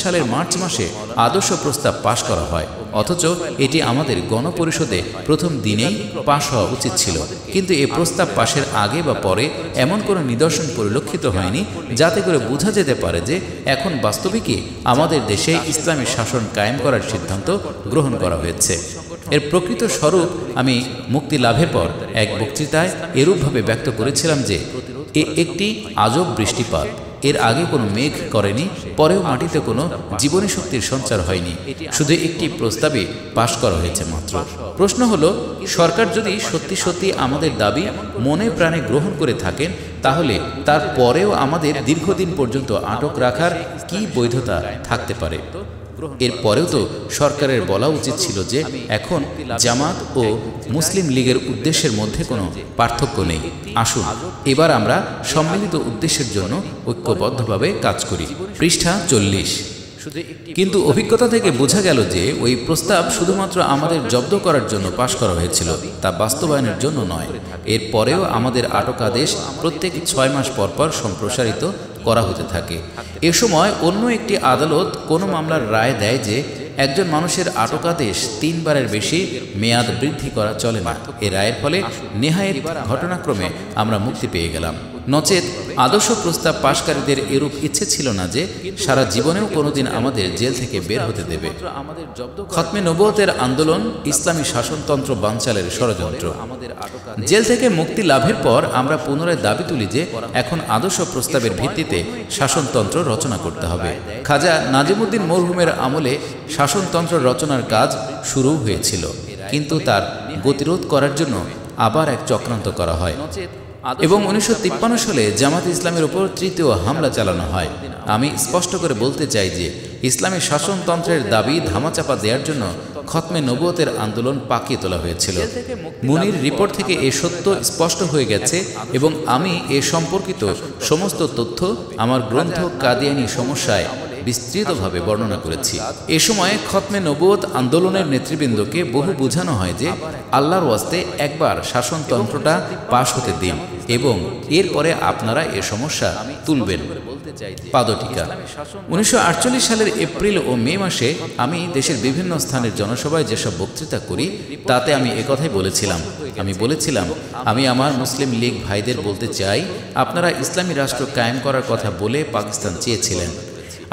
Speaker 1: সালের মার্চ মাসে আদর্শ প্রস্তাব পাশ করা হয় অথচ এটি আমাদের গণপরিষদে প্রথম দিনেই পাশ হওয়া উচিত ছিল কিন্তু এ প্রস্তাব পাশের আগে বা পরে এমন কোনো নিদর্শন পরিলক্ষিত হয়নি যাতে করে বোঝা যেতে পারে যে এখন বাস্তবিকই আমাদের দেশে ইসলামী শাসন কায়েম করার সিদ্ধান্ত গ্রহণ করা হয়েছে এর প্রকৃত স্বরূপ আমি মুক্তি লাভের পর এক বক্তৃতায় এরূপভাবে ব্যক্ত করেছিলাম যে এ একটি আজব বৃষ্টিপাত এর আগে কোনো মেঘ করেনি পরেও মাটিতে কোনো জীবনী শক্তির সঞ্চার হয়নি শুধু একটি প্রস্তাবে পাশ করা হয়েছে মাত্র প্রশ্ন হলো সরকার যদি সত্যি সত্যি আমাদের দাবি মনে প্রাণে গ্রহণ করে থাকেন তাহলে তার পরেও আমাদের দীর্ঘদিন পর্যন্ত আটক রাখার কি বৈধতা থাকতে পারে এরপরেও তো সরকারের বলা উচিত ছিল যে এখন জামাত ও মুসলিম লীগের উদ্দেশ্যের মধ্যে কোনো পার্থক্য নেই আসুন এবার আমরা সম্মিলিত উদ্দেশ্যের জন্য ঐক্যবদ্ধভাবে কাজ করি পৃষ্ঠা চল্লিশ কিন্তু অভিজ্ঞতা থেকে বোঝা গেল যে ওই প্রস্তাব শুধুমাত্র আমাদের জব্দ করার জন্য পাশ করা হয়েছিল তা বাস্তবায়নের জন্য নয় এরপরেও আমাদের আটকাদেশ আদেশ প্রত্যেক ছয় মাস পরপর সম্প্রসারিত করা হতে থাকে এ সময় অন্য একটি আদালত কোনো মামলার রায় দেয় যে একজন মানুষের আটকাদেশ তিনবারের বেশি মেয়াদ বৃদ্ধি করা চলে না এ রায়ের ফলে নেহায়ের ঘটনাক্রমে আমরা মুক্তি পেয়ে গেলাম নচেত আদর্শ প্রস্তাব পাশকারীদের এরূপ ইচ্ছে ছিল না যে সারা জীবনেও কোনোদিন আমাদের জেল থেকে বের হতে দেবে খতমে নবতের আন্দোলন ইসলামী শাসনতন্ত্র বাঞ্চালের ষড়যন্ত্র জেল থেকে মুক্তি লাভের পর আমরা পুনরায় দাবি তুলি যে এখন আদর্শ প্রস্তাবের ভিত্তিতে শাসনতন্ত্র রচনা করতে হবে খাজা নাজিমুদ্দিন মরহুমের আমলে শাসনতন্ত্র রচনার কাজ শুরু হয়েছিল কিন্তু তার গতিরোধ করার জন্য আবার এক চক্রান্ত করা হয় এবং উনিশশো সালে জামাত ইসলামের উপর তৃতীয় হামলা চালানো হয় আমি স্পষ্ট করে বলতে চাই যে ইসলামী শাসনতন্ত্রের দাবি ধামাচাপা দেওয়ার জন্য খতমে নবুয়তের আন্দোলন পাকিয়ে তোলা হয়েছিল মুনির রিপোর্ট থেকে এ সত্য স্পষ্ট হয়ে গেছে এবং আমি এ সম্পর্কিত সমস্ত তথ্য আমার গ্রন্থ কাদিয়ানি সমস্যায় বিস্তৃতভাবে বর্ণনা করেছি এ সময়ে খতমে নবুয়ত আন্দোলনের নেতৃবৃন্দকে বহু বোঝানো হয় যে আল্লাহর ওয়াস্তে একবার শাসনতন্ত্রটা পাশ হতে দিন এবং এরপরে আপনারা এ সমস্যা তুলবেন পাদটিকা উনিশশো সালের এপ্রিল ও মে মাসে আমি দেশের বিভিন্ন স্থানের জনসভায় যেসব বক্তৃতা করি তাতে আমি একথাই বলেছিলাম আমি বলেছিলাম আমি আমার মুসলিম লীগ ভাইদের বলতে চাই আপনারা ইসলামী রাষ্ট্র কায়েম করার কথা বলে পাকিস্তান চেয়েছিলেন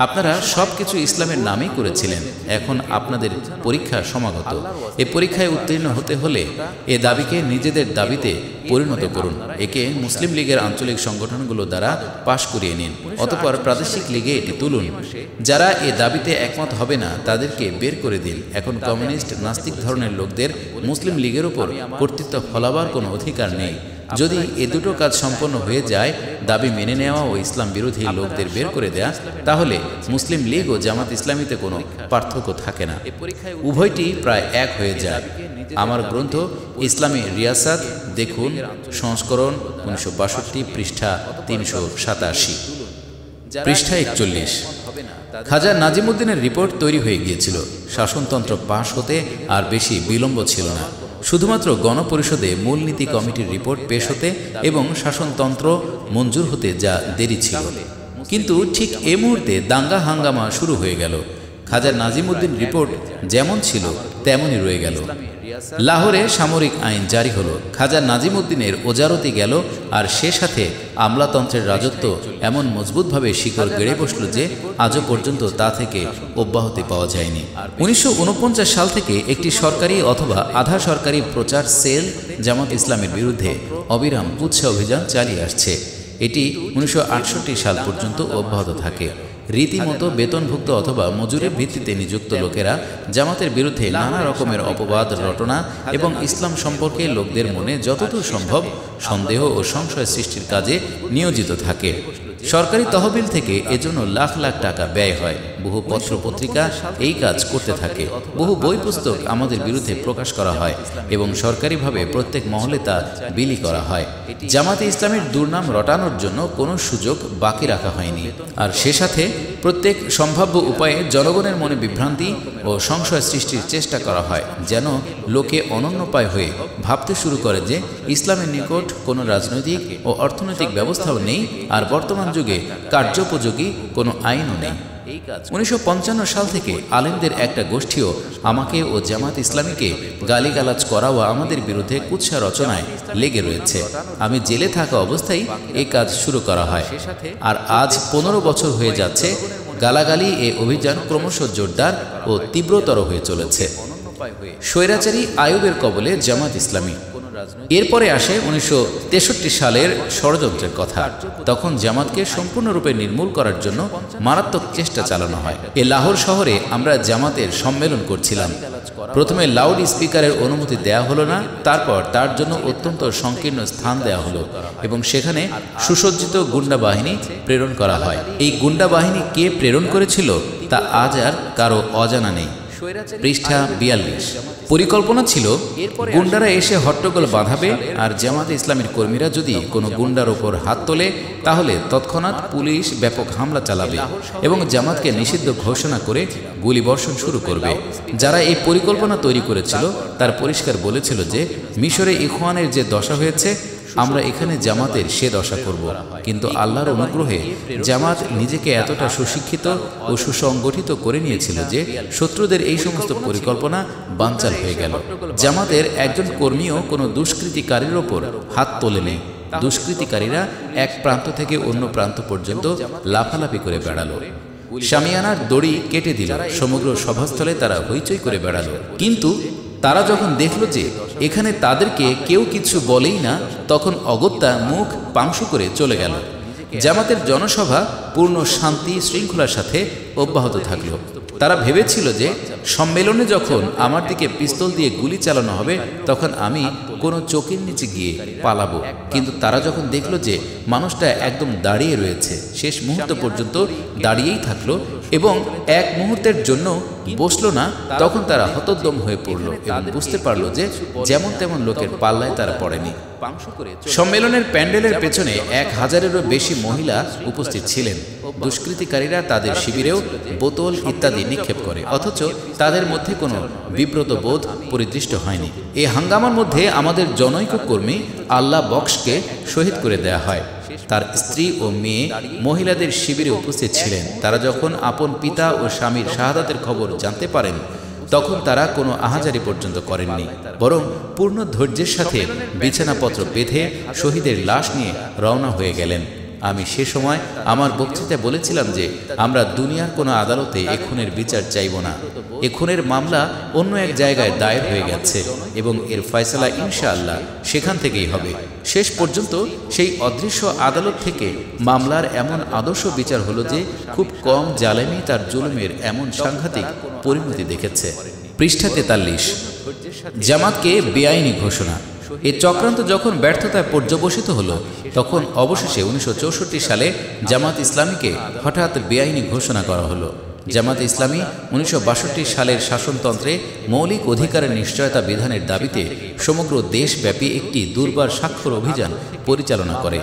Speaker 1: আপনারা সব কিছু ইসলামের নামেই করেছিলেন এখন আপনাদের পরীক্ষা সমাগত এ পরীক্ষায় উত্তীর্ণ হতে হলে এ দাবিকে নিজেদের দাবিতে পরিণত করুন একে মুসলিম লীগের আঞ্চলিক সংগঠনগুলো দ্বারা পাশ করিয়ে নিন অতপর প্রাদেশিক লীগে এটি তুলুন যারা এ দাবিতে একমত হবে না তাদেরকে বের করে দিন এখন কমিউনিস্ট নাস্তিক ধরনের লোকদের মুসলিম লীগের উপর কর্তৃত্ব ফলাবার কোনো অধিকার নেই যদি এ দুটো কাজ সম্পন্ন হয়ে যায় দাবি মেনে নেওয়া ও ইসলাম বিরোধী লোকদের বের করে দেয়া তাহলে মুসলিম লীগ ও জামাত ইসলামীতে কোনো পার্থক্য থাকে না উভয়টি প্রায় এক হয়ে যায় আমার গ্রন্থ ইসলামী রিয়াসাত দেখুন সংস্করণ উনিশশো পৃষ্ঠা তিনশো সাতাশি পৃষ্ঠা একচল্লিশ খাজা নাজিমুদ্দিনের রিপোর্ট তৈরি হয়ে গিয়েছিল শাসনতন্ত্র পাশ হতে আর বেশি বিলম্ব ছিল না শুধুমাত্র গণপরিষদে মূলনীতি কমিটির রিপোর্ট পেশ হতে এবং শাসনতন্ত্র মঞ্জুর হতে যা দেরি ছিল কিন্তু ঠিক এ মুহূর্তে দাঙ্গা হাঙ্গামা শুরু হয়ে গেল খাজা নাজিমুদ্দিন রিপোর্ট যেমন ছিল তেমনই রয়ে গেল লাহোরে সামরিক আইন জারি হলো খাজা নাজিম উদ্দিনের ওজারতি গেল আর সে সাথে আমলাতন্ত্রের রাজত্ব এমন মজবুতভাবে শিকড় গেড়ে বসল যে আজও পর্যন্ত তা থেকে অব্যাহতি পাওয়া যায়নি উনিশশো সাল থেকে একটি সরকারি অথবা আধা সরকারি প্রচার সেল জামাত ইসলামের বিরুদ্ধে অবিরাম উৎসাহ অভিযান চালিয়ে আসছে এটি উনিশশো সাল পর্যন্ত অব্যাহত থাকে রীতিমতো বেতনভুক্ত অথবা মজুরের ভিত্তিতে নিযুক্ত লোকেরা জামাতের বিরুদ্ধে নানা রকমের অপবাদ রটনা এবং ইসলাম সম্পর্কে লোকদের মনে যতদূর সম্ভব সন্দেহ ও সংশয় সৃষ্টির কাজে নিয়োজিত থাকে সরকারি তহবিল থেকে এজন্য লাখ লাখ টাকা ব্যয় হয় বহু পত্র পত্রিকা এই কাজ করতে থাকে বহু বই পুস্তক আমাদের বিরুদ্ধে প্রকাশ করা হয় এবং সরকারিভাবে প্রত্যেক মহলে তা বিলি করা হয় জামাতে ইসলামের দুর্নাম রটানোর জন্য কোনো সুযোগ বাকি রাখা হয়নি আর সে সাথে প্রত্যেক সম্ভাব্য উপায়ে জনগণের মনে বিভ্রান্তি ও সংশয় সৃষ্টির চেষ্টা করা হয় যেন লোকে অনন্যপায় হয়ে ভাবতে শুরু করে যে ইসলামের নিকট কোনো রাজনৈতিক ও অর্থনৈতিক ব্যবস্থাও নেই আর বর্তমান যুগে কার্যোপযোগী কোনো আইনও নেই উনিশশো সাল থেকে আলেমদের একটা গোষ্ঠীও আমাকে ও জামাত ইসলামীকে গালিগালাজ করা ও আমাদের বিরুদ্ধে কুৎসা রচনায় লেগে রয়েছে আমি জেলে থাকা অবস্থায় এই কাজ শুরু করা হয় আর আজ পনেরো বছর হয়ে যাচ্ছে গালাগালি এ অভিযান ক্রমশ জোরদার ও তীব্রতর হয়ে চলেছে স্বৈরাচারী আয়ুবের কবলে জামাত ইসলামী এরপরে আসে উনিশশো সালের ষড়যন্ত্রের কথা তখন জামাতকে সম্পূর্ণরূপে নির্মূল করার জন্য মারাত্মক চেষ্টা চালানো হয় এ লাহোর শহরে আমরা জামাতের সম্মেলন করছিলাম প্রথমে লাউড স্পিকারের অনুমতি দেয়া হলো না তারপর তার জন্য অত্যন্ত সংকীর্ণ স্থান দেয়া হলো এবং সেখানে সুসজ্জিত গুন্ডা বাহিনী প্রেরণ করা হয় এই গুন্ডা বাহিনী কে প্রেরণ করেছিল তা আজ আর কারো অজানা নেই পৃষ্ঠা বিয়াল্লিশ পরিকল্পনা ছিল গুন্ডারা এসে হট্টগোল বাঁধাবে আর জামাতে ইসলামের কর্মীরা যদি কোনো গুন্ডার ওপর হাত তোলে তাহলে তৎক্ষণাৎ পুলিশ ব্যাপক হামলা চালাবে এবং জামাতকে নিষিদ্ধ ঘোষণা করে গুলিবর্ষণ শুরু করবে যারা এই পরিকল্পনা তৈরি করেছিল তার পরিষ্কার বলেছিল যে মিশরে ইখওয়ানের যে দশা হয়েছে আমরা এখানে জামাতের সে দশা করব কিন্তু আল্লাহর অনুগ্রহে জামাত নিজেকে এতটা সুশিক্ষিত ও সুসংগঠিত করে নিয়েছিল যে শত্রুদের এই সমস্ত পরিকল্পনা বাঞ্চাল হয়ে গেল জামাতের একজন কর্মীও কোনো দুষ্কৃতিকারীর ওপর হাত তোলেনি দুষ্কৃতিকারীরা এক প্রান্ত থেকে অন্য প্রান্ত পর্যন্ত লাফালাফি করে বেড়ালো শামিয়ানার দড়ি কেটে দিল সমগ্র সভাস্থলে তারা হইচই করে বেড়ালো কিন্তু তারা যখন দেখল যে এখানে তাদেরকে কেউ কিছু বলেই না তখন অগত্যা মুখ পাংশ করে চলে গেল জামাতের জনসভা পূর্ণ শান্তি শৃঙ্খলার সাথে অব্যাহত থাকল তারা ভেবেছিল যে সম্মেলনে যখন আমার দিকে পিস্তল দিয়ে গুলি চালানো হবে তখন আমি কোনো চোখের নিচে গিয়ে পালাবো কিন্তু তারা যখন দেখলো যে মানুষটা একদম দাঁড়িয়ে রয়েছে শেষ মুহূর্ত পর্যন্ত দাঁড়িয়েই থাকলো এবং এক মুহূর্তের জন্য বসলো না তখন তারা হতোদ্যম হয়ে পড়ল এবং বুঝতে পারল যে যেমন তেমন লোকের পাল্লায় তারা পড়েনি সম্মেলনের প্যান্ডেলের পেছনে এক হাজারেরও বেশি মহিলা উপস্থিত ছিলেন দুষ্কৃতিকারীরা তাদের শিবিরেও বোতল ইত্যাদি নিক্ষেপ করে অথচ তাদের মধ্যে কোনো বিব্রত বোধ পরিদৃষ্ট হয়নি এই হাঙ্গামার মধ্যে আমাদের জনৈক কর্মী আল্লাহ বক্সকে শহীদ করে দেয়া হয় তার স্ত্রী ও মেয়ে মহিলাদের শিবিরে উপস্থিত ছিলেন তারা যখন আপন পিতা ও স্বামীর শাহাদাতের খবর জানতে পারেন তখন তারা কোনো আহাজারি পর্যন্ত করেননি বরং পূর্ণ ধৈর্যের সাথে বিছানাপত্র বেঁধে শহীদের লাশ নিয়ে রওনা হয়ে গেলেন আমি সে সময় আমার বক্তৃতা বলেছিলাম যে আমরা দুনিয়ার কোনো আদালতে এখনের বিচার চাইব না এখনের মামলা অন্য এক জায়গায় দায়ের হয়ে গেছে এবং এর ফয়সলা ইনশাআল্লাহ সেখান থেকেই হবে শেষ পর্যন্ত সেই অদৃশ্য আদালত থেকে মামলার এমন আদর্শ বিচার হল যে খুব কম জালেমি তার জুলুমের এমন সাংঘাতিক পরিণতি দেখেছে পৃষ্ঠা তেতাল্লিশ জামাতকে বেআইনি ঘোষণা এ চক্রান্ত যখন ব্যর্থতায় পর্যবসিত হলো তখন অবশেষে উনিশশো সালে জামাত ইসলামীকে হঠাৎ বেআইনি ঘোষণা করা হলো জামাত ইসলামী উনিশশো সালের শাসনতন্ত্রে মৌলিক অধিকারের নিশ্চয়তা বিধানের দাবিতে সমগ্র দেশব্যাপী একটি দুর্বার স্বাক্ষর অভিযান পরিচালনা করে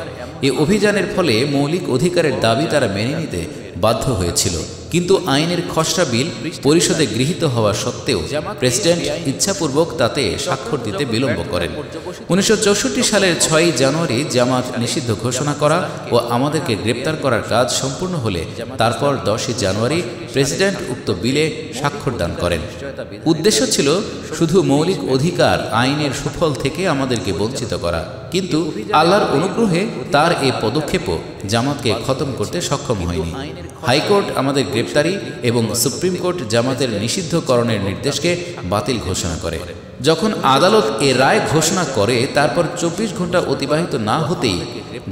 Speaker 1: এ অভিযানের ফলে মৌলিক অধিকারের দাবি তারা মেনে নিতে বাধ্য হয়েছিল কিন্তু আইনের খসড়া বিল পরিষদে গৃহীত হওয়া সত্ত্বেও প্রেসিডেন্ট ইচ্ছাপূর্বক তাতে স্বাক্ষর দিতে বিলম্ব করেন উনিশশো সালের ছয়ই জানুয়ারি জামাত নিষিদ্ধ ঘোষণা করা ও আমাদেরকে গ্রেপ্তার করার কাজ সম্পূর্ণ হলে তারপর দশই জানুয়ারি প্রেসিডেন্ট উক্ত বিলে স্বাক্ষর দান করেন উদ্দেশ্য ছিল শুধু মৌলিক অধিকার আইনের সুফল থেকে আমাদেরকে বঞ্চিত করা কিন্তু আল্লাহর অনুগ্রহে তার এই পদক্ষেপও জামাতকে খতম করতে সক্ষম হয়নি হাইকোর্ট আমাদের গ্রেপ্তারি এবং সুপ্রিম কোর্ট জামাতের নিষিদ্ধকরণের নির্দেশকে বাতিল ঘোষণা করে যখন আদালত এ রায় ঘোষণা করে তারপর চব্বিশ ঘন্টা অতিবাহিত না হতেই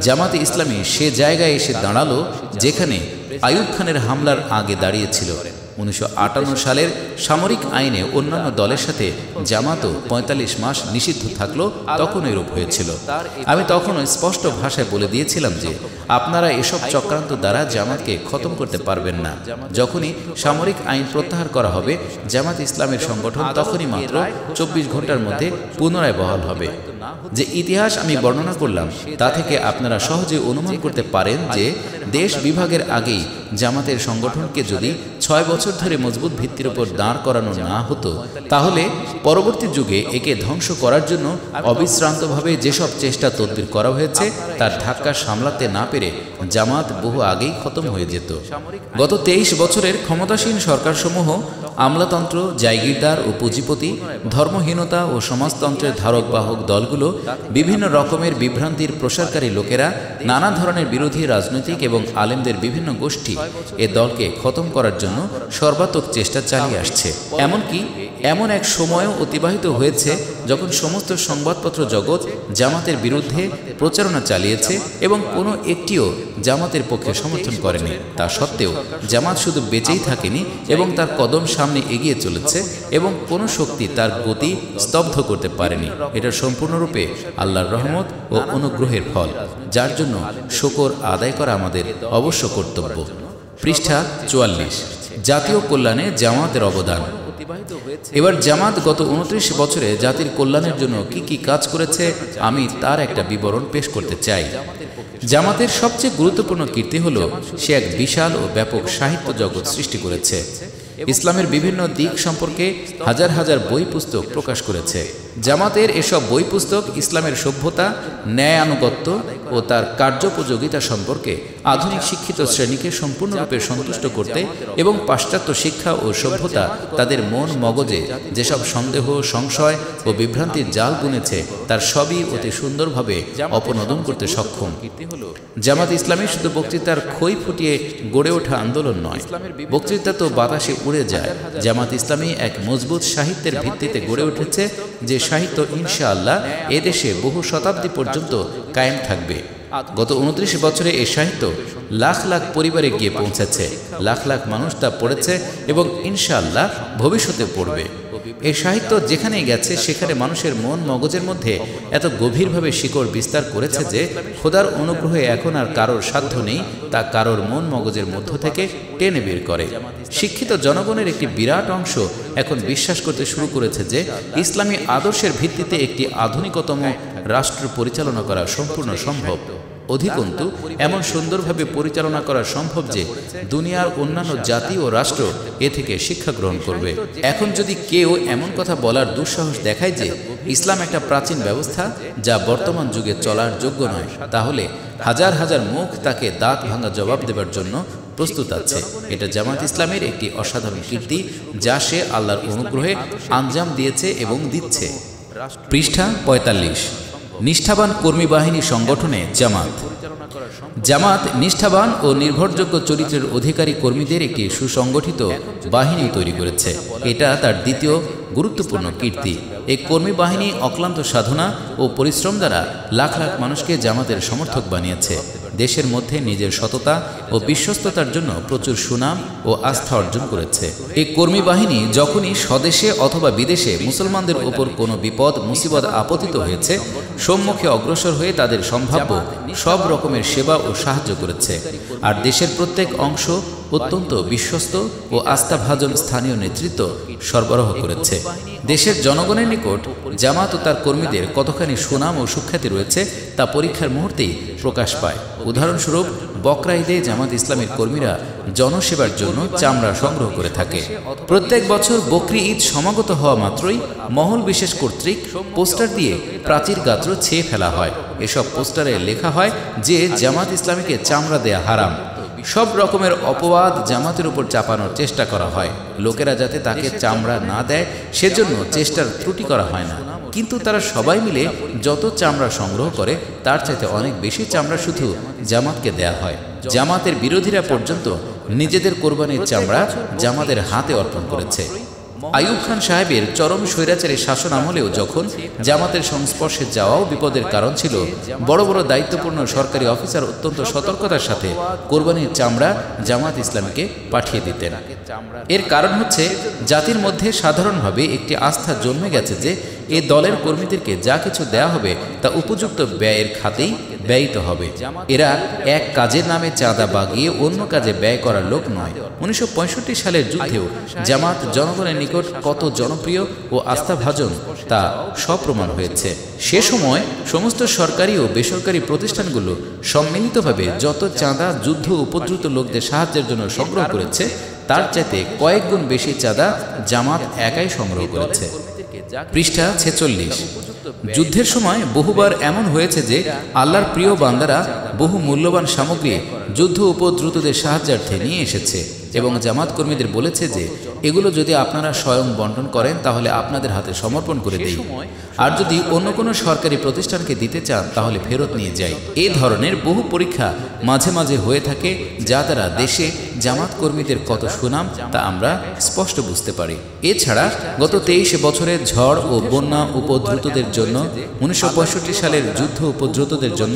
Speaker 1: জামাতে ইসলামী সে জায়গায় এসে দাঁড়ালো যেখানে আয়ুব খানের হামলার আগে দাঁড়িয়েছিল উনিশশো সালের সামরিক আইনে অন্যান্য দলের সাথে জামাতও ৪৫ মাস নিষিদ্ধ থাকলো তখন এরূপ হয়েছিল আমি তখনও স্পষ্ট ভাষায় বলে দিয়েছিলাম যে আপনারা এসব চক্রান্ত দ্বারা জামাতকে খতম করতে পারবেন না যখনই সামরিক আইন প্রত্যাহার করা হবে জামাত ইসলামের সংগঠন তখনই মাত্র চব্বিশ ঘন্টার মধ্যে পুনরায় বহাল হবে যে ইতিহাস আমি বর্ণনা করলাম তা থেকে আপনারা সহজে অনুমান করতে পারেন যে দেশ বিভাগের আগেই জামাতের সংগঠনকে যদি ছয় বছর ধরে মজবুত ভিত্তির উপর দাঁড় করানো না হতো তাহলে পরবর্তী যুগে একে ধ্বংস করার জন্য অবিশ্রান্তভাবে যেসব চেষ্টা তদবির করা হয়েছে তার ধাক্কা সামলাতে না পেরে জামাত বহু আগেই খতম হয়ে যেত গত তেইশ বছরের ক্ষমতাসীন সরকারসমূহ আমলাতন্ত্র জায়গিরদার ও পুঁজিপতি ধর্মহীনতা ও সমাজতন্ত্রের ধারক বাহক দলগুলো বিভিন্ন রকমের বিভ্রান্তির প্রসারকারী লোকেরা নানা ধরনের বিরোধী রাজনৈতিক এবং আলেমদের বিভিন্ন গোষ্ঠী এ দলকে খতম করার জন্য সর্বাত্মক চেষ্টা চালিয়ে আসছে এমনকি এমন এক সময়ও অতিবাহিত হয়েছে যখন সমস্ত সংবাদপত্র জগৎ জামাতের বিরুদ্ধে প্রচারণা চালিয়েছে এবং কোনো একটিও জামাতের পক্ষে সমর্থন করেনি তা সত্ত্বেও জামাত শুধু বেঁচেই থাকেনি এবং তার কদম সামনে এগিয়ে চলেছে এবং কোনো শক্তি তার গতি স্তব্ধ করতে পারেনি এটা সম্পূর্ণরূপে আল্লাহর রহমত ও অনুগ্রহের ফল যার জন্য শকর আদায় করা আমাদের অবশ্য কর্তব্য পৃষ্ঠা চুয়াল্লিশ জাতীয় কল্যাণে জামাতের অবদান এবার জামাত গত উনত্রিশ বছরে জাতির কল্যাণের জন্য কি কি কাজ করেছে আমি তার একটা বিবরণ পেশ করতে চাই জামাতের সবচেয়ে গুরুত্বপূর্ণ কীর্তি হল সে এক বিশাল ও ব্যাপক সাহিত্য জগৎ সৃষ্টি করেছে ইসলামের বিভিন্ন দিক সম্পর্কে হাজার হাজার বই পুস্তক প্রকাশ করেছে জামাতের এসব বই পুস্তক ইসলামের সভ্যতা ন্যায় আনুগত্য ও তার কার্যপযোগিতা সম্পর্কে আধুনিক শিক্ষিত শ্রেণীকে সম্পূর্ণরূপে সন্তুষ্ট করতে এবং পাশ্চাত্য শিক্ষা ও সভ্যতা তাদের মন মগজে যেসব সন্দেহ সংশয় ও বিভ্রান্তির জাল বুনেছে তার সবই অতি সুন্দরভাবে অপনোদন করতে সক্ষম জামাত ইসলামী শুধু বক্তৃতার খই ফুটিয়ে গড়ে ওঠা আন্দোলন নয় বক্তৃতা তো বাতাসে উড়ে যায় জামাত ইসলামী এক মজবুত সাহিত্যের ভিত্তিতে গড়ে উঠেছে যে সাহিত্য ইনশাআল্লাহ এদেশে বহু শতাব্দী পর্যন্ত কায়েম থাকবে গত উনত্রিশ বছরে এই সাহিত্য লাখ লাখ পরিবারে গিয়ে পৌঁছেছে লাখ লাখ মানুষ তা পড়েছে এবং ইনশাআল্লাহ ভবিষ্যতে পড়বে এই সাহিত্য যেখানেই গেছে সেখানে মানুষের মন মগজের মধ্যে এত গভীরভাবে শিকড় বিস্তার করেছে যে খোদার অনুগ্রহে এখন আর কারোর সাধ্য নেই তা কারোর মন মগজের মধ্য থেকে টেনে বের করে শিক্ষিত জনগণের একটি বিরাট অংশ এখন বিশ্বাস করতে শুরু করেছে যে ইসলামী আদর্শের ভিত্তিতে একটি আধুনিকতম রাষ্ট্র পরিচালনা করা সম্পূর্ণ সম্ভব অধিকন্তু এমন সুন্দরভাবে পরিচালনা করা সম্ভব যে দুনিয়ার অন্যান্য জাতি ও রাষ্ট্র এ থেকে শিক্ষা গ্রহণ করবে এখন যদি কেউ এমন কথা বলার দুঃসাহস দেখায় যে ইসলাম একটা প্রাচীন ব্যবস্থা যা বর্তমান যুগে চলার যোগ্য নয় তাহলে হাজার হাজার মুখ তাকে দাঁত ভাঙা জবাব দেবার জন্য প্রস্তুত আছে এটা জামাত ইসলামের একটি অসাধারণ কীর্তি যা সে আল্লাহর অনুগ্রহে আঞ্জাম দিয়েছে এবং দিচ্ছে পৃষ্ঠা পঁয়তাল্লিশ নিষ্ঠাবান কর্মী বাহিনী সংগঠনে জামাত জামাত নিষ্ঠাবান ও নির্ভরযোগ্য চরিত্রের অধিকারী কর্মীদের একটি সুসংগঠিত বাহিনী তৈরি করেছে এটা তার দ্বিতীয় গুরুত্বপূর্ণ কীর্তি এই কর্মী বাহিনী অক্লান্ত সাধনা ও পরিশ্রম দ্বারা লাখ লাখ মানুষকে জামাতের সমর্থক বানিয়েছে দেশের মধ্যে নিজের সততা ও বিশ্বস্ততার জন্য প্রচুর সুনাম ও আস্থা অর্জন করেছে এই কর্মী বাহিনী যখনই স্বদেশে অথবা বিদেশে মুসলমানদের উপর কোনো বিপদ মুসিবত আপতিত হয়েছে সম্মুখে অগ্রসর হয়ে তাদের সম্ভাব্য সব রকমের সেবা ও সাহায্য করেছে আর দেশের প্রত্যেক অংশ অত্যন্ত বিশ্বস্ত ও আস্থাভাজন স্থানীয় নেতৃত্ব সরবরাহ করেছে দেশের জনগণের নিকট জামাত ও তার কর্মীদের কতখানি সুনাম ও সুখ্যাতি রয়েছে তা পরীক্ষার মুহূর্তেই প্রকাশ পায় উদাহরণস্বরূপ বকরাইদে জামাত ইসলামের কর্মীরা জনসেবার জন্য চামড়া সংগ্রহ করে থাকে প্রত্যেক বছর বকরি ঈদ সমাগত হওয়া মাত্রই মহল বিশেষ কর্তৃক পোস্টার দিয়ে প্রাচীর গাত্র ছেয়ে ফেলা হয় এসব পোস্টারে লেখা হয় যে জামাত ইসলামীকে চামড়া দেয়া হারাম সব রকমের অপবাদ জামাতের উপর চাপানোর চেষ্টা করা হয় লোকেরা যাতে তাকে চামড়া না দেয় সেজন্য চেষ্টার ত্রুটি করা হয় না কিন্তু তারা সবাই মিলে যত চামড়া সংগ্রহ করে তার চাইতে অনেক বেশি চামড়া শুধু জামাতকে দেয়া হয় জামাতের বিরোধীরা পর্যন্ত নিজেদের কোরবানির চামড়া জামাতের হাতে অর্পণ করেছে আয়ুব খান সাহেবের চরম স্বৈরাচারী শাসন আমলেও যখন জামাতের সংস্পর্শে যাওয়াও বিপদের কারণ ছিল বড় বড় দায়িত্বপূর্ণ সরকারি অফিসার অত্যন্ত সতর্কতার সাথে কোরবানির চামড়া জামাত ইসলামকে পাঠিয়ে দিতেন এর কারণ হচ্ছে জাতির মধ্যে সাধারণভাবে একটি আস্থা জন্মে গেছে যে এ দলের কর্মীদেরকে যা কিছু দেয়া হবে তা উপযুক্ত ব্যয়ের খাতেই ব্যয়িত হবে এরা এক কাজের নামে চাঁদা বাগিয়ে অন্য কাজে ব্যয় করার লোক নয় উনিশশো সালের যুদ্ধেও জামাত জনগণের নিকট কত জনপ্রিয় ও আস্থাভাজন তা সপ্রমাণ হয়েছে সে সময় সমস্ত সরকারি ও বেসরকারি প্রতিষ্ঠানগুলো সম্মিলিতভাবে যত চাঁদা যুদ্ধ উপদ্রুত লোকদের সাহায্যের জন্য সংগ্রহ করেছে তার চাইতে কয়েকগুণ বেশি চাঁদা জামাত একাই সংগ্রহ করেছে পৃষ্ঠা ছেচল্লিশ যুদ্ধের সময় বহুবার এমন হয়েছে যে আল্লাহর প্রিয় বান্দারা বহু মূল্যবান সামগ্রী যুদ্ধ উপদ্রুতদের সাহায্যার্থে নিয়ে এসেছে এবং জামাত কর্মীদের বলেছে যে এগুলো যদি আপনারা স্বয়ং বন্টন করেন তাহলে আপনাদের হাতে সমর্পণ করে দেই আর যদি অন্য কোনো সরকারি প্রতিষ্ঠানকে দিতে চান তাহলে ফেরত নিয়ে যাই এ ধরনের বহু পরীক্ষা মাঝে মাঝে হয়ে থাকে যা দ্বারা দেশে জামাত কর্মীদের কত সুনাম তা আমরা স্পষ্ট বুঝতে পারি এছাড়া গত তেইশ বছরে ঝড় ও বন্যা উপদ্রুতদের জন্য উনিশশো সালের যুদ্ধ উপদ্রুতদের জন্য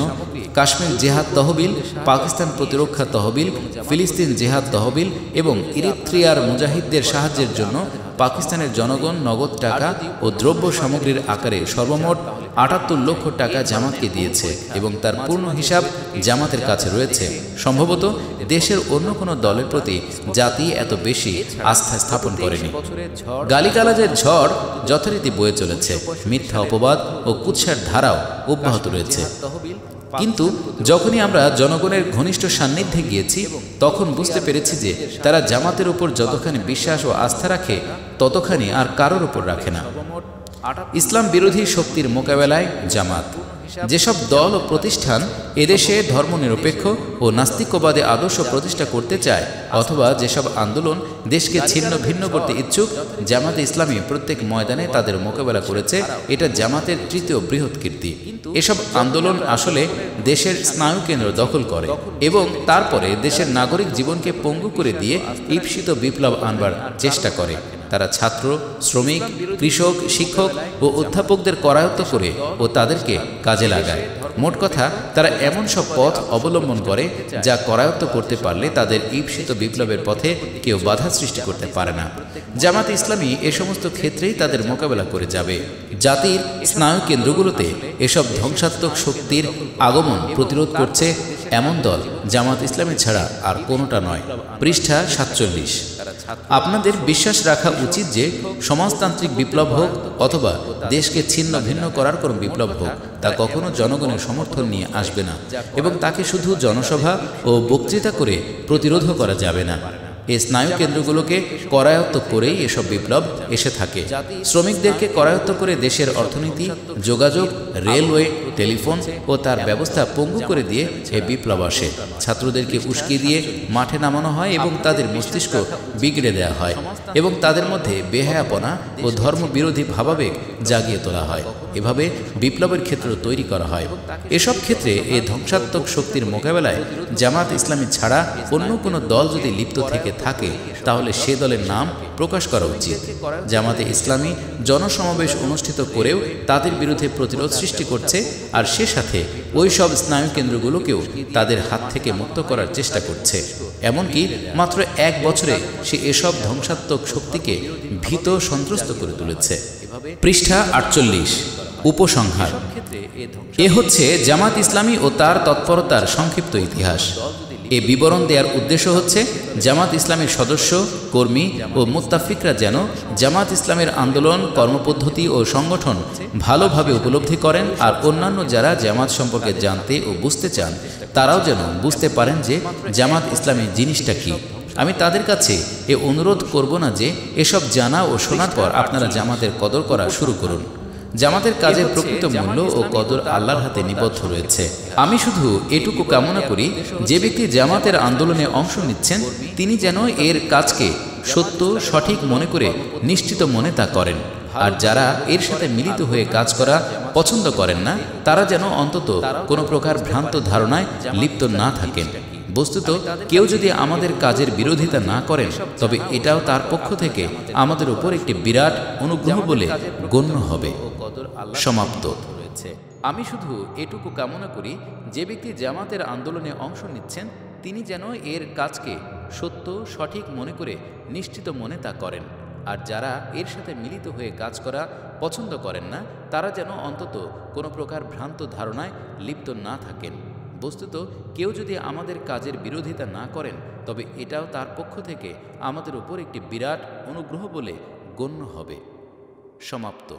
Speaker 1: কাশ্মীর জেহাদ তহবিল পাকিস্তান প্রতিরক্ষা তহবিল ফিলিস্তিন জেহাদ তহবিল এবং ইরিত্রিয়ার মুজাহিদদের সাহায্যের জন্য পাকিস্তানের জনগণ নগদ টাকা ও দ্রব্য সামগ্রীর আকারে সর্বমোট আটাত্তর লক্ষ টাকা জামাতকে দিয়েছে এবং তার পূর্ণ হিসাব জামাতের কাছে রয়েছে সম্ভবত দেশের অন্য কোনো দলের প্রতি জাতি এত বেশি আস্থা স্থাপন করেনি কালাজের ঝড় যথারীতি বয়ে চলেছে মিথ্যা অপবাদ ও কুৎসার ধারাও অব্যাহত রয়েছে কিন্তু যখনই আমরা জনগণের ঘনিষ্ঠ সান্নিধ্যে গিয়েছি তখন বুঝতে পেরেছি যে তারা জামাতের উপর যতখানি বিশ্বাস ও আস্থা রাখে ততখানি আর কারোর উপর রাখে না ইসলাম বিরোধী শক্তির মোকাবেলায় জামাত যেসব দল ও প্রতিষ্ঠান এদেশে ধর্মনিরপেক্ষ ও নাস্তিকবাদে আদর্শ প্রতিষ্ঠা করতে চায় অথবা যেসব আন্দোলন দেশকে ছিন্ন ভিন্ন করতে ইচ্ছুক জামাতে ইসলামী প্রত্যেক ময়দানে তাদের মোকাবেলা করেছে এটা জামাতের তৃতীয় বৃহৎ কীর্তি এসব আন্দোলন আসলে দেশের স্নায়ু কেন্দ্র দখল করে এবং তারপরে দেশের নাগরিক জীবনকে পঙ্গু করে দিয়ে ইপসিত বিপ্লব আনবার চেষ্টা করে তারা ছাত্র শ্রমিক কৃষক শিক্ষক ও অধ্যাপকদের করায়ত্ত করে ও তাদেরকে কাজে লাগায় মোট কথা তারা এমন সব পথ অবলম্বন করে যা করায়ত্ত করতে পারলে তাদের ঈপ্সিত বিপ্লবের পথে কেউ বাধা সৃষ্টি করতে পারে না জামাত ইসলামী এ সমস্ত ক্ষেত্রেই তাদের মোকাবেলা করে যাবে জাতির স্নায়ু কেন্দ্রগুলোতে এসব ধ্বংসাত্মক শক্তির আগমন প্রতিরোধ করছে এমন দল জামাত ইসলামী ছাড়া আর কোনোটা নয় পৃষ্ঠা সাতচল্লিশ আপনাদের বিশ্বাস রাখা উচিত যে সমাজতান্ত্রিক বিপ্লব হোক অথবা দেশকে ছিন্ন ভিন্ন করার কোনো বিপ্লব হোক তা কখনো জনগণের সমর্থন নিয়ে আসবে না এবং তাকে শুধু জনসভা ও বক্তৃতা করে প্রতিরোধ করা যাবে না এই স্নায়ু কেন্দ্রগুলোকে করায়ত্ত করেই এসব বিপ্লব এসে থাকে শ্রমিকদেরকে করায়ত্ত করে দেশের অর্থনীতি যোগাযোগ রেলওয়ে টেলিফোন ও তার ব্যবস্থা পঙ্গু করে দিয়ে এ বিপ্লব আসে ছাত্রদেরকে উস্কিয়ে দিয়ে মাঠে নামানো হয় এবং তাদের মস্তিষ্ক বিগড়ে দেয়া হয় এবং তাদের মধ্যে বেহায়াপনা ও ধর্মবিরোধী ভাবাবেগ জাগিয়ে তোলা হয় এভাবে বিপ্লবের ক্ষেত্র তৈরি করা হয় এসব ক্ষেত্রে এই ধ্বংসাত্মক শক্তির মোকাবেলায় জামাত ইসলামী ছাড়া অন্য কোনো দল যদি লিপ্ত থেকে থাকে তাহলে সে দলের নাম প্রকাশ করা উচিত জামাতে ইসলামী জনসমাবেশ অনুষ্ঠিত করেও তাদের বিরুদ্ধে প্রতিরোধ সৃষ্টি করছে আর সে সাথে ওই সব স্নায়ু কেন্দ্রগুলোকেও তাদের হাত থেকে মুক্ত করার চেষ্টা করছে এমনকি মাত্র এক বছরে সে এসব ধ্বংসাত্মক শক্তিকে ভীত সন্ত্রস্ত করে তুলেছে পৃষ্ঠা আটচল্লিশ উপসংহার এ হচ্ছে জামাত ইসলামী ও তার তৎপরতার সংক্ষিপ্ত ইতিহাস এ বিবরণ দেওয়ার উদ্দেশ্য হচ্ছে জামাত ইসলামের সদস্য কর্মী ও মুত্তাফিকরা যেন জামাত ইসলামের আন্দোলন কর্মপদ্ধতি ও সংগঠন ভালোভাবে উপলব্ধি করেন আর অন্যান্য যারা জামাত সম্পর্কে জানতে ও বুঝতে চান তারাও যেন বুঝতে পারেন যে জামাত ইসলামের জিনিসটা কী আমি তাদের কাছে এ অনুরোধ করব না যে এসব জানা ও শোনার পর আপনারা জামাতের কদর করা শুরু করুন জামাতের কাজের প্রকৃত মূল্য ও কদর আল্লাহর হাতে নিবদ্ধ রয়েছে আমি শুধু এটুকু কামনা করি যে ব্যক্তি জামাতের আন্দোলনে অংশ নিচ্ছেন তিনি যেন এর কাজকে সত্য সঠিক মনে করে নিশ্চিত মনে তা করেন আর যারা এর সাথে মিলিত হয়ে কাজ করা পছন্দ করেন না তারা যেন অন্তত কোনো প্রকার ভ্রান্ত ধারণায় লিপ্ত না থাকেন বস্তুত কেউ যদি আমাদের কাজের বিরোধিতা না করেন তবে এটাও তার পক্ষ থেকে আমাদের উপর একটি বিরাট অনুগ্রহ বলে গণ্য হবে সমাপ্ত রয়েছে আমি শুধু এটুকু কামনা করি যে ব্যক্তি জামাতের আন্দোলনে অংশ নিচ্ছেন তিনি যেন এর কাজকে সত্য সঠিক মনে করে নিশ্চিত মনে তা করেন আর যারা এর সাথে মিলিত হয়ে কাজ করা পছন্দ করেন না তারা যেন অন্তত কোনো প্রকার ভ্রান্ত ধারণায় লিপ্ত না থাকেন বস্তুত কেউ যদি আমাদের কাজের বিরোধিতা না করেন তবে এটাও তার পক্ষ থেকে আমাদের উপর একটি বিরাট অনুগ্রহ বলে গণ্য হবে সমাপ্ত